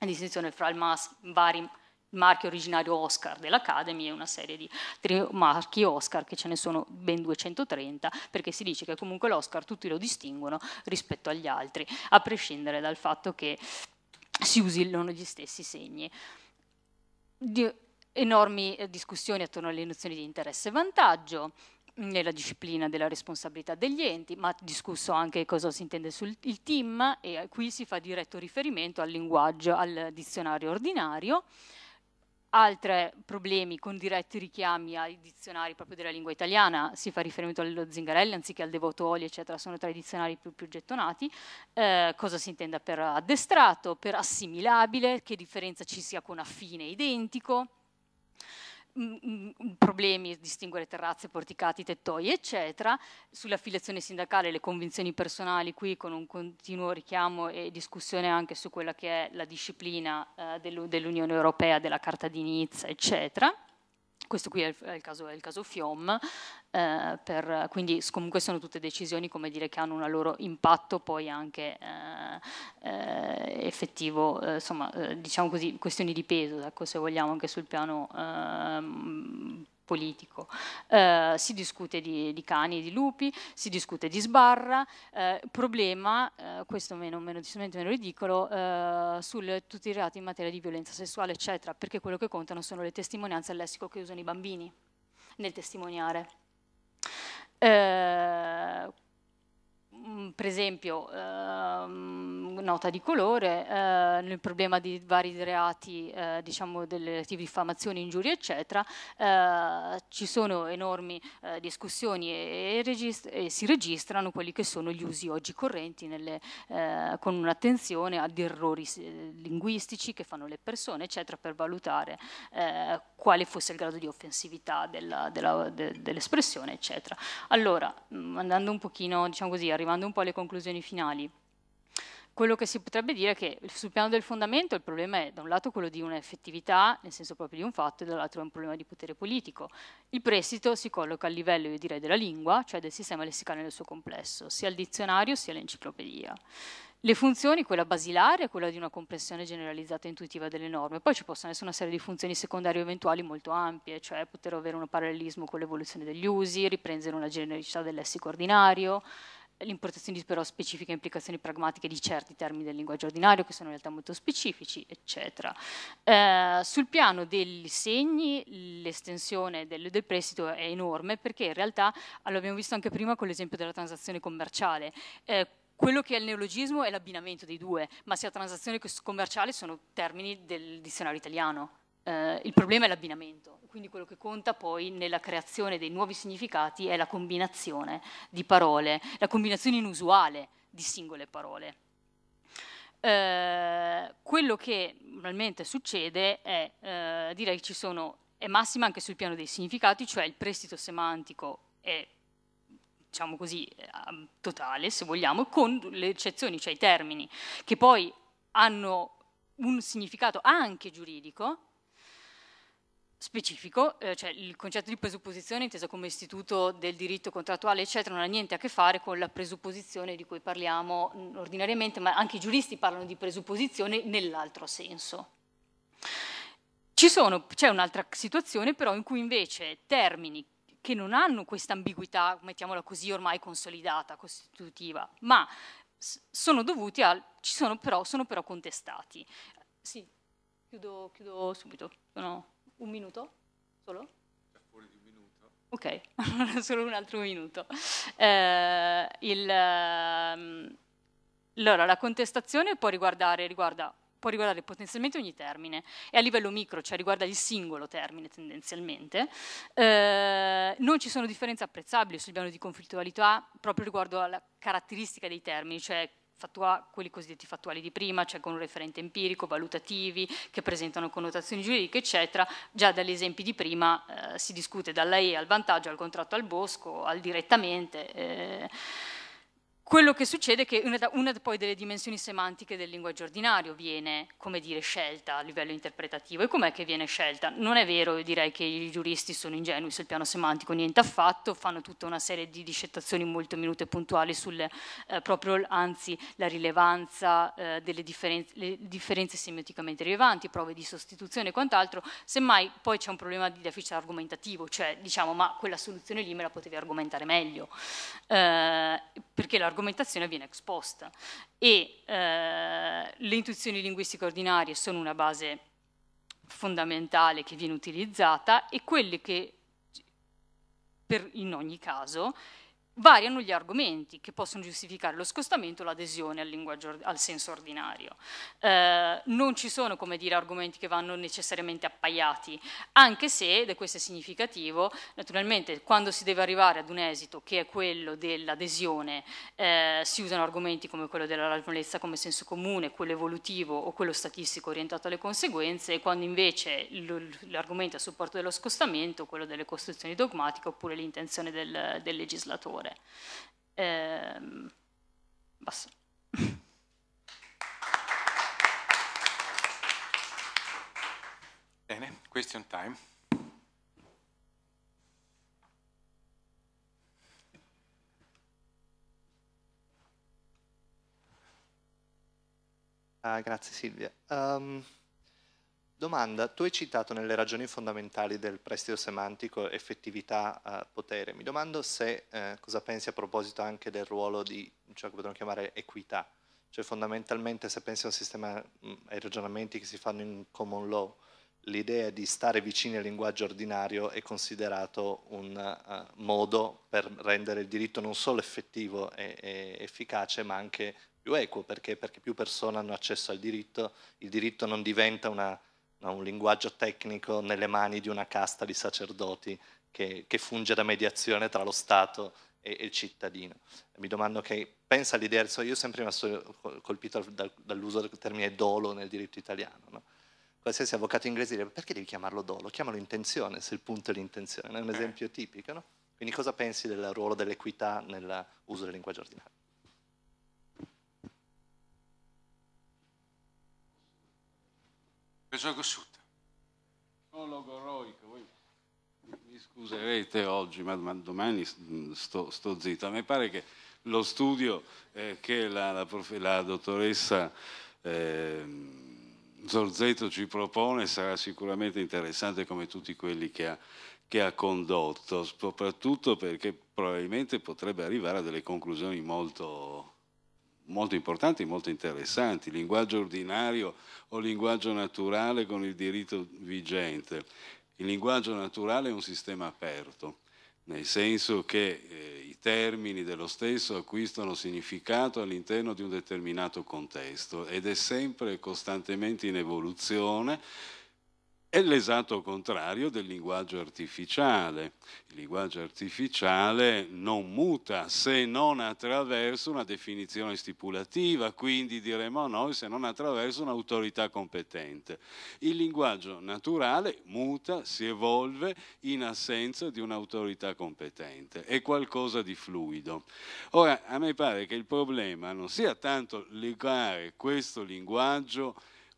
distinzione fra il mas, vari marchi originario Oscar dell'Academy e una serie di marchi Oscar che ce ne sono ben 230 perché si dice che comunque l'Oscar tutti lo distinguono rispetto agli altri a prescindere dal fatto che si usino gli stessi segni. Di enormi eh, discussioni attorno alle nozioni di interesse e vantaggio mm, nella disciplina della responsabilità degli enti, ma discusso anche cosa si intende sul team e qui si fa diretto riferimento al linguaggio, al dizionario ordinario. Altri problemi con diretti richiami ai dizionari proprio della lingua italiana, si fa riferimento allo Zingarelli anziché al Devotoli, eccetera, sono tra i dizionari più, più gettonati. Eh, cosa si intenda per addestrato, per assimilabile, che differenza ci sia con affine identico? problemi, distinguere terrazze, porticati, tettoie, eccetera, sull'affiliazione sindacale, le convinzioni personali, qui con un continuo richiamo e discussione anche su quella che è la disciplina eh, dell'Unione Europea, della Carta di Nizza, eccetera questo qui è il, è il, caso, è il caso, FIOM, eh, per, quindi comunque sono tutte decisioni dire, che hanno un loro impatto poi anche eh, eh effettivo, eh, insomma eh, diciamo così, questioni di peso, ecco, se vogliamo anche sul piano ehm, politico. Eh, si discute di, di cani e di lupi, si discute di sbarra, eh, problema, eh, questo meno, meno, meno ridicolo, eh, su tutti i reati in materia di violenza sessuale, eccetera, perché quello che contano sono le testimonianze e il lessico che usano i bambini nel testimoniare. Eh, Mm, per esempio ehm, nota di colore, eh, nel problema di vari reati eh, diciamo delle relative diffamazioni, ingiurie eccetera, eh, ci sono enormi eh, discussioni e, e, e, si registrano quelli che sono gli usi oggi correnti nelle, eh, con un'attenzione ad errori linguistici che fanno le persone eccetera per valutare eh, quale fosse il grado di offensività dell'espressione della, de, dell eccetera. Allora mm, andando un pochino diciamo così arrivando arrivando un po' alle conclusioni finali. Quello che si potrebbe dire è che sul piano del fondamento il problema è da un lato quello di un'effettività, nel senso proprio di un fatto, e dall'altro è un problema di potere politico. Il prestito si colloca a livello, io direi, della lingua, cioè del sistema lessicale nel suo complesso, sia il dizionario sia l'enciclopedia. Le funzioni, quella basilare, è quella di una comprensione generalizzata e intuitiva delle norme, poi ci possono essere una serie di funzioni secondarie eventuali molto ampie, cioè poter avere un parallelismo con l'evoluzione degli usi, riprendere una genericità del lessico ordinario, l'importazione però specifica implicazioni pragmatiche di certi termini del linguaggio ordinario che sono in realtà molto specifici, eccetera. Eh, sul piano dei segni l'estensione del, del, prestito è enorme perché in realtà, l'abbiamo visto anche prima con l'esempio della transazione commerciale, eh, quello che è il neologismo è l'abbinamento dei due, ma sia transazione che commerciale sono termini del dizionario italiano eh, il problema è l'abbinamento, quindi quello che conta poi nella creazione dei nuovi significati è la combinazione di parole, la combinazione inusuale di singole parole. Eh, quello che normalmente succede è, eh, direi che ci sono, è massima anche sul piano dei significati, cioè il prestito semantico è diciamo così, eh, totale, se vogliamo, con le eccezioni, cioè i termini, che poi hanno un significato anche giuridico, specifico, eh, cioè il concetto di presupposizione inteso come istituto del diritto contrattuale eccetera non ha niente a che fare con la presupposizione di cui parliamo mm, ordinariamente, ma anche i giuristi parlano di presupposizione nell'altro senso. c'è un'altra situazione però in cui invece termini che non hanno questa ambiguità, mettiamola così, ormai consolidata, costitutiva, ma sono dovuti al, sono però, sono però contestati. Sì, chiudo, chiudo subito. No. Un minuto? Solo? È fuori di un minuto. Ok, allora solo un altro minuto. Eh, il, ehm, allora, la contestazione può riguardare, riguarda, può riguardare potenzialmente ogni termine e a livello micro, cioè riguarda il singolo termine tendenzialmente. Eh, non ci sono differenze apprezzabili sul piano di conflittualità proprio riguardo alla caratteristica dei termini, cioè fattua, quelli cosiddetti fattuali di prima, cioè con un referente empirico, valutativi, che presentano connotazioni giuridiche, eccetera, già dagli esempi di prima eh, si discute dalla E al vantaggio, al contratto al bosco, al direttamente. Eh, quello che succede è che una, una delle dimensioni semantiche del linguaggio ordinario viene, come dire, scelta a livello interpretativo. E com'è che viene scelta? Non è vero, io direi che i giuristi sono ingenui sul piano semantico, niente affatto, fanno tutta una serie di discettazioni molto minute e puntuali sul eh, proprio, anzi, la rilevanza eh, delle differenze, differenze semioticamente rilevanti, prove di sostituzione e quant'altro. Semmai poi c'è un problema di deficit argomentativo, cioè diciamo, ma quella soluzione lì me la potevi argomentare meglio. Eh, perché l'argomento l'argomentazione viene esposta e eh, le intuizioni linguistiche ordinarie sono una base fondamentale che viene utilizzata e quelle che per, in ogni caso variano gli argomenti che possono giustificare lo scostamento o l'adesione al, linguaggio, al, senso ordinario. Eh, non ci sono, come dire, argomenti che vanno necessariamente appaiati, anche se, ed è questo significativo, naturalmente quando si deve arrivare ad un esito che è quello dell'adesione, eh, si usano argomenti come quello della ragionevolezza come senso comune, quello evolutivo o quello statistico orientato alle conseguenze, e quando invece l'argomento a supporto dello scostamento, quello delle costruzioni dogmatiche oppure l'intenzione del, del legislatore favore. Ehm, basta. Bene, question time. Ah, grazie Silvia. Um... Domanda, tu hai citato nelle ragioni fondamentali del prestito semantico effettività eh, potere. Mi domando se eh, cosa pensi a proposito anche del ruolo di ciò cioè, che potremmo chiamare equità, cioè fondamentalmente se pensi a un sistema, mh, mm, ai ragionamenti che si fanno in common law, l'idea di stare vicini al linguaggio ordinario è considerato un uh, modo per rendere il diritto non solo effettivo e, e efficace, ma anche più equo, perché, perché più persone hanno accesso al diritto, il diritto non diventa una un linguaggio tecnico nelle mani di una casta di sacerdoti che, che funge da mediazione tra lo Stato e, e il cittadino. Mi domando che pensa all'idea, io sempre rimasto colpito dal, dall'uso del termine dolo nel diritto italiano. No? Qualsiasi avvocato inglese direbbe perché devi chiamarlo dolo? Chiamalo intenzione, se il punto è l'intenzione. È un eh. esempio tipico. No? Quindi cosa pensi del ruolo dell'equità nell'uso del linguaggio ordinario? preso Gossuth. Monologo eroico, voi mi scuserete oggi, ma, domani mm, sto, sto zitto. A me pare che lo studio eh, che la, la, prof, la dottoressa eh, Zorzetto ci propone sarà sicuramente interessante come tutti quelli che ha, che ha condotto, soprattutto perché probabilmente potrebbe arrivare a delle conclusioni molto molto importanti, molto interessanti, linguaggio ordinario o linguaggio naturale con il diritto vigente. Il linguaggio naturale è un sistema aperto, nel senso che eh, i termini dello stesso acquistano significato all'interno di un determinato contesto ed è sempre costantemente in evoluzione è l'esatto contrario del linguaggio artificiale. Il linguaggio artificiale non muta se non attraverso una definizione stipulativa, quindi diremo noi se non attraverso un'autorità competente. Il linguaggio naturale muta, si evolve in assenza di un'autorità competente, è qualcosa di fluido. Ora, a me pare che il problema non sia tanto legare questo linguaggio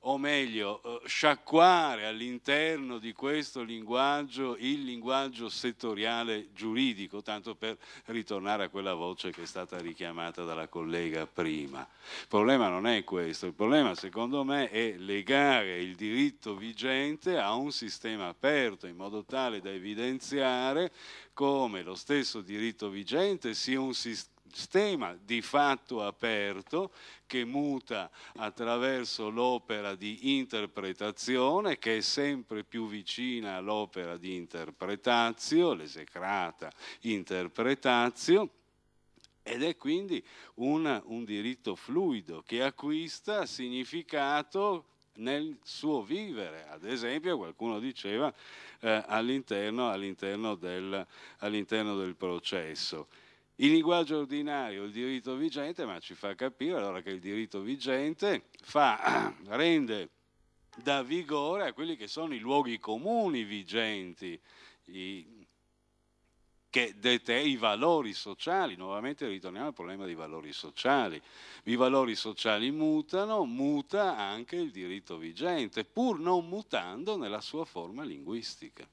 o meglio, eh, sciacquare all'interno di questo linguaggio il linguaggio settoriale giuridico, tanto per ritornare a quella voce che è stata richiamata dalla collega prima. Il problema non è questo, il problema secondo me è legare il diritto vigente a un sistema aperto in modo tale da evidenziare come lo stesso diritto vigente sia un sistema di fatto aperto che muta attraverso l'opera di interpretazione che è sempre più vicina all'opera di interpretazio, l'esecrata interpretazio, ed è quindi un, un diritto fluido che acquista significato nel suo vivere, ad esempio qualcuno diceva eh, all'interno, all del, all del, processo. Il linguaggio ordinario, il diritto vigente, ma ci fa capire allora che il diritto vigente fa, rende da vigore a quelli che sono i luoghi comuni vigenti, i, che dete- i valori sociali, nuovamente ritorniamo al problema dei valori sociali, i valori sociali mutano, muta anche il diritto vigente, pur non mutando nella sua forma linguistica.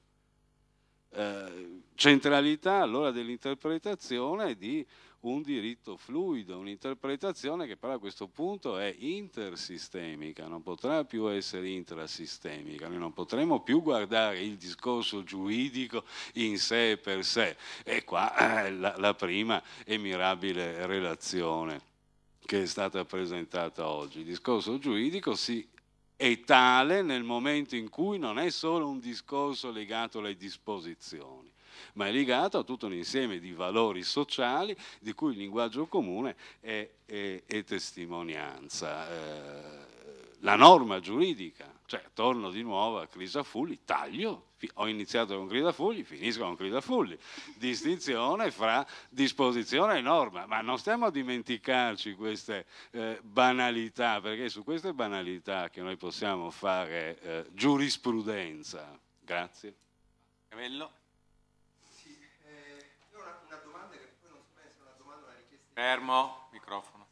Eh, centralità allora dell'interpretazione di un diritto fluido, un'interpretazione che però a questo punto è intersistemica, non potrà più essere intrasistemica, noi non potremo più guardare il discorso giuridico in sé e per sé. E qua eh, la, la prima e mirabile relazione che è stata presentata oggi. Il discorso giuridico si è tale nel momento in cui non è solo un discorso legato alle disposizioni, ma è legato a tutto un insieme di valori sociali di cui il linguaggio comune è, è, è testimonianza. Eh, la norma giuridica, cioè torno di nuovo a Crisafulli, taglio, ho iniziato con Crisafulli, finisco con Crisafulli, distinzione fra disposizione e norma, ma non stiamo a dimenticarci queste eh, banalità, perché è su queste banalità che noi possiamo fare eh, giurisprudenza. Grazie. Camello. Fermo, microfono.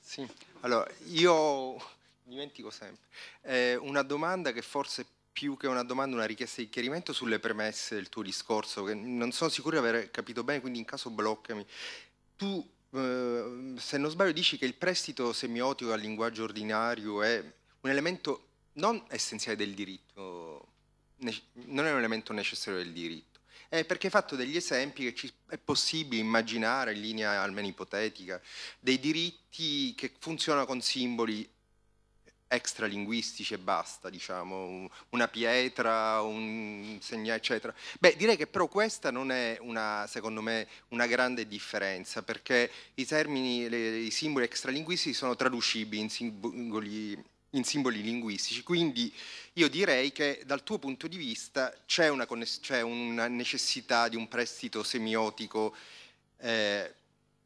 Sì, allora io dimentico sempre. Eh, una domanda che forse più che una domanda, una richiesta di chiarimento sulle premesse del tuo discorso, che non sono sicuro di aver capito bene, quindi in caso bloccami. Tu, eh, se non sbaglio, dici che il prestito semiotico al linguaggio ordinario è un elemento non essenziale del diritto, non è un elemento necessario del diritto eh, perché hai fatto degli esempi che ci è possibile immaginare, in linea almeno ipotetica, dei diritti che funzionano con simboli extralinguistici e basta, diciamo, una pietra, un segnale, eccetera. Beh, direi che però questa non è una, secondo me, una grande differenza, perché i termini, le, i simboli extralinguistici sono traducibili in simboli in simboli linguistici. Quindi io direi che dal tuo punto di vista c'è una, una, necessità di un prestito semiotico eh,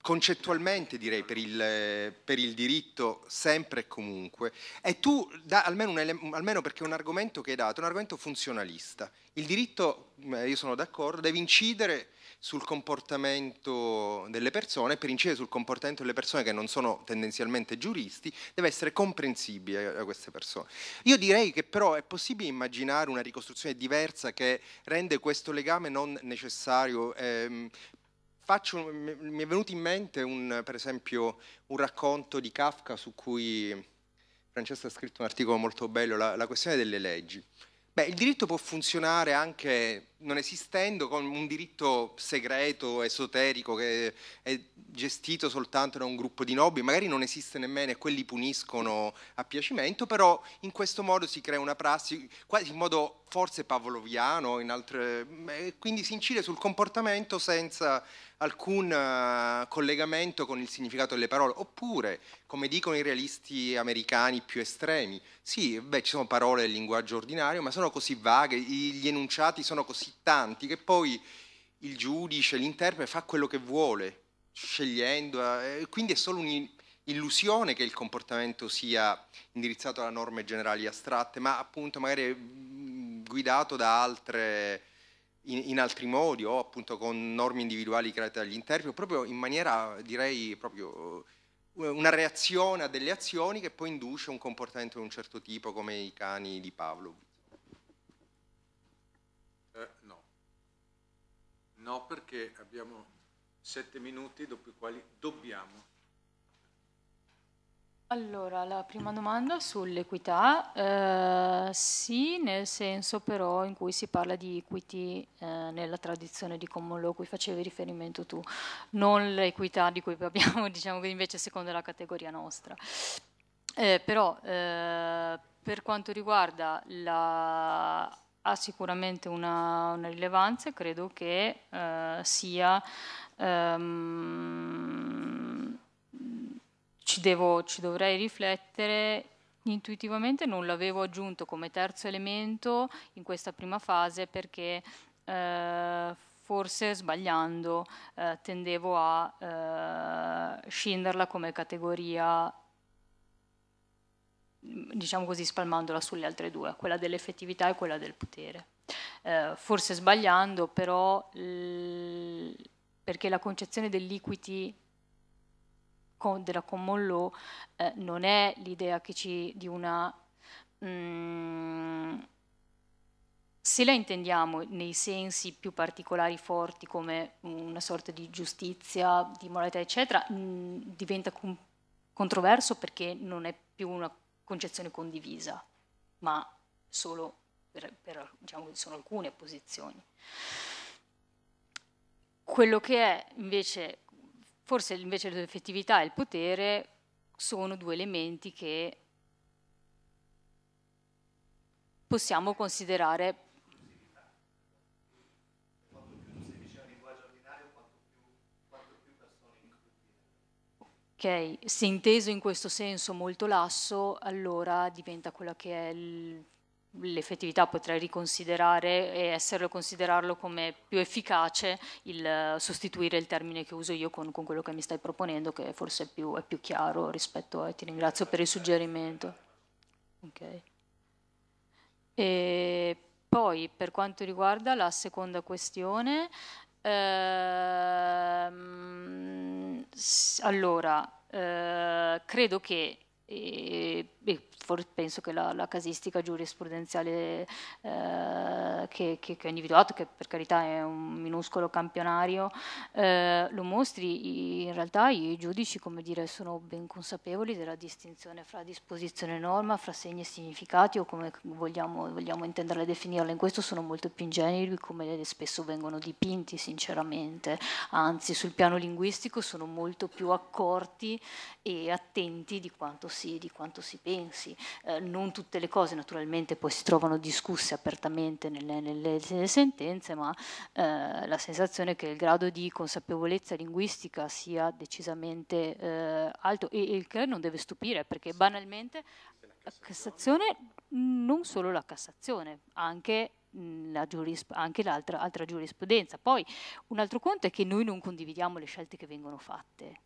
concettualmente direi per il, per il, diritto sempre e comunque e tu da almeno, un, almeno perché è un argomento che hai dato, è un argomento funzionalista. Il diritto, io sono d'accordo, deve incidere sul comportamento delle persone, per incidere sul comportamento delle persone che non sono tendenzialmente giuristi, deve essere comprensibile a queste persone. Io direi che però è possibile immaginare una ricostruzione diversa che rende questo legame non necessario. Ehm, faccio, mi è venuto in mente un, per esempio un racconto di Kafka su cui Francesca ha scritto un articolo molto bello, la, la questione delle leggi. Beh, il diritto può funzionare anche non esistendo con un diritto segreto, esoterico, che è gestito soltanto da un gruppo di nobili, magari non esiste nemmeno e quelli puniscono a piacimento, però in questo modo si crea una prassi quasi in modo forse pavloviano, in altre, eh, quindi si incide sul comportamento senza alcun eh, collegamento con il significato delle parole, oppure, come dicono i realisti americani più estremi, sì, beh, ci sono parole del linguaggio ordinario, ma sono così vaghe, gli enunciati sono così tanti che poi il giudice, l'interprete fa quello che vuole, scegliendo, eh, quindi è solo un'illusione che il comportamento sia indirizzato a norme generali astratte, ma appunto magari mm, guidato da altre, in, in, altri modi o appunto con norme individuali create dagli interpreti, proprio in maniera direi proprio eh, una reazione a delle azioni che poi induce un comportamento di un certo tipo come i cani di Pavlov. Eh, no. No, perché abbiamo sette minuti dopo i quali dobbiamo allora, la prima domanda sull'equità, eh, sì, nel senso però in cui si parla di equity eh, nella tradizione di common law cui facevi riferimento tu, non l'equità di cui abbiamo, diciamo che invece secondo la categoria nostra. Eh, però eh, per quanto riguarda la ha sicuramente una, una rilevanza e credo che eh, sia um, ci, devo, ci dovrei riflettere intuitivamente non l'avevo aggiunto come terzo elemento in questa prima fase perché eh, forse sbagliando eh, tendevo a eh, scenderla come categoria diciamo così spalmandola sulle altre due, quella dell'effettività e quella del potere. Eh, forse sbagliando però perché la concezione dell'equity con, della common law eh, non è l'idea che ci di una... Mh, mm, se la intendiamo nei sensi più particolari forti come una sorta di giustizia, di moralità, eccetera, mh, mm, diventa controverso perché non è più una concezione condivisa, ma solo per, per diciamo, sono alcune posizioni. Quello che è invece Forse invece l'effettività e il potere sono due elementi che possiamo considerare Ok, se inteso in questo senso molto lasso, allora diventa quella che è il l'effettività potrei riconsiderare e esserlo, considerarlo come più efficace il eh, sostituire il termine che uso io con, con quello che mi stai proponendo che forse è più, è più chiaro rispetto a ti ringrazio per il suggerimento okay. e poi per quanto riguarda la seconda questione ehm, allora eh, credo che eh, e penso che la, la casistica giurisprudenziale eh, che, che, che, ho individuato, che per carità è un minuscolo campionario, eh, lo mostri, in realtà i giudici come dire, sono ben consapevoli della distinzione fra disposizione e norma, fra segni e significati o come vogliamo, vogliamo intenderla e definirla, in questo sono molto più ingenui come spesso vengono dipinti sinceramente, anzi sul piano linguistico sono molto più accorti e attenti di quanto si, di quanto si pensa consensi, eh, non tutte le cose naturalmente poi si trovano discusse apertamente nelle, nelle, sentenze, ma eh, la sensazione è che il grado di consapevolezza linguistica sia decisamente eh, alto e il che non deve stupire perché banalmente la Cassazione, non solo la Cassazione, anche la giurisp- anche l'altra giurisprudenza. Poi un altro conto è che noi non condividiamo le scelte che vengono fatte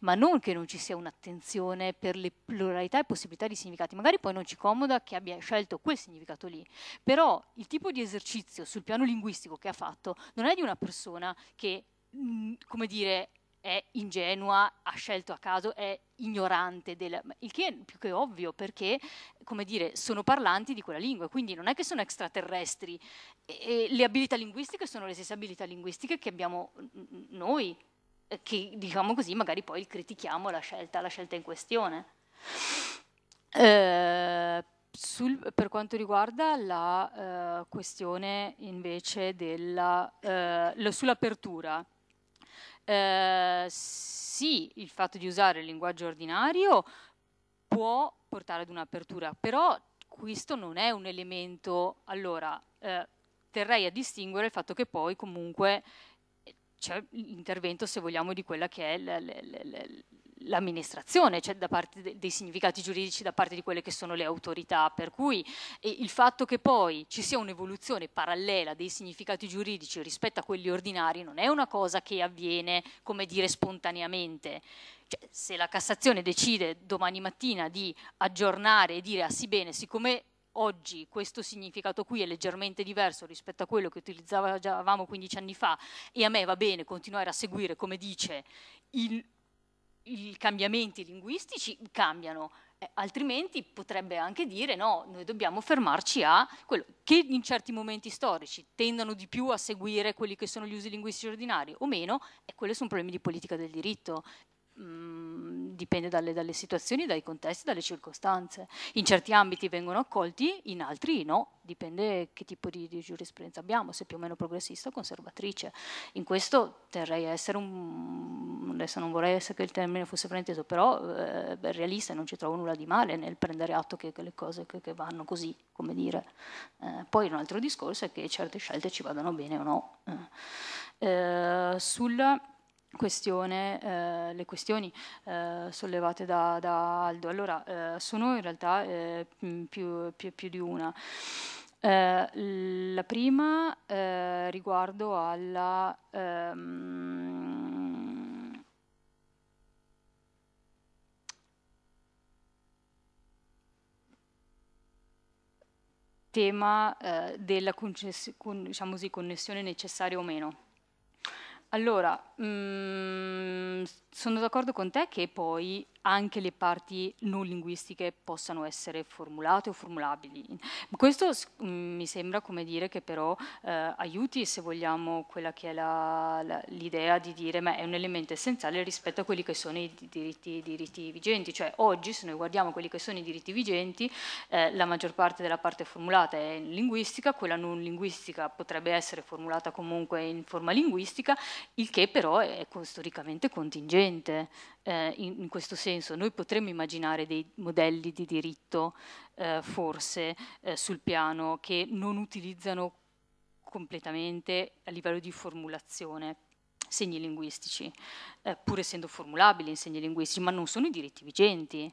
ma non che non ci sia un'attenzione per le pluralità e possibilità di significati. Magari poi non ci comoda che abbia scelto quel significato lì, però il tipo di esercizio sul piano linguistico che ha fatto non è di una persona che, mm, come dire, è ingenua, ha scelto a caso, è ignorante, del, il che è più che ovvio perché, come dire, sono parlanti di quella lingua, quindi non è che sono extraterrestri, e, e le abilità linguistiche sono le stesse abilità linguistiche che abbiamo mm, noi, eh, che diciamo così magari poi critichiamo la scelta, la scelta in questione. Eh, sul, per quanto riguarda la eh, questione invece della, eh, sull'apertura, eh, sì, il fatto di usare il linguaggio ordinario può portare ad un'apertura, però questo non è un elemento, allora eh, terrei a distinguere il fatto che poi comunque c'è l'intervento, se vogliamo, di quella che è l'amministrazione, cioè da parte dei significati giuridici, da parte di quelle che sono le autorità, per cui il fatto che poi ci sia un'evoluzione parallela dei significati giuridici rispetto a quelli ordinari non è una cosa che avviene, come dire, spontaneamente. Cioè, se la Cassazione decide domani mattina di aggiornare e dire ah sì bene, siccome oggi questo significato qui è leggermente diverso rispetto a quello che utilizzavamo 15 anni fa e a me va bene continuare a seguire, come dice, il, i cambiamenti linguistici cambiano, eh, altrimenti potrebbe anche dire no, noi dobbiamo fermarci a quello che in certi momenti storici tendono di più a seguire quelli che sono gli usi linguistici ordinari o meno, e quelli sono problemi di politica del diritto Mm, dipende dalle, dalle, situazioni, dai contesti, dalle circostanze. In certi ambiti vengono accolti, in altri no, dipende che tipo di, di giurisprudenza abbiamo, se più o meno progressista o conservatrice. In questo terrei a essere un, adesso non vorrei che il termine fosse frainteso, però eh, realista e non ci trovo nulla di male nel prendere atto che, che le cose che, che, vanno così, come dire. Eh, poi un altro discorso è che certe scelte ci vadano bene o no. Eh, sul questione, eh, le questioni eh, sollevate da, da, Aldo. Allora, eh, sono in realtà eh, più, più, più, di una. Eh, la prima eh, riguardo alla... Ehm, tema della diciamo così, connessione necessaria o meno. Allora, mh, mm, sono d'accordo con te che poi anche le parti non linguistiche possano essere formulate o formulabili. Questo mm, mi sembra come dire che però eh, aiuti se vogliamo quella che è l'idea di dire ma è un elemento essenziale rispetto a quelli che sono i diritti, i diritti vigenti, cioè oggi se noi guardiamo quelli che sono i diritti vigenti eh, la maggior parte della parte formulata è in linguistica, quella non linguistica potrebbe essere formulata comunque in forma linguistica, il che però è storicamente contingente eh, in, in, questo senso. Noi potremmo immaginare dei modelli di diritto, eh, forse, eh, sul piano che non utilizzano completamente a livello di formulazione segni linguistici, eh, pur essendo formulabili in segni linguistici, ma non sono i diritti vigenti.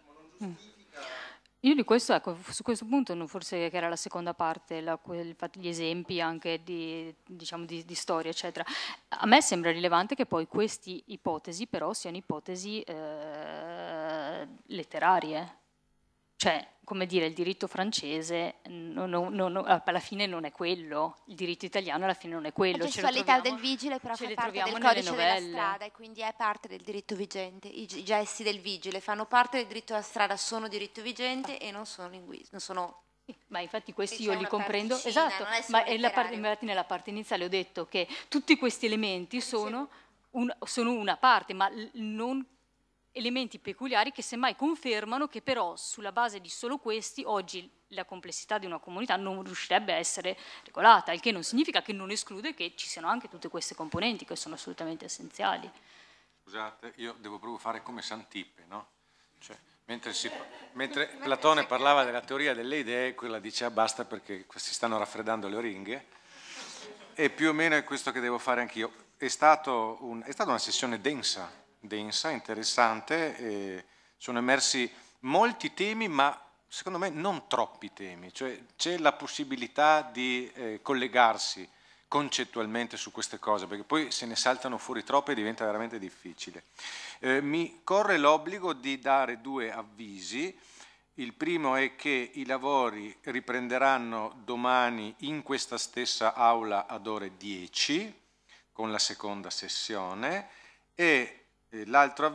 Mm. Io di questo, ecco, su questo punto, forse che era la seconda parte, la, quel, gli esempi anche di, diciamo, di, di, storia, eccetera. A me sembra rilevante che poi queste ipotesi però siano ipotesi eh, letterarie, eh. Cioè, come dire, il diritto francese non, non, non, alla fine non è quello, il diritto italiano alla fine non è quello. La gestualità del vigile però fa parte del codice della strada e quindi è parte del diritto vigente. I gesti del vigile fanno parte del diritto della strada, sono diritto vigente e non sono linguistico, sono ma infatti questi io li comprendo, esatto, ma parte, infatti nella parte iniziale ho detto che tutti questi elementi sono, un, sono una parte, ma non elementi peculiari che semmai confermano che però sulla base di solo questi oggi la complessità di una comunità non riuscirebbe a essere regolata, il che non significa che non esclude che ci siano anche tutte queste componenti che sono assolutamente essenziali. Scusate, io devo proprio fare come Santippe, no? Cioè, mentre, si, mentre Platone parlava della teoria delle idee, quella dice ah, basta perché si stanno raffreddando le oringhe, e più o meno è questo che devo fare anch'io. È, è stata una sessione densa, densa, interessante, eh, sono emersi molti temi, ma secondo me non troppi temi, cioè c'è la possibilità di eh, collegarsi concettualmente su queste cose, perché poi se ne saltano fuori troppe diventa veramente difficile. Eh, mi corre l'obbligo di dare due avvisi. Il primo è che i lavori riprenderanno domani in questa stessa aula ad ore 10 con la seconda sessione e l'altro